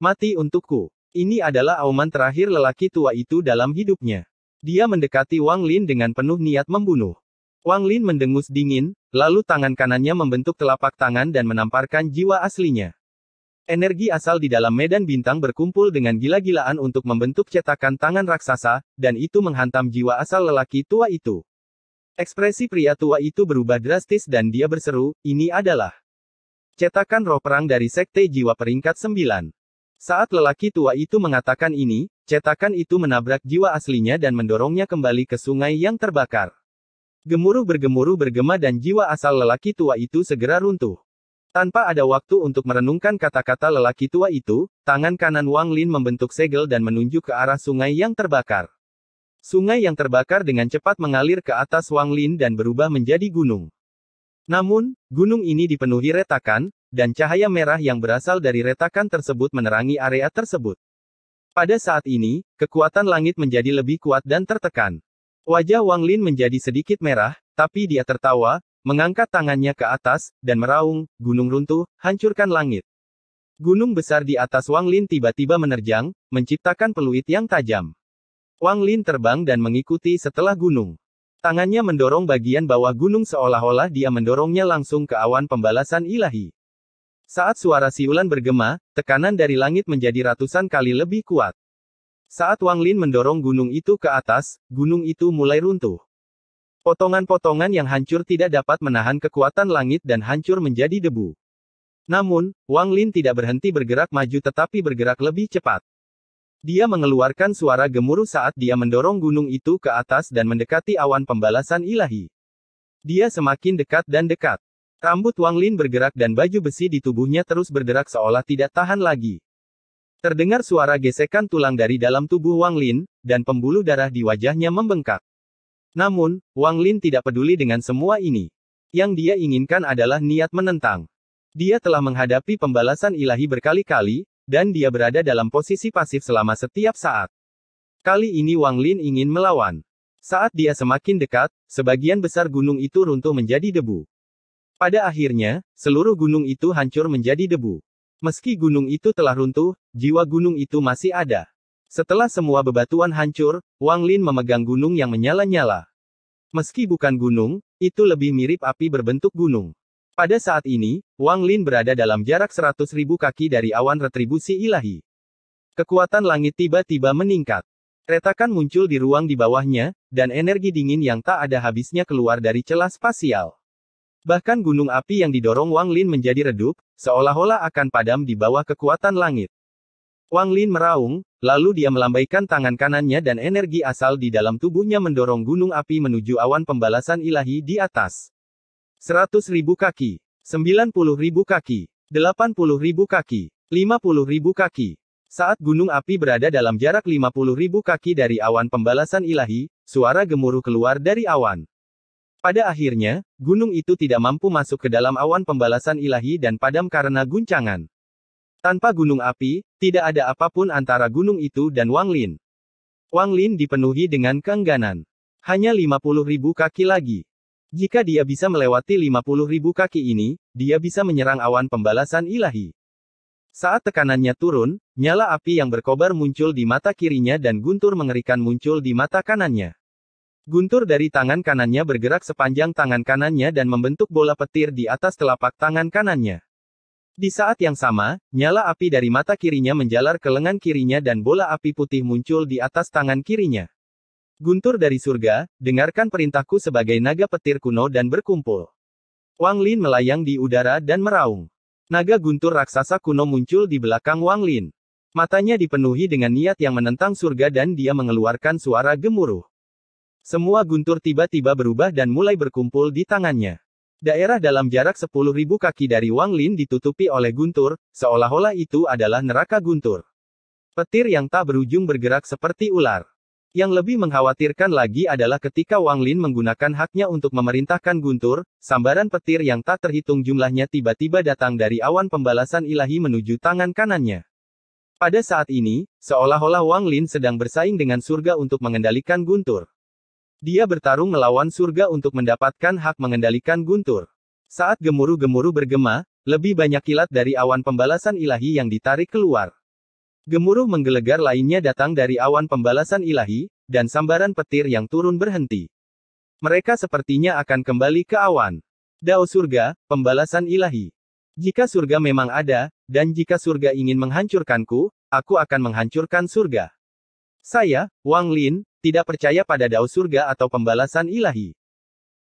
Mati untukku. Ini adalah auman terakhir lelaki tua itu dalam hidupnya. Dia mendekati Wang Lin dengan penuh niat membunuh. Wang Lin mendengus dingin, lalu tangan kanannya membentuk telapak tangan dan menamparkan jiwa aslinya. Energi asal di dalam medan bintang berkumpul dengan gila-gilaan untuk membentuk cetakan tangan raksasa, dan itu menghantam jiwa asal lelaki tua itu. Ekspresi pria tua itu berubah drastis dan dia berseru, ini adalah cetakan roh perang dari Sekte Jiwa peringkat 9. Saat lelaki tua itu mengatakan ini, cetakan itu menabrak jiwa aslinya dan mendorongnya kembali ke sungai yang terbakar. Gemuruh bergemuruh bergema dan jiwa asal lelaki tua itu segera runtuh. Tanpa ada waktu untuk merenungkan kata-kata lelaki tua itu, tangan kanan Wang Lin membentuk segel dan menunjuk ke arah sungai yang terbakar. Sungai yang terbakar dengan cepat mengalir ke atas Wang Lin dan berubah menjadi gunung. Namun, gunung ini dipenuhi retakan, dan cahaya merah yang berasal dari retakan tersebut menerangi area tersebut. Pada saat ini, kekuatan langit menjadi lebih kuat dan tertekan. Wajah Wang Lin menjadi sedikit merah, tapi dia tertawa, mengangkat tangannya ke atas, dan meraung, gunung runtuh, hancurkan langit. Gunung besar di atas Wang Lin tiba-tiba menerjang, menciptakan peluit yang tajam. Wang Lin terbang dan mengikuti setelah gunung. Tangannya mendorong bagian bawah gunung seolah-olah dia mendorongnya langsung ke awan pembalasan ilahi. Saat suara siulan bergema, tekanan dari langit menjadi ratusan kali lebih kuat. Saat Wang Lin mendorong gunung itu ke atas, gunung itu mulai runtuh. Potongan-potongan yang hancur tidak dapat menahan kekuatan langit dan hancur menjadi debu. Namun, Wang Lin tidak berhenti bergerak maju tetapi bergerak lebih cepat. Dia mengeluarkan suara gemuruh saat dia mendorong gunung itu ke atas dan mendekati awan pembalasan ilahi. Dia semakin dekat dan dekat. Rambut Wang Lin bergerak dan baju besi di tubuhnya terus bergerak seolah tidak tahan lagi. Terdengar suara gesekan tulang dari dalam tubuh Wang Lin, dan pembuluh darah di wajahnya membengkak. Namun, Wang Lin tidak peduli dengan semua ini. Yang dia inginkan adalah niat menentang. Dia telah menghadapi pembalasan ilahi berkali-kali, dan dia berada dalam posisi pasif selama setiap saat. Kali ini Wang Lin ingin melawan. Saat dia semakin dekat, sebagian besar gunung itu runtuh menjadi debu. Pada akhirnya, seluruh gunung itu hancur menjadi debu. Meski gunung itu telah runtuh, jiwa gunung itu masih ada. Setelah semua bebatuan hancur, Wang Lin memegang gunung yang menyala-nyala. Meski bukan gunung, itu lebih mirip api berbentuk gunung. Pada saat ini, Wang Lin berada dalam jarak 100 ribu kaki dari awan retribusi ilahi. Kekuatan langit tiba-tiba meningkat. Retakan muncul di ruang di bawahnya, dan energi dingin yang tak ada habisnya keluar dari celah spasial. Bahkan gunung api yang didorong Wang Lin menjadi redup, seolah-olah akan padam di bawah kekuatan langit. Wang Lin meraung, lalu dia melambaikan tangan kanannya dan energi asal di dalam tubuhnya mendorong gunung api menuju awan pembalasan ilahi di atas ribu kaki, ribu kaki, ribu kaki, ribu kaki. Saat gunung api berada dalam jarak ribu kaki dari awan pembalasan ilahi, suara gemuruh keluar dari awan. Pada akhirnya, gunung itu tidak mampu masuk ke dalam awan pembalasan ilahi dan padam karena guncangan. Tanpa gunung api, tidak ada apapun antara gunung itu dan Wang Lin. Wang Lin dipenuhi dengan keengganan. Hanya ribu kaki lagi. Jika dia bisa melewati 50.000 kaki ini, dia bisa menyerang awan pembalasan ilahi. Saat tekanannya turun, nyala api yang berkobar muncul di mata kirinya dan guntur mengerikan muncul di mata kanannya. Guntur dari tangan kanannya bergerak sepanjang tangan kanannya dan membentuk bola petir di atas telapak tangan kanannya. Di saat yang sama, nyala api dari mata kirinya menjalar ke lengan kirinya dan bola api putih muncul di atas tangan kirinya. Guntur dari surga, dengarkan perintahku sebagai naga petir kuno dan berkumpul. Wang Lin melayang di udara dan meraung. Naga guntur raksasa kuno muncul di belakang Wang Lin. Matanya dipenuhi dengan niat yang menentang surga dan dia mengeluarkan suara gemuruh. Semua guntur tiba-tiba berubah dan mulai berkumpul di tangannya. Daerah dalam jarak 10.000 kaki dari Wang Lin ditutupi oleh guntur, seolah-olah itu adalah neraka guntur. Petir yang tak berujung bergerak seperti ular. Yang lebih mengkhawatirkan lagi adalah ketika Wang Lin menggunakan haknya untuk memerintahkan guntur, sambaran petir yang tak terhitung jumlahnya tiba-tiba datang dari awan pembalasan ilahi menuju tangan kanannya. Pada saat ini, seolah-olah Wang Lin sedang bersaing dengan surga untuk mengendalikan guntur. Dia bertarung melawan surga untuk mendapatkan hak mengendalikan guntur. Saat gemuruh-gemuruh bergema, lebih banyak kilat dari awan pembalasan ilahi yang ditarik keluar. Gemuruh menggelegar lainnya datang dari awan pembalasan ilahi, dan sambaran petir yang turun berhenti. Mereka sepertinya akan kembali ke awan. Dao surga, pembalasan ilahi. Jika surga memang ada, dan jika surga ingin menghancurkanku, aku akan menghancurkan surga. Saya, Wang Lin, tidak percaya pada dao surga atau pembalasan ilahi.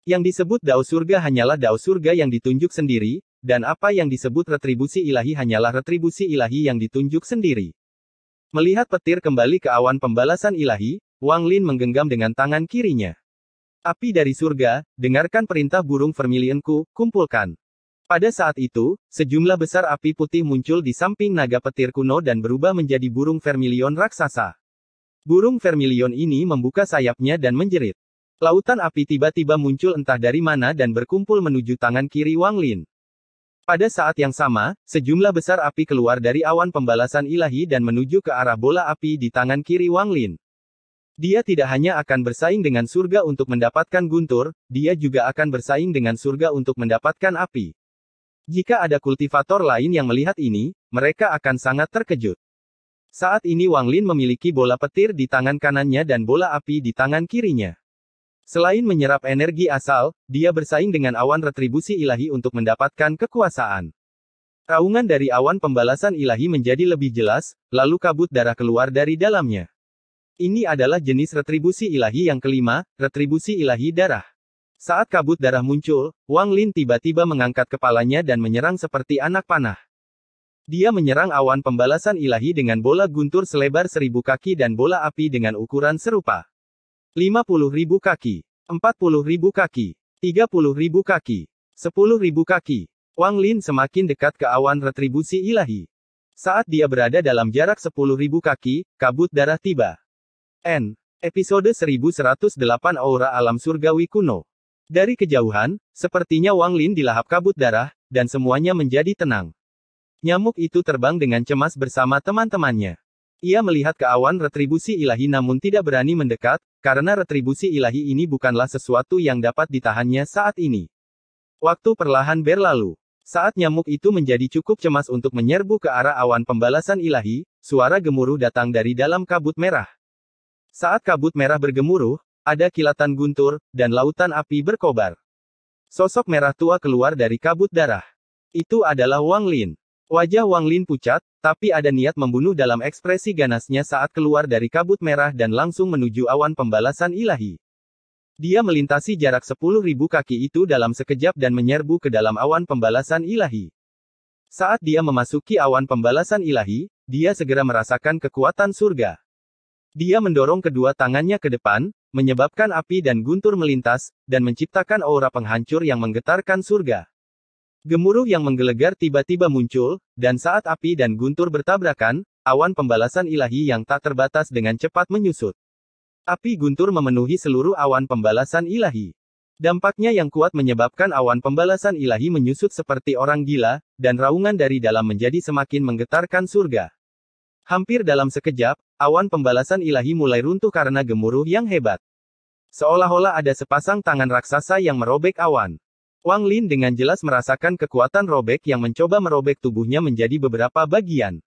Yang disebut dao surga hanyalah dao surga yang ditunjuk sendiri, dan apa yang disebut retribusi ilahi hanyalah retribusi ilahi yang ditunjuk sendiri. Melihat petir kembali ke awan pembalasan ilahi, Wang Lin menggenggam dengan tangan kirinya. Api dari surga, dengarkan perintah burung vermilionku, kumpulkan. Pada saat itu, sejumlah besar api putih muncul di samping naga petir kuno dan berubah menjadi burung vermilion raksasa. Burung vermilion ini membuka sayapnya dan menjerit. Lautan api tiba-tiba muncul entah dari mana dan berkumpul menuju tangan kiri Wang Lin. Pada saat yang sama, sejumlah besar api keluar dari awan pembalasan ilahi dan menuju ke arah bola api di tangan kiri Wang Lin. Dia tidak hanya akan bersaing dengan surga untuk mendapatkan guntur, dia juga akan bersaing dengan surga untuk mendapatkan api. Jika ada kultivator lain yang melihat ini, mereka akan sangat terkejut. Saat ini Wang Lin memiliki bola petir di tangan kanannya dan bola api di tangan kirinya. Selain menyerap energi asal, dia bersaing dengan awan retribusi ilahi untuk mendapatkan kekuasaan. Raungan dari awan pembalasan ilahi menjadi lebih jelas, lalu kabut darah keluar dari dalamnya. Ini adalah jenis retribusi ilahi yang kelima, retribusi ilahi darah. Saat kabut darah muncul, Wang Lin tiba-tiba mengangkat kepalanya dan menyerang seperti anak panah. Dia menyerang awan pembalasan ilahi dengan bola guntur selebar seribu kaki dan bola api dengan ukuran serupa. 50.000 kaki, 40.000 kaki, 30.000 kaki, 10.000 kaki. Wang Lin semakin dekat ke awan retribusi ilahi. Saat dia berada dalam jarak 10.000 kaki, kabut darah tiba. N. Episode 1108 Aura Alam Surgawi Kuno. Dari kejauhan, sepertinya Wang Lin dilahap kabut darah, dan semuanya menjadi tenang. Nyamuk itu terbang dengan cemas bersama teman-temannya. Ia melihat ke awan retribusi ilahi namun tidak berani mendekat, karena retribusi ilahi ini bukanlah sesuatu yang dapat ditahannya saat ini. Waktu perlahan berlalu. Saat nyamuk itu menjadi cukup cemas untuk menyerbu ke arah awan pembalasan ilahi, suara gemuruh datang dari dalam kabut merah. Saat kabut merah bergemuruh, ada kilatan guntur, dan lautan api berkobar. Sosok merah tua keluar dari kabut darah. Itu adalah Wang Lin. Wajah Wang Lin pucat, tapi ada niat membunuh dalam ekspresi ganasnya saat keluar dari kabut merah dan langsung menuju awan pembalasan ilahi. Dia melintasi jarak 10.000 kaki itu dalam sekejap dan menyerbu ke dalam awan pembalasan ilahi. Saat dia memasuki awan pembalasan ilahi, dia segera merasakan kekuatan surga. Dia mendorong kedua tangannya ke depan, menyebabkan api dan guntur melintas, dan menciptakan aura penghancur yang menggetarkan surga. Gemuruh yang menggelegar tiba-tiba muncul, dan saat api dan guntur bertabrakan, awan pembalasan ilahi yang tak terbatas dengan cepat menyusut. Api guntur memenuhi seluruh awan pembalasan ilahi. Dampaknya yang kuat menyebabkan awan pembalasan ilahi menyusut seperti orang gila, dan raungan dari dalam menjadi semakin menggetarkan surga. Hampir dalam sekejap, awan pembalasan ilahi mulai runtuh karena gemuruh yang hebat. Seolah-olah ada sepasang tangan raksasa yang merobek awan. Wang Lin dengan jelas merasakan kekuatan robek yang mencoba merobek tubuhnya menjadi beberapa bagian.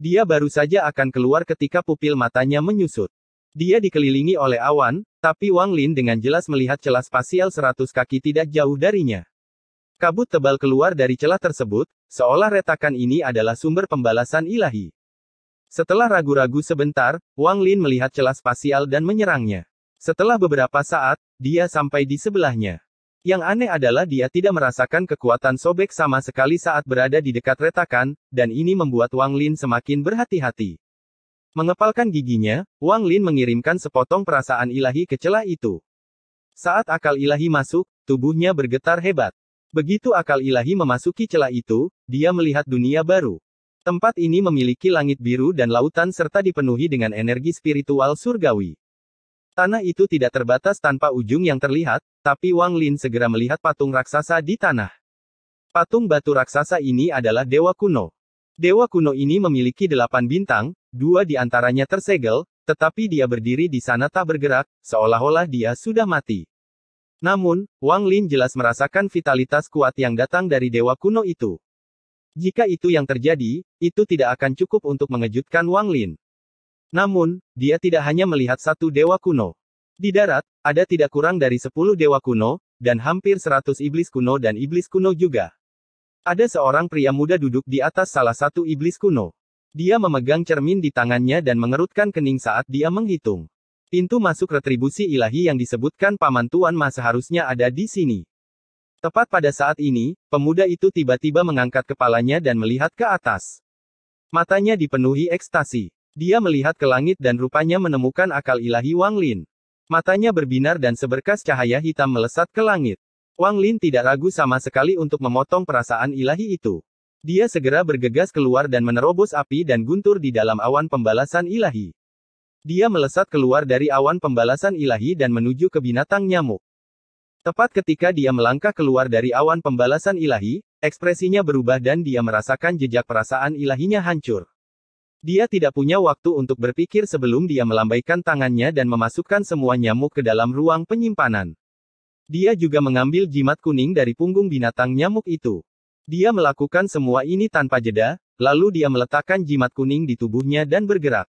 Dia baru saja akan keluar ketika pupil matanya menyusut. Dia dikelilingi oleh awan, tapi Wang Lin dengan jelas melihat celah spasial seratus kaki tidak jauh darinya. Kabut tebal keluar dari celah tersebut, seolah retakan ini adalah sumber pembalasan ilahi. Setelah ragu-ragu sebentar, Wang Lin melihat celah spasial dan menyerangnya. Setelah beberapa saat, dia sampai di sebelahnya. Yang aneh adalah dia tidak merasakan kekuatan sobek sama sekali saat berada di dekat retakan, dan ini membuat Wang Lin semakin berhati-hati. Mengepalkan giginya, Wang Lin mengirimkan sepotong perasaan ilahi ke celah itu. Saat akal ilahi masuk, tubuhnya bergetar hebat. Begitu akal ilahi memasuki celah itu, dia melihat dunia baru. Tempat ini memiliki langit biru dan lautan serta dipenuhi dengan energi spiritual surgawi. Tanah itu tidak terbatas tanpa ujung yang terlihat, tapi Wang Lin segera melihat patung raksasa di tanah. Patung batu raksasa ini adalah dewa kuno. Dewa kuno ini memiliki delapan bintang, dua di antaranya tersegel, tetapi dia berdiri di sana tak bergerak, seolah-olah dia sudah mati. Namun, Wang Lin jelas merasakan vitalitas kuat yang datang dari dewa kuno itu. Jika itu yang terjadi, itu tidak akan cukup untuk mengejutkan Wang Lin. Namun, dia tidak hanya melihat satu dewa kuno. Di darat, ada tidak kurang dari sepuluh dewa kuno, dan hampir seratus iblis kuno dan iblis kuno juga. Ada seorang pria muda duduk di atas salah satu iblis kuno. Dia memegang cermin di tangannya dan mengerutkan kening saat dia menghitung. Pintu masuk retribusi ilahi yang disebutkan Paman Tuan Ma seharusnya ada di sini. Tepat pada saat ini, pemuda itu tiba-tiba mengangkat kepalanya dan melihat ke atas. Matanya dipenuhi ekstasi. Dia melihat ke langit dan rupanya menemukan akal ilahi Wang Lin. Matanya berbinar dan seberkas cahaya hitam melesat ke langit. Wang Lin tidak ragu sama sekali untuk memotong perasaan ilahi itu. Dia segera bergegas keluar dan menerobos api dan guntur di dalam awan pembalasan ilahi. Dia melesat keluar dari awan pembalasan ilahi dan menuju ke binatang nyamuk. Tepat ketika dia melangkah keluar dari awan pembalasan ilahi, ekspresinya berubah dan dia merasakan jejak perasaan ilahinya hancur. Dia tidak punya waktu untuk berpikir sebelum dia melambaikan tangannya dan memasukkan semua nyamuk ke dalam ruang penyimpanan. Dia juga mengambil jimat kuning dari punggung binatang nyamuk itu. Dia melakukan semua ini tanpa jeda, lalu dia meletakkan jimat kuning di tubuhnya dan bergerak.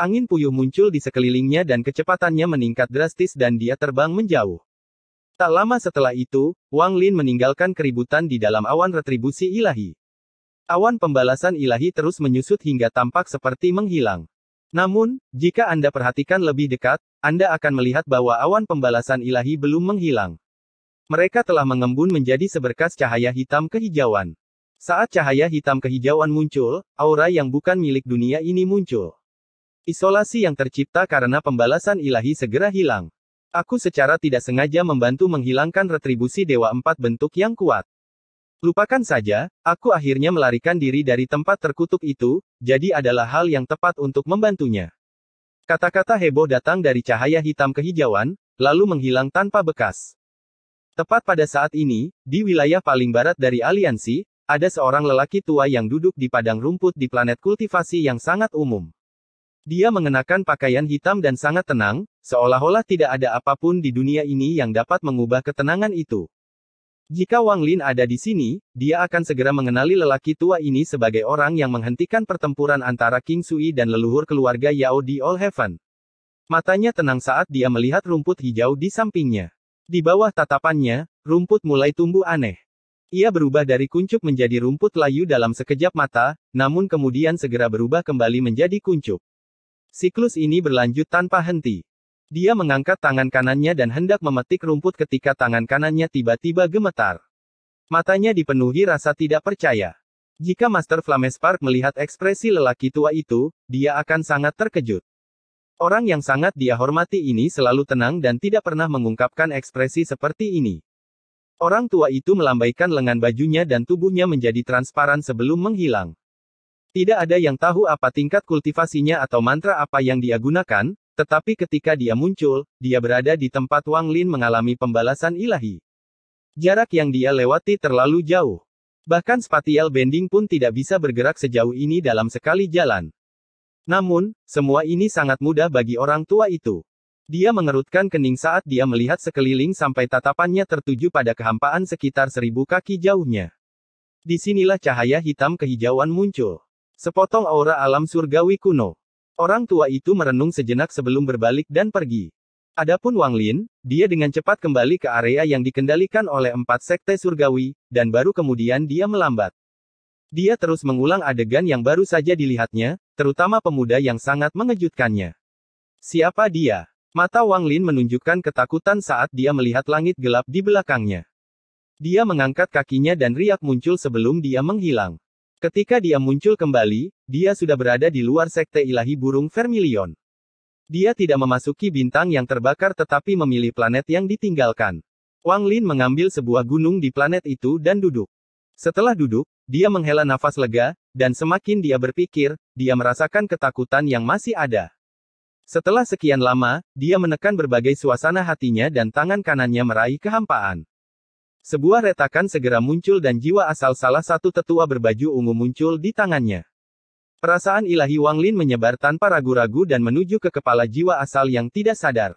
Angin puyuh muncul di sekelilingnya dan kecepatannya meningkat drastis dan dia terbang menjauh. Tak lama setelah itu, Wang Lin meninggalkan keributan di dalam awan retribusi ilahi. Awan pembalasan ilahi terus menyusut hingga tampak seperti menghilang. Namun, jika Anda perhatikan lebih dekat, Anda akan melihat bahwa awan pembalasan ilahi belum menghilang. Mereka telah mengembun menjadi seberkas cahaya hitam kehijauan. Saat cahaya hitam kehijauan muncul, aura yang bukan milik dunia ini muncul. Isolasi yang tercipta karena pembalasan ilahi segera hilang. Aku secara tidak sengaja membantu menghilangkan retribusi Dewa Empat bentuk yang kuat. Lupakan saja, aku akhirnya melarikan diri dari tempat terkutuk itu, jadi adalah hal yang tepat untuk membantunya. Kata-kata heboh datang dari cahaya hitam kehijauan, lalu menghilang tanpa bekas. Tepat pada saat ini, di wilayah paling barat dari aliansi, ada seorang lelaki tua yang duduk di padang rumput di planet kultivasi yang sangat umum. Dia mengenakan pakaian hitam dan sangat tenang, seolah-olah tidak ada apapun di dunia ini yang dapat mengubah ketenangan itu. Jika Wang Lin ada di sini, dia akan segera mengenali lelaki tua ini sebagai orang yang menghentikan pertempuran antara King Sui dan leluhur keluarga Yao di All Heaven. Matanya tenang saat dia melihat rumput hijau di sampingnya. Di bawah tatapannya, rumput mulai tumbuh aneh. Ia berubah dari kuncup menjadi rumput layu dalam sekejap mata, namun kemudian segera berubah kembali menjadi kuncup. Siklus ini berlanjut tanpa henti. Dia mengangkat tangan kanannya dan hendak memetik rumput ketika tangan kanannya tiba-tiba gemetar. Matanya dipenuhi rasa tidak percaya. Jika Master Flamespark melihat ekspresi lelaki tua itu, dia akan sangat terkejut. Orang yang sangat dia hormati ini selalu tenang dan tidak pernah mengungkapkan ekspresi seperti ini. Orang tua itu melambaikan lengan bajunya dan tubuhnya menjadi transparan sebelum menghilang. Tidak ada yang tahu apa tingkat kultivasinya atau mantra apa yang dia gunakan, tetapi ketika dia muncul, dia berada di tempat Wang Lin mengalami pembalasan ilahi. Jarak yang dia lewati terlalu jauh. Bahkan spatial bending pun tidak bisa bergerak sejauh ini dalam sekali jalan. Namun, semua ini sangat mudah bagi orang tua itu. Dia mengerutkan kening saat dia melihat sekeliling sampai tatapannya tertuju pada kehampaan sekitar seribu kaki jauhnya. Disinilah cahaya hitam kehijauan muncul. Sepotong aura alam surgawi kuno. Orang tua itu merenung sejenak sebelum berbalik dan pergi. Adapun Wang Lin, dia dengan cepat kembali ke area yang dikendalikan oleh empat sekte surgawi, dan baru kemudian dia melambat. Dia terus mengulang adegan yang baru saja dilihatnya, terutama pemuda yang sangat mengejutkannya. Siapa dia? Mata Wang Lin menunjukkan ketakutan saat dia melihat langit gelap di belakangnya. Dia mengangkat kakinya dan riak muncul sebelum dia menghilang. Ketika dia muncul kembali, dia sudah berada di luar sekte ilahi burung vermilion. Dia tidak memasuki bintang yang terbakar tetapi memilih planet yang ditinggalkan. Wang Lin mengambil sebuah gunung di planet itu dan duduk. Setelah duduk, dia menghela nafas lega, dan semakin dia berpikir, dia merasakan ketakutan yang masih ada. Setelah sekian lama, dia menekan berbagai suasana hatinya dan tangan kanannya meraih kehampaan. Sebuah retakan segera muncul dan jiwa asal salah satu tetua berbaju ungu muncul di tangannya. Perasaan ilahi Wang Lin menyebar tanpa ragu-ragu dan menuju ke kepala jiwa asal yang tidak sadar.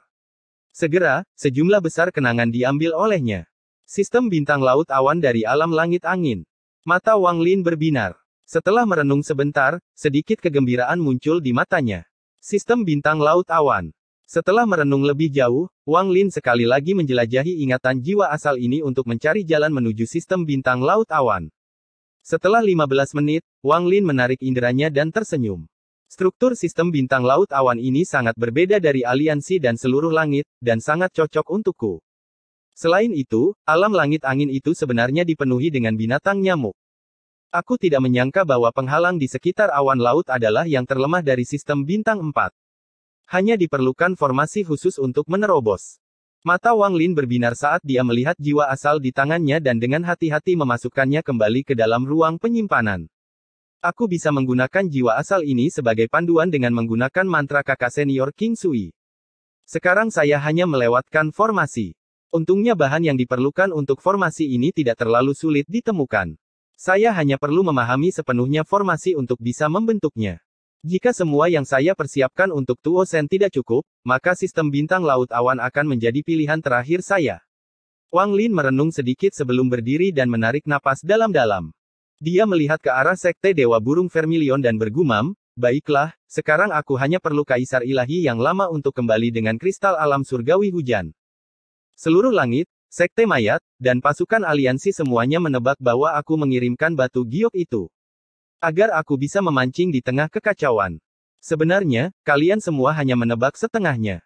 Segera, sejumlah besar kenangan diambil olehnya. Sistem bintang laut awan dari alam langit angin. Mata Wang Lin berbinar. Setelah merenung sebentar, sedikit kegembiraan muncul di matanya. Sistem bintang laut awan. Setelah merenung lebih jauh, Wang Lin sekali lagi menjelajahi ingatan jiwa asal ini untuk mencari jalan menuju sistem bintang laut awan. Setelah 15 menit, Wang Lin menarik inderanya dan tersenyum. Struktur sistem bintang laut awan ini sangat berbeda dari aliansi dan seluruh langit, dan sangat cocok untukku. Selain itu, alam langit angin itu sebenarnya dipenuhi dengan binatang nyamuk. Aku tidak menyangka bahwa penghalang di sekitar awan laut adalah yang terlemah dari sistem bintang 4. Hanya diperlukan formasi khusus untuk menerobos. Mata Wang Lin berbinar saat dia melihat jiwa asal di tangannya dan dengan hati-hati memasukkannya kembali ke dalam ruang penyimpanan. Aku bisa menggunakan jiwa asal ini sebagai panduan dengan menggunakan mantra kakak senior King Sui. Sekarang saya hanya melewatkan formasi. Untungnya bahan yang diperlukan untuk formasi ini tidak terlalu sulit ditemukan. Saya hanya perlu memahami sepenuhnya formasi untuk bisa membentuknya. Jika semua yang saya persiapkan untuk Tuo Sen tidak cukup, maka sistem bintang laut awan akan menjadi pilihan terakhir saya. Wang Lin merenung sedikit sebelum berdiri dan menarik napas dalam-dalam. Dia melihat ke arah sekte Dewa Burung Vermilion dan bergumam, Baiklah, sekarang aku hanya perlu kaisar ilahi yang lama untuk kembali dengan kristal alam surgawi hujan. Seluruh langit, sekte mayat, dan pasukan aliansi semuanya menebak bahwa aku mengirimkan batu giok itu. Agar aku bisa memancing di tengah kekacauan. Sebenarnya, kalian semua hanya menebak setengahnya.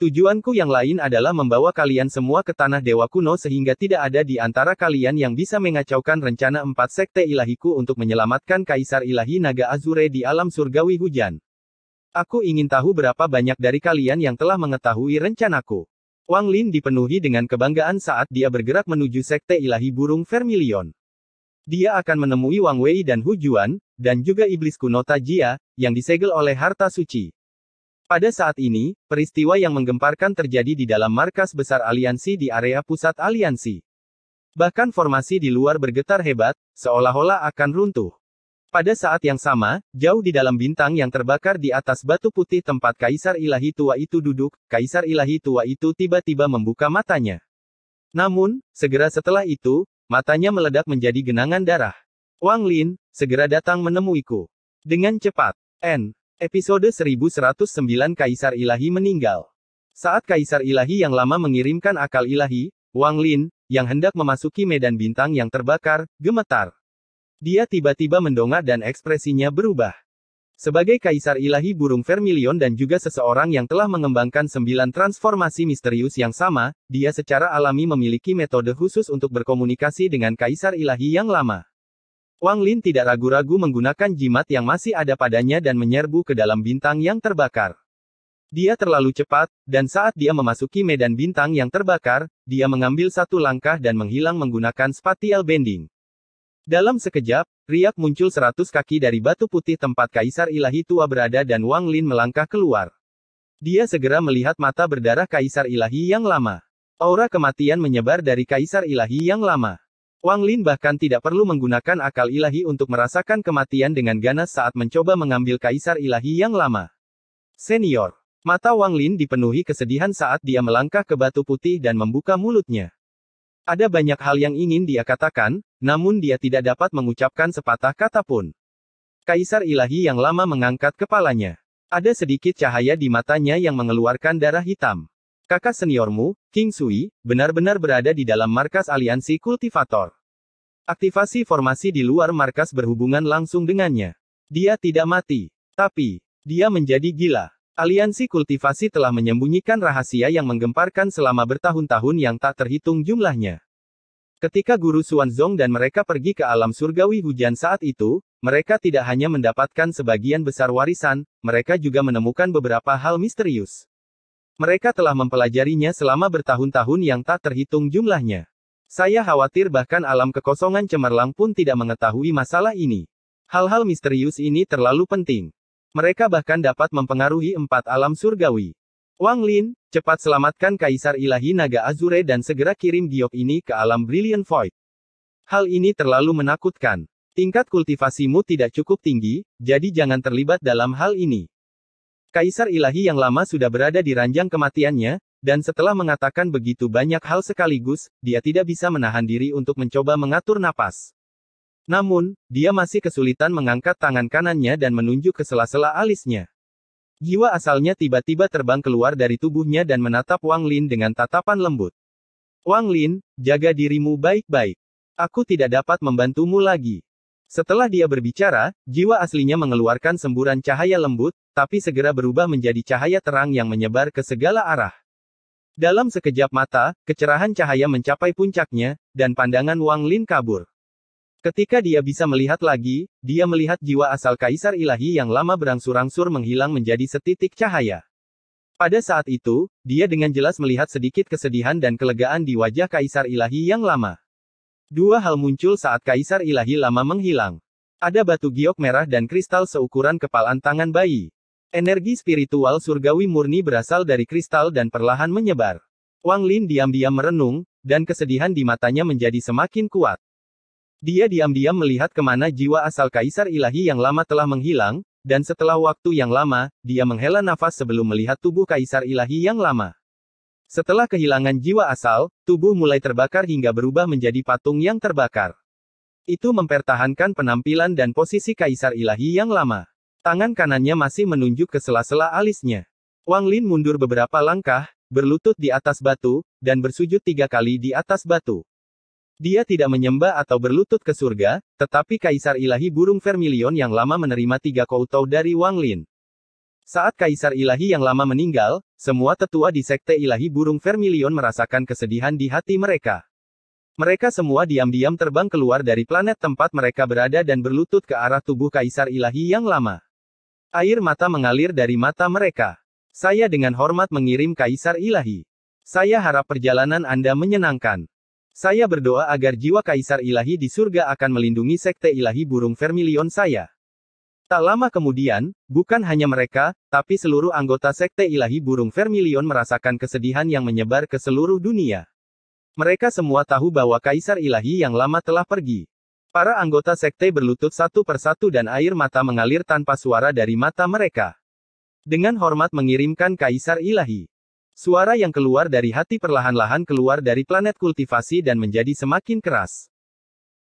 Tujuanku yang lain adalah membawa kalian semua ke tanah dewa kuno sehingga tidak ada di antara kalian yang bisa mengacaukan rencana empat sekte ilahiku untuk menyelamatkan Kaisar Ilahi Naga Azure di alam surgawi hujan. Aku ingin tahu berapa banyak dari kalian yang telah mengetahui rencanaku. Wang Lin dipenuhi dengan kebanggaan saat dia bergerak menuju sekte ilahi burung vermilion. Dia akan menemui Wang Wei dan Hu Juan, dan juga iblis kuno Tajia, yang disegel oleh harta suci. Pada saat ini, peristiwa yang menggemparkan terjadi di dalam markas besar aliansi di area pusat aliansi. Bahkan formasi di luar bergetar hebat, seolah-olah akan runtuh. Pada saat yang sama, jauh di dalam bintang yang terbakar di atas batu putih tempat Kaisar Ilahi Tua itu duduk, Kaisar Ilahi Tua itu tiba-tiba membuka matanya. Namun, segera setelah itu, Matanya meledak menjadi genangan darah. Wang Lin, segera datang menemuiku. Dengan cepat. N. Episode 1109 Kaisar Ilahi meninggal. Saat Kaisar Ilahi yang lama mengirimkan akal ilahi, Wang Lin, yang hendak memasuki medan bintang yang terbakar, gemetar. Dia tiba-tiba mendongak dan ekspresinya berubah. Sebagai kaisar ilahi burung vermilion dan juga seseorang yang telah mengembangkan sembilan transformasi misterius yang sama, dia secara alami memiliki metode khusus untuk berkomunikasi dengan kaisar ilahi yang lama. Wang Lin tidak ragu-ragu menggunakan jimat yang masih ada padanya dan menyerbu ke dalam bintang yang terbakar. Dia terlalu cepat, dan saat dia memasuki medan bintang yang terbakar, dia mengambil satu langkah dan menghilang menggunakan spatial bending. Dalam sekejap, riak muncul seratus kaki dari batu putih tempat Kaisar Ilahi tua berada dan Wang Lin melangkah keluar. Dia segera melihat mata berdarah Kaisar Ilahi yang lama. Aura kematian menyebar dari Kaisar Ilahi yang lama. Wang Lin bahkan tidak perlu menggunakan akal ilahi untuk merasakan kematian dengan ganas saat mencoba mengambil Kaisar Ilahi yang lama. Senior. Mata Wang Lin dipenuhi kesedihan saat dia melangkah ke batu putih dan membuka mulutnya. Ada banyak hal yang ingin dia katakan, namun dia tidak dapat mengucapkan sepatah kata pun. Kaisar ilahi yang lama mengangkat kepalanya. Ada sedikit cahaya di matanya yang mengeluarkan darah hitam. Kakak seniormu, King Sui, benar-benar berada di dalam markas aliansi kultivator. Aktivasi formasi di luar markas berhubungan langsung dengannya. Dia tidak mati. Tapi, dia menjadi gila. Aliansi kultivasi telah menyembunyikan rahasia yang menggemparkan selama bertahun-tahun yang tak terhitung jumlahnya. Ketika Guru Xuanzong dan mereka pergi ke alam surgawi hujan saat itu, mereka tidak hanya mendapatkan sebagian besar warisan, mereka juga menemukan beberapa hal misterius. Mereka telah mempelajarinya selama bertahun-tahun yang tak terhitung jumlahnya. Saya khawatir bahkan alam kekosongan cemerlang pun tidak mengetahui masalah ini. Hal-hal misterius ini terlalu penting. Mereka bahkan dapat mempengaruhi empat alam surgawi. Wang Lin, cepat selamatkan Kaisar Ilahi Naga Azure dan segera kirim giok ini ke alam Brilliant Void. Hal ini terlalu menakutkan. Tingkat kultivasimu tidak cukup tinggi, jadi jangan terlibat dalam hal ini. Kaisar Ilahi yang lama sudah berada di ranjang kematiannya, dan setelah mengatakan begitu banyak hal sekaligus, dia tidak bisa menahan diri untuk mencoba mengatur napas. Namun, dia masih kesulitan mengangkat tangan kanannya dan menunjuk ke sela-sela alisnya. Jiwa asalnya tiba-tiba terbang keluar dari tubuhnya dan menatap Wang Lin dengan tatapan lembut. Wang Lin, jaga dirimu baik-baik. Aku tidak dapat membantumu lagi. Setelah dia berbicara, jiwa aslinya mengeluarkan semburan cahaya lembut, tapi segera berubah menjadi cahaya terang yang menyebar ke segala arah. Dalam sekejap mata, kecerahan cahaya mencapai puncaknya, dan pandangan Wang Lin kabur. Ketika dia bisa melihat lagi, dia melihat jiwa asal Kaisar Ilahi yang lama berangsur-angsur menghilang menjadi setitik cahaya. Pada saat itu, dia dengan jelas melihat sedikit kesedihan dan kelegaan di wajah Kaisar Ilahi yang lama. Dua hal muncul saat Kaisar Ilahi lama menghilang. Ada batu giok merah dan kristal seukuran kepalan tangan bayi. Energi spiritual surgawi murni berasal dari kristal dan perlahan menyebar. Wang Lin diam-diam merenung, dan kesedihan di matanya menjadi semakin kuat. Dia diam-diam melihat kemana jiwa asal Kaisar Ilahi yang lama telah menghilang, dan setelah waktu yang lama, dia menghela nafas sebelum melihat tubuh Kaisar Ilahi yang lama. Setelah kehilangan jiwa asal, tubuh mulai terbakar hingga berubah menjadi patung yang terbakar. Itu mempertahankan penampilan dan posisi Kaisar Ilahi yang lama. Tangan kanannya masih menunjuk ke sela-sela alisnya. Wang Lin mundur beberapa langkah, berlutut di atas batu, dan bersujud tiga kali di atas batu. Dia tidak menyembah atau berlutut ke surga, tetapi Kaisar Ilahi Burung Vermilion yang lama menerima tiga koutou dari Wang Lin. Saat Kaisar Ilahi yang lama meninggal, semua tetua di Sekte Ilahi Burung Vermilion merasakan kesedihan di hati mereka. Mereka semua diam-diam terbang keluar dari planet tempat mereka berada dan berlutut ke arah tubuh Kaisar Ilahi yang lama. Air mata mengalir dari mata mereka. Saya dengan hormat mengirim Kaisar Ilahi. Saya harap perjalanan Anda menyenangkan. Saya berdoa agar jiwa Kaisar Ilahi di surga akan melindungi sekte Ilahi burung vermilion saya. Tak lama kemudian, bukan hanya mereka, tapi seluruh anggota sekte Ilahi burung vermilion merasakan kesedihan yang menyebar ke seluruh dunia. Mereka semua tahu bahwa Kaisar Ilahi yang lama telah pergi. Para anggota sekte berlutut satu persatu dan air mata mengalir tanpa suara dari mata mereka. Dengan hormat mengirimkan Kaisar Ilahi. Suara yang keluar dari hati perlahan-lahan keluar dari planet kultivasi dan menjadi semakin keras.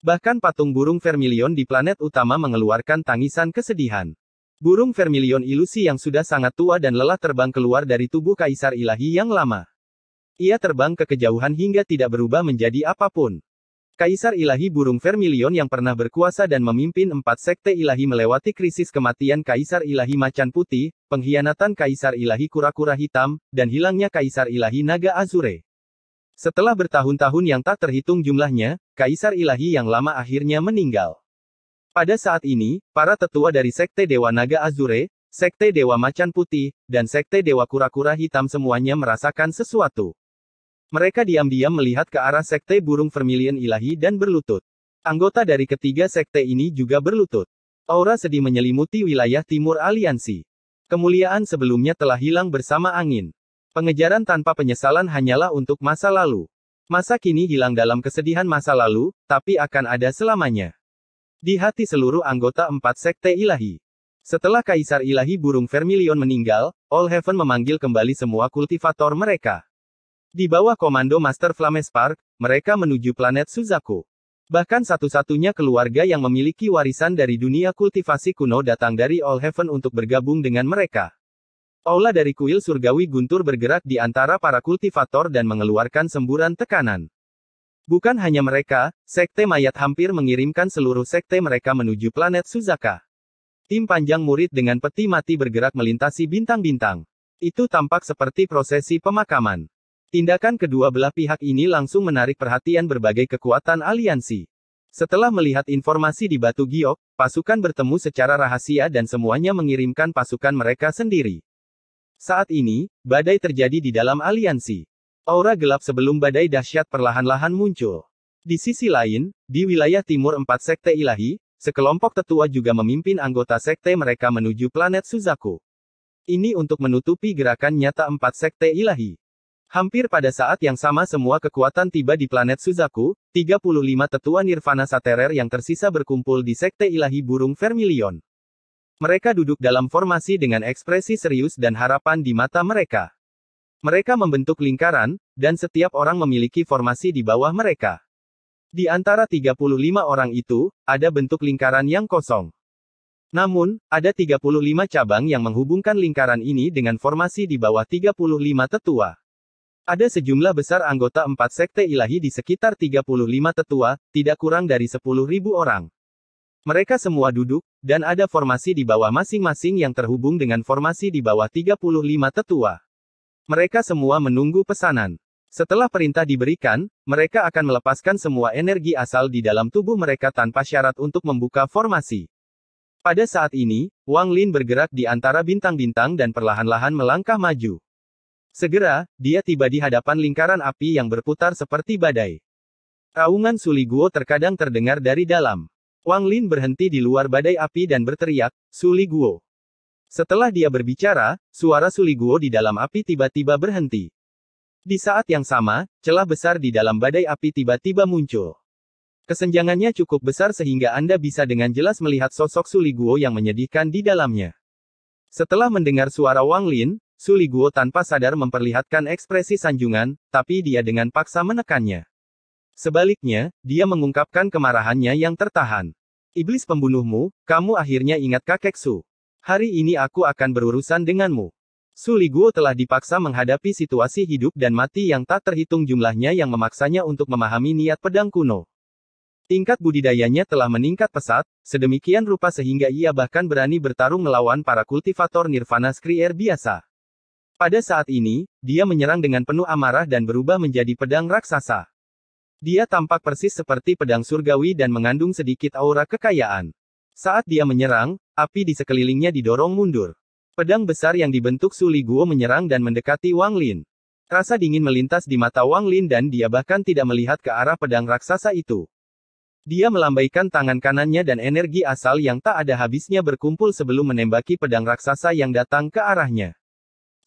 Bahkan patung burung vermilion di planet utama mengeluarkan tangisan kesedihan. Burung vermilion ilusi yang sudah sangat tua dan lelah terbang keluar dari tubuh kaisar ilahi yang lama. Ia terbang ke kejauhan hingga tidak berubah menjadi apapun. Kaisar Ilahi Burung Vermilion yang pernah berkuasa dan memimpin empat sekte ilahi melewati krisis kematian Kaisar Ilahi Macan Putih, pengkhianatan Kaisar Ilahi Kura-Kura Hitam, dan hilangnya Kaisar Ilahi Naga Azure. Setelah bertahun-tahun yang tak terhitung jumlahnya, Kaisar Ilahi yang lama akhirnya meninggal. Pada saat ini, para tetua dari Sekte Dewa Naga Azure, Sekte Dewa Macan Putih, dan Sekte Dewa Kura-Kura Hitam semuanya merasakan sesuatu. Mereka diam-diam melihat ke arah sekte burung vermilion ilahi dan berlutut. Anggota dari ketiga sekte ini juga berlutut. Aura sedih menyelimuti wilayah timur aliansi. Kemuliaan sebelumnya telah hilang bersama angin. Pengejaran tanpa penyesalan hanyalah untuk masa lalu. Masa kini hilang dalam kesedihan masa lalu, tapi akan ada selamanya. Di hati seluruh anggota empat sekte ilahi. Setelah Kaisar Ilahi Burung Vermilion meninggal, All Heaven memanggil kembali semua kultivator mereka. Di bawah komando Master Flamespark, mereka menuju planet Suzaku. Bahkan satu-satunya keluarga yang memiliki warisan dari dunia kultivasi kuno datang dari All Heaven untuk bergabung dengan mereka. Aula dari kuil surgawi guntur bergerak di antara para kultivator dan mengeluarkan semburan tekanan. Bukan hanya mereka, sekte mayat hampir mengirimkan seluruh sekte mereka menuju planet Suzaka. Tim panjang murid dengan peti mati bergerak melintasi bintang-bintang. Itu tampak seperti prosesi pemakaman. Tindakan kedua belah pihak ini langsung menarik perhatian berbagai kekuatan aliansi. Setelah melihat informasi di Batu Giok, pasukan bertemu secara rahasia dan semuanya mengirimkan pasukan mereka sendiri. Saat ini, badai terjadi di dalam aliansi. Aura gelap sebelum badai dahsyat perlahan-lahan muncul. Di sisi lain, di wilayah timur empat sekte ilahi, sekelompok tetua juga memimpin anggota sekte mereka menuju planet Suzaku. Ini untuk menutupi gerakan nyata empat sekte ilahi. Hampir pada saat yang sama semua kekuatan tiba di planet Suzaku, 35 tetua Nirvana Saterer yang tersisa berkumpul di Sekte Ilahi Burung Vermilion. Mereka duduk dalam formasi dengan ekspresi serius dan harapan di mata mereka. Mereka membentuk lingkaran, dan setiap orang memiliki formasi di bawah mereka. Di antara 35 orang itu, ada bentuk lingkaran yang kosong. Namun, ada 35 cabang yang menghubungkan lingkaran ini dengan formasi di bawah 35 tetua. Ada sejumlah besar anggota empat sekte ilahi di sekitar 35 tetua, tidak kurang dari 10.000 orang. Mereka semua duduk, dan ada formasi di bawah masing-masing yang terhubung dengan formasi di bawah 35 tetua. Mereka semua menunggu pesanan. Setelah perintah diberikan, mereka akan melepaskan semua energi asal di dalam tubuh mereka tanpa syarat untuk membuka formasi. Pada saat ini, Wang Lin bergerak di antara bintang-bintang dan perlahan-lahan melangkah maju. Segera, dia tiba di hadapan lingkaran api yang berputar seperti badai. Raungan Suli Guo terkadang terdengar dari dalam. Wang Lin berhenti di luar badai api dan berteriak, Suli Guo. Setelah dia berbicara, suara Suli Guo di dalam api tiba-tiba berhenti. Di saat yang sama, celah besar di dalam badai api tiba-tiba muncul. Kesenjangannya cukup besar sehingga Anda bisa dengan jelas melihat sosok Suli Guo yang menyedihkan di dalamnya. Setelah mendengar suara Wang Lin, Suliguo tanpa sadar memperlihatkan ekspresi sanjungan, tapi dia dengan paksa menekannya. Sebaliknya, dia mengungkapkan kemarahannya yang tertahan. Iblis pembunuhmu, kamu akhirnya ingat kakek Su. Hari ini aku akan berurusan denganmu. Suliguo telah dipaksa menghadapi situasi hidup dan mati yang tak terhitung jumlahnya yang memaksanya untuk memahami niat pedang kuno. Tingkat budidayanya telah meningkat pesat, sedemikian rupa sehingga ia bahkan berani bertarung melawan para kultivator Nirvana Skrier biasa. Pada saat ini, dia menyerang dengan penuh amarah dan berubah menjadi pedang raksasa. Dia tampak persis seperti pedang surgawi dan mengandung sedikit aura kekayaan. Saat dia menyerang, api di sekelilingnya didorong mundur. Pedang besar yang dibentuk Suli Guo menyerang dan mendekati Wang Lin. Rasa dingin melintas di mata Wang Lin dan dia bahkan tidak melihat ke arah pedang raksasa itu. Dia melambaikan tangan kanannya dan energi asal yang tak ada habisnya berkumpul sebelum menembaki pedang raksasa yang datang ke arahnya.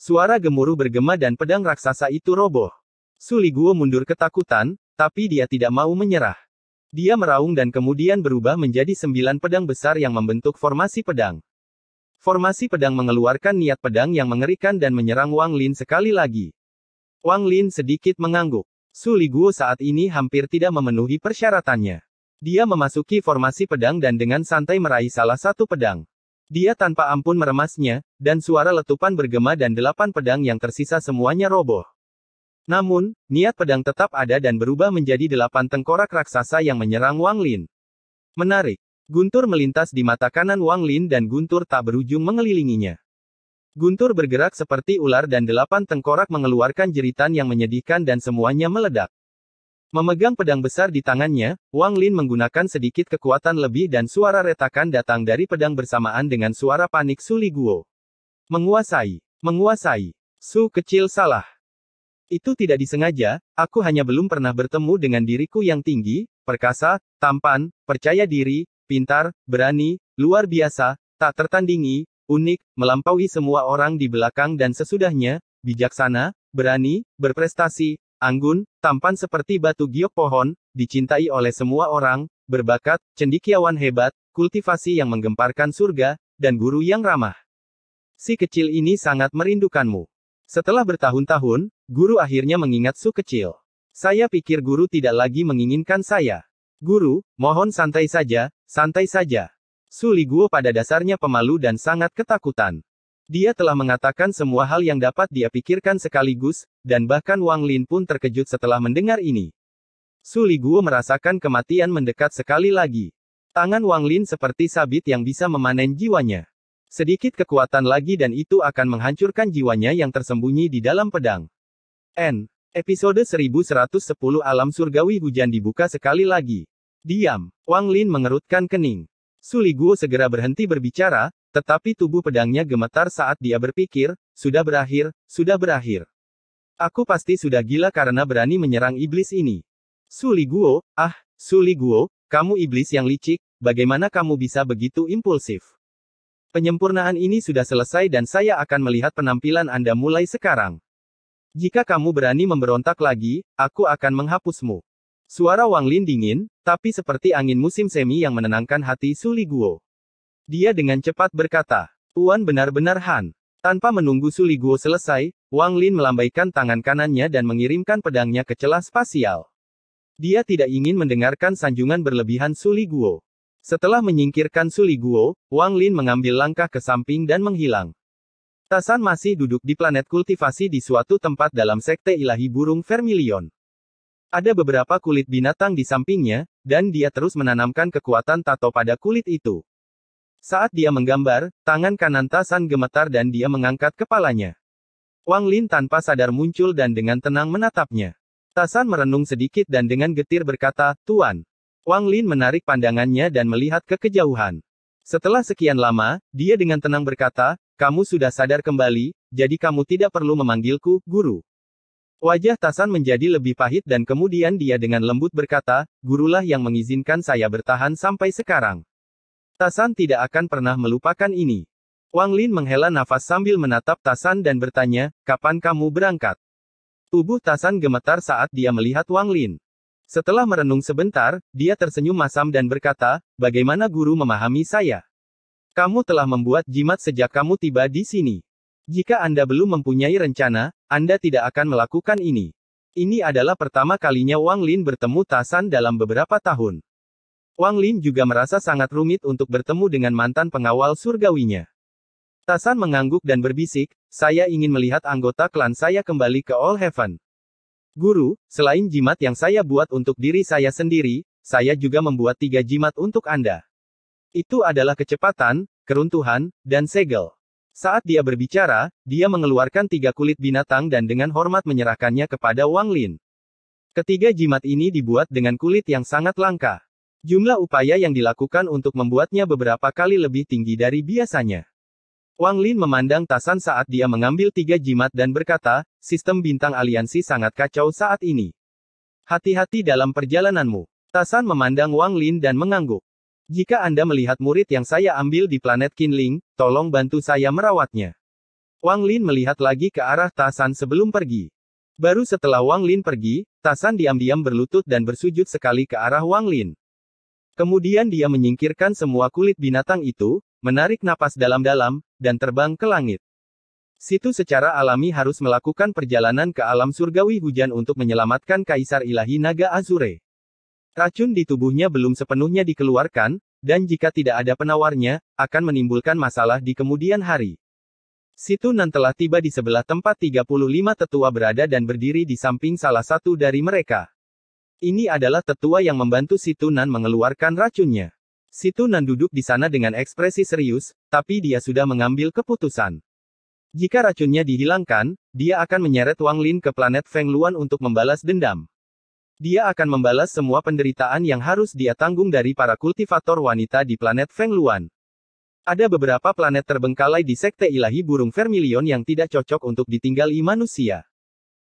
Suara gemuruh bergema dan pedang raksasa itu roboh. Suliguo mundur ketakutan, tapi dia tidak mau menyerah. Dia meraung dan kemudian berubah menjadi sembilan pedang besar yang membentuk formasi pedang. Formasi pedang mengeluarkan niat pedang yang mengerikan dan menyerang Wang Lin sekali lagi. Wang Lin sedikit mengangguk. Suliguo saat ini hampir tidak memenuhi persyaratannya. Dia memasuki formasi pedang dan dengan santai meraih salah satu pedang. Dia tanpa ampun meremasnya, dan suara letupan bergema dan delapan pedang yang tersisa semuanya roboh. Namun, niat pedang tetap ada dan berubah menjadi delapan tengkorak raksasa yang menyerang Wang Lin. Menarik. Guntur melintas di mata kanan Wang Lin dan guntur tak berujung mengelilinginya. Guntur bergerak seperti ular dan delapan tengkorak mengeluarkan jeritan yang menyedihkan dan semuanya meledak. Memegang pedang besar di tangannya, Wang Lin menggunakan sedikit kekuatan lebih dan suara retakan datang dari pedang bersamaan dengan suara panik Suli Guo. Menguasai, menguasai, Su kecil salah. Itu tidak disengaja, aku hanya belum pernah bertemu dengan diriku yang tinggi, perkasa, tampan, percaya diri, pintar, berani, luar biasa, tak tertandingi, unik, melampaui semua orang di belakang dan sesudahnya, bijaksana, berani, berprestasi, anggun, tampan seperti batu giok pohon, dicintai oleh semua orang, berbakat, cendikiawan hebat, kultivasi yang menggemparkan surga, dan guru yang ramah. Si kecil ini sangat merindukanmu. Setelah bertahun-tahun, guru akhirnya mengingat Su kecil. Saya pikir guru tidak lagi menginginkan saya. Guru, mohon santai saja, santai saja. Su Liguo pada dasarnya pemalu dan sangat ketakutan. Dia telah mengatakan semua hal yang dapat dia pikirkan sekaligus, dan bahkan Wang Lin pun terkejut setelah mendengar ini. Li Guo merasakan kematian mendekat sekali lagi. Tangan Wang Lin seperti sabit yang bisa memanen jiwanya. Sedikit kekuatan lagi dan itu akan menghancurkan jiwanya yang tersembunyi di dalam pedang. N. Episode 1110 Alam Surgawi Hujan dibuka sekali lagi. Diam. Wang Lin mengerutkan kening. Li Guo segera berhenti berbicara, tetapi tubuh pedangnya gemetar saat dia berpikir, sudah berakhir, sudah berakhir. Aku pasti sudah gila karena berani menyerang iblis ini. Suli Guo, ah, Suli Guo, kamu iblis yang licik, bagaimana kamu bisa begitu impulsif? Penyempurnaan ini sudah selesai dan saya akan melihat penampilan Anda mulai sekarang. Jika kamu berani memberontak lagi, aku akan menghapusmu. Suara Wang Lin dingin, tapi seperti angin musim semi yang menenangkan hati Suli Guo. Dia dengan cepat berkata, Tuan benar-benar Han. Tanpa menunggu Suliguo selesai, Wang Lin melambaikan tangan kanannya dan mengirimkan pedangnya ke celah spasial. Dia tidak ingin mendengarkan sanjungan berlebihan Suliguo. Setelah menyingkirkan Suliguo, Wang Lin mengambil langkah ke samping dan menghilang. Tasan masih duduk di planet kultivasi di suatu tempat dalam sekte ilahi burung vermilion. Ada beberapa kulit binatang di sampingnya, dan dia terus menanamkan kekuatan tato pada kulit itu. Saat dia menggambar, tangan kanan Tasan gemetar dan dia mengangkat kepalanya. Wang Lin tanpa sadar muncul dan dengan tenang menatapnya. Tasan merenung sedikit dan dengan getir berkata, Tuan. Wang Lin menarik pandangannya dan melihat ke kejauhan. Setelah sekian lama, dia dengan tenang berkata, kamu sudah sadar kembali, jadi kamu tidak perlu memanggilku, guru. Wajah Tasan menjadi lebih pahit dan kemudian dia dengan lembut berkata, gurulah yang mengizinkan saya bertahan sampai sekarang. Tasan tidak akan pernah melupakan ini. Wang Lin menghela nafas sambil menatap Tasan dan bertanya, kapan kamu berangkat? Tubuh Tasan gemetar saat dia melihat Wang Lin. Setelah merenung sebentar, dia tersenyum masam dan berkata, bagaimana guru memahami saya? Kamu telah membuat jimat sejak kamu tiba di sini. Jika Anda belum mempunyai rencana, Anda tidak akan melakukan ini. Ini adalah pertama kalinya Wang Lin bertemu Tasan dalam beberapa tahun. Wang Lin juga merasa sangat rumit untuk bertemu dengan mantan pengawal surgawinya. Tasan mengangguk dan berbisik, saya ingin melihat anggota klan saya kembali ke All Heaven. Guru, selain jimat yang saya buat untuk diri saya sendiri, saya juga membuat tiga jimat untuk Anda. Itu adalah kecepatan, keruntuhan, dan segel. Saat dia berbicara, dia mengeluarkan tiga kulit binatang dan dengan hormat menyerahkannya kepada Wang Lin. Ketiga jimat ini dibuat dengan kulit yang sangat langka. Jumlah upaya yang dilakukan untuk membuatnya beberapa kali lebih tinggi dari biasanya. Wang Lin memandang Tasan saat dia mengambil tiga jimat dan berkata, sistem bintang aliansi sangat kacau saat ini. Hati-hati dalam perjalananmu. Tasan memandang Wang Lin dan mengangguk. Jika Anda melihat murid yang saya ambil di planet Kinling, tolong bantu saya merawatnya. Wang Lin melihat lagi ke arah Tasan sebelum pergi. Baru setelah Wang Lin pergi, Tasan diam-diam berlutut dan bersujud sekali ke arah Wang Lin. Kemudian dia menyingkirkan semua kulit binatang itu, menarik napas dalam-dalam, dan terbang ke langit. Situ secara alami harus melakukan perjalanan ke alam surgawi hujan untuk menyelamatkan Kaisar Ilahi Naga Azure. Racun di tubuhnya belum sepenuhnya dikeluarkan, dan jika tidak ada penawarnya, akan menimbulkan masalah di kemudian hari. Situ nan telah tiba di sebelah tempat 35 tetua berada dan berdiri di samping salah satu dari mereka. Ini adalah tetua yang membantu Situnan mengeluarkan racunnya. Situnan duduk di sana dengan ekspresi serius, tapi dia sudah mengambil keputusan. Jika racunnya dihilangkan, dia akan menyeret Wang Lin ke planet Feng Luan untuk membalas dendam. Dia akan membalas semua penderitaan yang harus dia tanggung dari para kultivator wanita di planet Feng Luan. Ada beberapa planet terbengkalai di sekte ilahi burung vermilion yang tidak cocok untuk ditinggali manusia.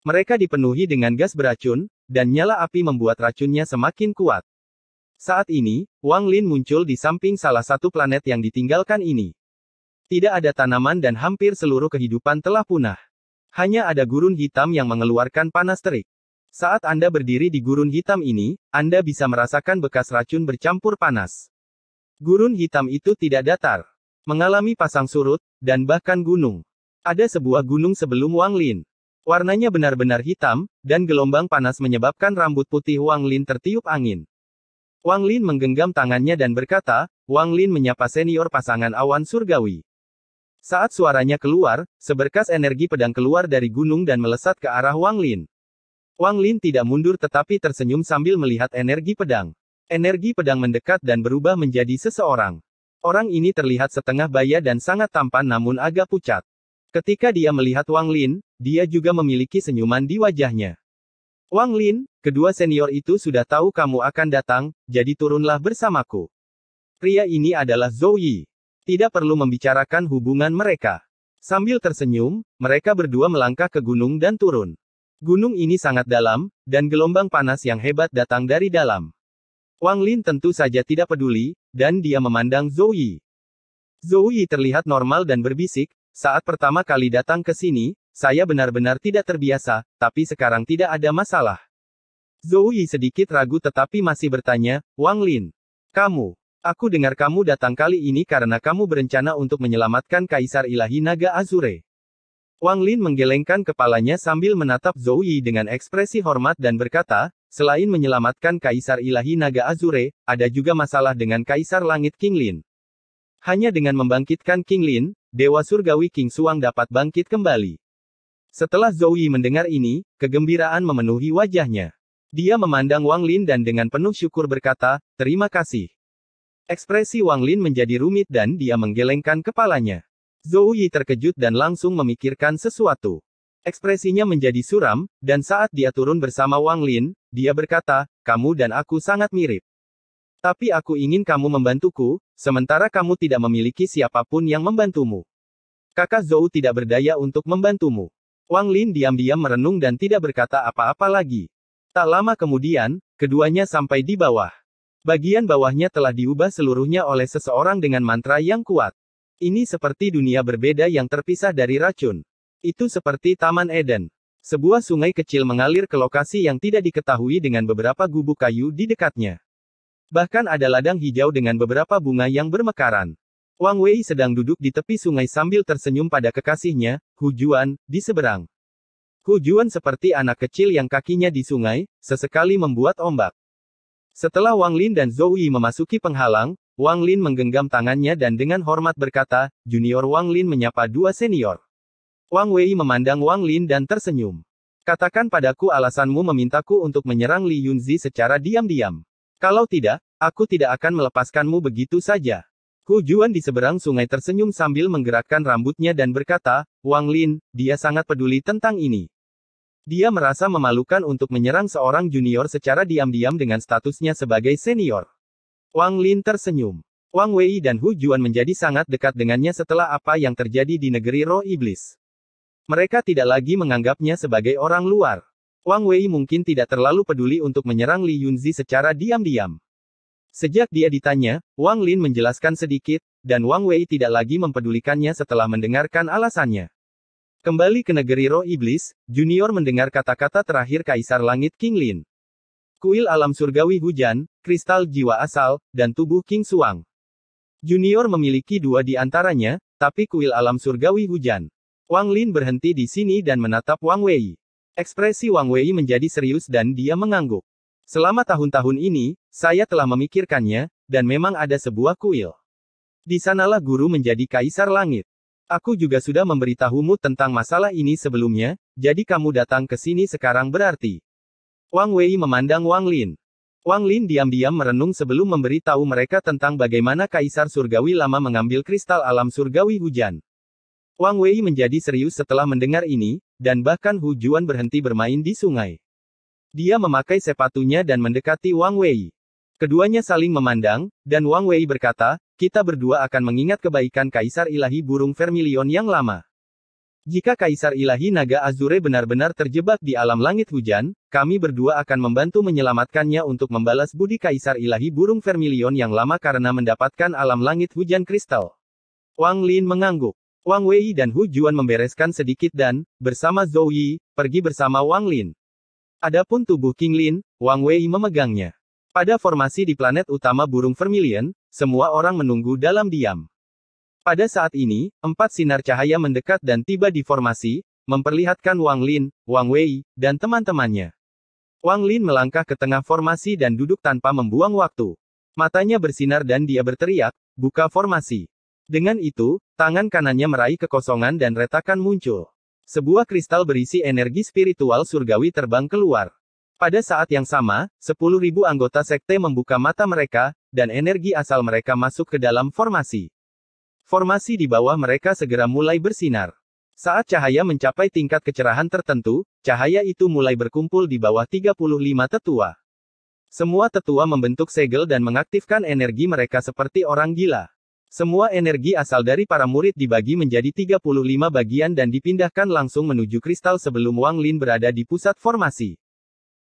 Mereka dipenuhi dengan gas beracun, dan nyala api membuat racunnya semakin kuat. Saat ini, Wang Lin muncul di samping salah satu planet yang ditinggalkan ini. Tidak ada tanaman dan hampir seluruh kehidupan telah punah. Hanya ada gurun hitam yang mengeluarkan panas terik. Saat Anda berdiri di gurun hitam ini, Anda bisa merasakan bekas racun bercampur panas. Gurun hitam itu tidak datar, mengalami pasang surut, dan bahkan gunung. Ada sebuah gunung sebelum Wang Lin. Warnanya benar-benar hitam, dan gelombang panas menyebabkan rambut putih Wang Lin tertiup angin. Wang Lin menggenggam tangannya dan berkata, Wang Lin menyapa senior pasangan awan surgawi. Saat suaranya keluar, seberkas energi pedang keluar dari gunung dan melesat ke arah Wang Lin. Wang Lin tidak mundur tetapi tersenyum sambil melihat energi pedang. Energi pedang mendekat dan berubah menjadi seseorang. Orang ini terlihat setengah baya dan sangat tampan namun agak pucat. Ketika dia melihat Wang Lin, dia juga memiliki senyuman di wajahnya. Wang Lin, kedua senior itu sudah tahu kamu akan datang, jadi turunlah bersamaku. Pria ini adalah Zhou Yi. Tidak perlu membicarakan hubungan mereka. Sambil tersenyum, mereka berdua melangkah ke gunung dan turun. Gunung ini sangat dalam, dan gelombang panas yang hebat datang dari dalam. Wang Lin tentu saja tidak peduli, dan dia memandang Zhou Yi. Zhou Yi terlihat normal dan berbisik, saat pertama kali datang ke sini, saya benar-benar tidak terbiasa, tapi sekarang tidak ada masalah. Zhou Yi sedikit ragu tetapi masih bertanya, Wang Lin. Kamu, aku dengar kamu datang kali ini karena kamu berencana untuk menyelamatkan Kaisar Ilahi Naga Azure. Wang Lin menggelengkan kepalanya sambil menatap Zhou Yi dengan ekspresi hormat dan berkata, selain menyelamatkan Kaisar Ilahi Naga Azure, ada juga masalah dengan Kaisar Langit King Lin. Hanya dengan membangkitkan King Lin, Dewa Surgawi King Suang dapat bangkit kembali. Setelah Yi mendengar ini, kegembiraan memenuhi wajahnya. Dia memandang Wang Lin dan dengan penuh syukur berkata, terima kasih. Ekspresi Wang Lin menjadi rumit dan dia menggelengkan kepalanya. Zhou Yi terkejut dan langsung memikirkan sesuatu. Ekspresinya menjadi suram, dan saat dia turun bersama Wang Lin, dia berkata, kamu dan aku sangat mirip. Tapi aku ingin kamu membantuku, Sementara kamu tidak memiliki siapapun yang membantumu. Kakak Zhou tidak berdaya untuk membantumu. Wang Lin diam-diam merenung dan tidak berkata apa-apa lagi. Tak lama kemudian, keduanya sampai di bawah. Bagian bawahnya telah diubah seluruhnya oleh seseorang dengan mantra yang kuat. Ini seperti dunia berbeda yang terpisah dari racun. Itu seperti Taman Eden. Sebuah sungai kecil mengalir ke lokasi yang tidak diketahui dengan beberapa gubuk kayu di dekatnya. Bahkan ada ladang hijau dengan beberapa bunga yang bermekaran. Wang Wei sedang duduk di tepi sungai sambil tersenyum pada kekasihnya, Hu Juan, di seberang. Hu Juan seperti anak kecil yang kakinya di sungai, sesekali membuat ombak. Setelah Wang Lin dan Zhou Yi memasuki penghalang, Wang Lin menggenggam tangannya dan dengan hormat berkata, Junior Wang Lin menyapa dua senior. Wang Wei memandang Wang Lin dan tersenyum. Katakan padaku alasanmu memintaku untuk menyerang Li Yunzi secara diam-diam. Kalau tidak, aku tidak akan melepaskanmu begitu saja. Hu Juan di seberang sungai tersenyum sambil menggerakkan rambutnya dan berkata, Wang Lin, dia sangat peduli tentang ini. Dia merasa memalukan untuk menyerang seorang junior secara diam-diam dengan statusnya sebagai senior. Wang Lin tersenyum. Wang Wei dan Hu Juan menjadi sangat dekat dengannya setelah apa yang terjadi di negeri roh iblis. Mereka tidak lagi menganggapnya sebagai orang luar. Wang Wei mungkin tidak terlalu peduli untuk menyerang Li Yunzi secara diam-diam. Sejak dia ditanya, Wang Lin menjelaskan sedikit, dan Wang Wei tidak lagi mempedulikannya setelah mendengarkan alasannya. Kembali ke negeri roh iblis, Junior mendengar kata-kata terakhir Kaisar Langit King Lin. Kuil alam surgawi hujan, kristal jiwa asal, dan tubuh King Suang. Junior memiliki dua di antaranya, tapi kuil alam surgawi hujan. Wang Lin berhenti di sini dan menatap Wang Wei. Ekspresi Wang Wei menjadi serius dan dia mengangguk. Selama tahun-tahun ini, saya telah memikirkannya, dan memang ada sebuah kuil. Di sanalah guru menjadi kaisar langit. Aku juga sudah memberitahumu tentang masalah ini sebelumnya, jadi kamu datang ke sini sekarang berarti. Wang Wei memandang Wang Lin. Wang Lin diam-diam merenung sebelum memberitahu mereka tentang bagaimana Kaisar Surgawi lama mengambil kristal alam surgawi hujan. Wang Wei menjadi serius setelah mendengar ini, dan bahkan Hu Juan berhenti bermain di sungai. Dia memakai sepatunya dan mendekati Wang Wei. Keduanya saling memandang, dan Wang Wei berkata, kita berdua akan mengingat kebaikan Kaisar Ilahi Burung Vermilion yang lama. Jika Kaisar Ilahi Naga Azure benar-benar terjebak di alam langit hujan, kami berdua akan membantu menyelamatkannya untuk membalas budi Kaisar Ilahi Burung Vermilion yang lama karena mendapatkan alam langit hujan kristal. Wang Lin mengangguk. Wang Wei dan Hu Juan membereskan sedikit dan, bersama Zhou Yi, pergi bersama Wang Lin. Adapun tubuh King Lin, Wang Wei memegangnya. Pada formasi di planet utama burung Vermilion, semua orang menunggu dalam diam. Pada saat ini, empat sinar cahaya mendekat dan tiba di formasi, memperlihatkan Wang Lin, Wang Wei, dan teman-temannya. Wang Lin melangkah ke tengah formasi dan duduk tanpa membuang waktu. Matanya bersinar dan dia berteriak, buka formasi. Dengan itu, tangan kanannya meraih kekosongan dan retakan muncul. Sebuah kristal berisi energi spiritual surgawi terbang keluar. Pada saat yang sama, 10.000 anggota sekte membuka mata mereka, dan energi asal mereka masuk ke dalam formasi. Formasi di bawah mereka segera mulai bersinar. Saat cahaya mencapai tingkat kecerahan tertentu, cahaya itu mulai berkumpul di bawah 35 tetua. Semua tetua membentuk segel dan mengaktifkan energi mereka seperti orang gila. Semua energi asal dari para murid dibagi menjadi 35 bagian dan dipindahkan langsung menuju kristal sebelum Wang Lin berada di pusat formasi.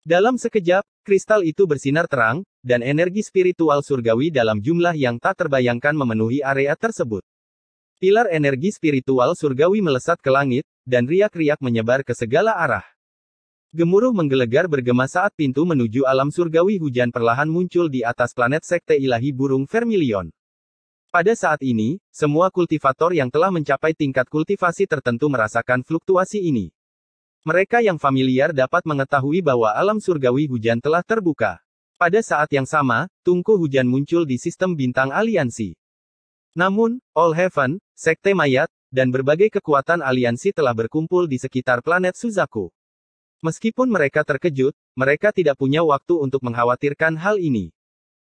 Dalam sekejap, kristal itu bersinar terang, dan energi spiritual surgawi dalam jumlah yang tak terbayangkan memenuhi area tersebut. Pilar energi spiritual surgawi melesat ke langit, dan riak-riak menyebar ke segala arah. Gemuruh menggelegar bergema saat pintu menuju alam surgawi hujan perlahan muncul di atas planet sekte ilahi burung vermilion. Pada saat ini, semua kultivator yang telah mencapai tingkat kultivasi tertentu merasakan fluktuasi ini. Mereka yang familiar dapat mengetahui bahwa alam surgawi hujan telah terbuka. Pada saat yang sama, tungku hujan muncul di sistem bintang aliansi. Namun, All Heaven, Sekte Mayat, dan berbagai kekuatan aliansi telah berkumpul di sekitar planet Suzaku. Meskipun mereka terkejut, mereka tidak punya waktu untuk mengkhawatirkan hal ini.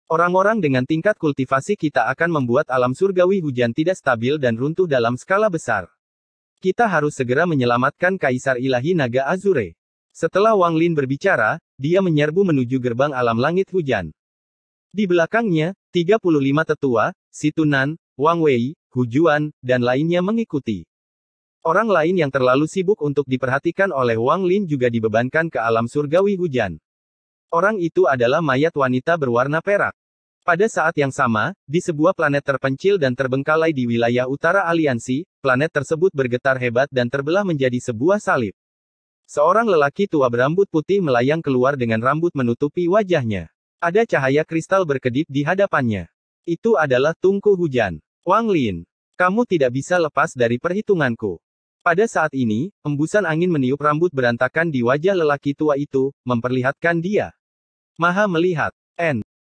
Orang-orang dengan tingkat kultivasi kita akan membuat alam surgawi hujan tidak stabil dan runtuh dalam skala besar. Kita harus segera menyelamatkan Kaisar Ilahi Naga Azure. Setelah Wang Lin berbicara, dia menyerbu menuju gerbang alam langit hujan. Di belakangnya, 35 tetua, Situnan, Wang Wei, Juan, dan lainnya mengikuti. Orang lain yang terlalu sibuk untuk diperhatikan oleh Wang Lin juga dibebankan ke alam surgawi hujan. Orang itu adalah mayat wanita berwarna perak. Pada saat yang sama, di sebuah planet terpencil dan terbengkalai di wilayah utara aliansi, planet tersebut bergetar hebat dan terbelah menjadi sebuah salib. Seorang lelaki tua berambut putih melayang keluar dengan rambut menutupi wajahnya. Ada cahaya kristal berkedip di hadapannya. Itu adalah tungku hujan. Wang Lin, kamu tidak bisa lepas dari perhitunganku. Pada saat ini, embusan angin meniup rambut berantakan di wajah lelaki tua itu, memperlihatkan dia. Maha melihat, N.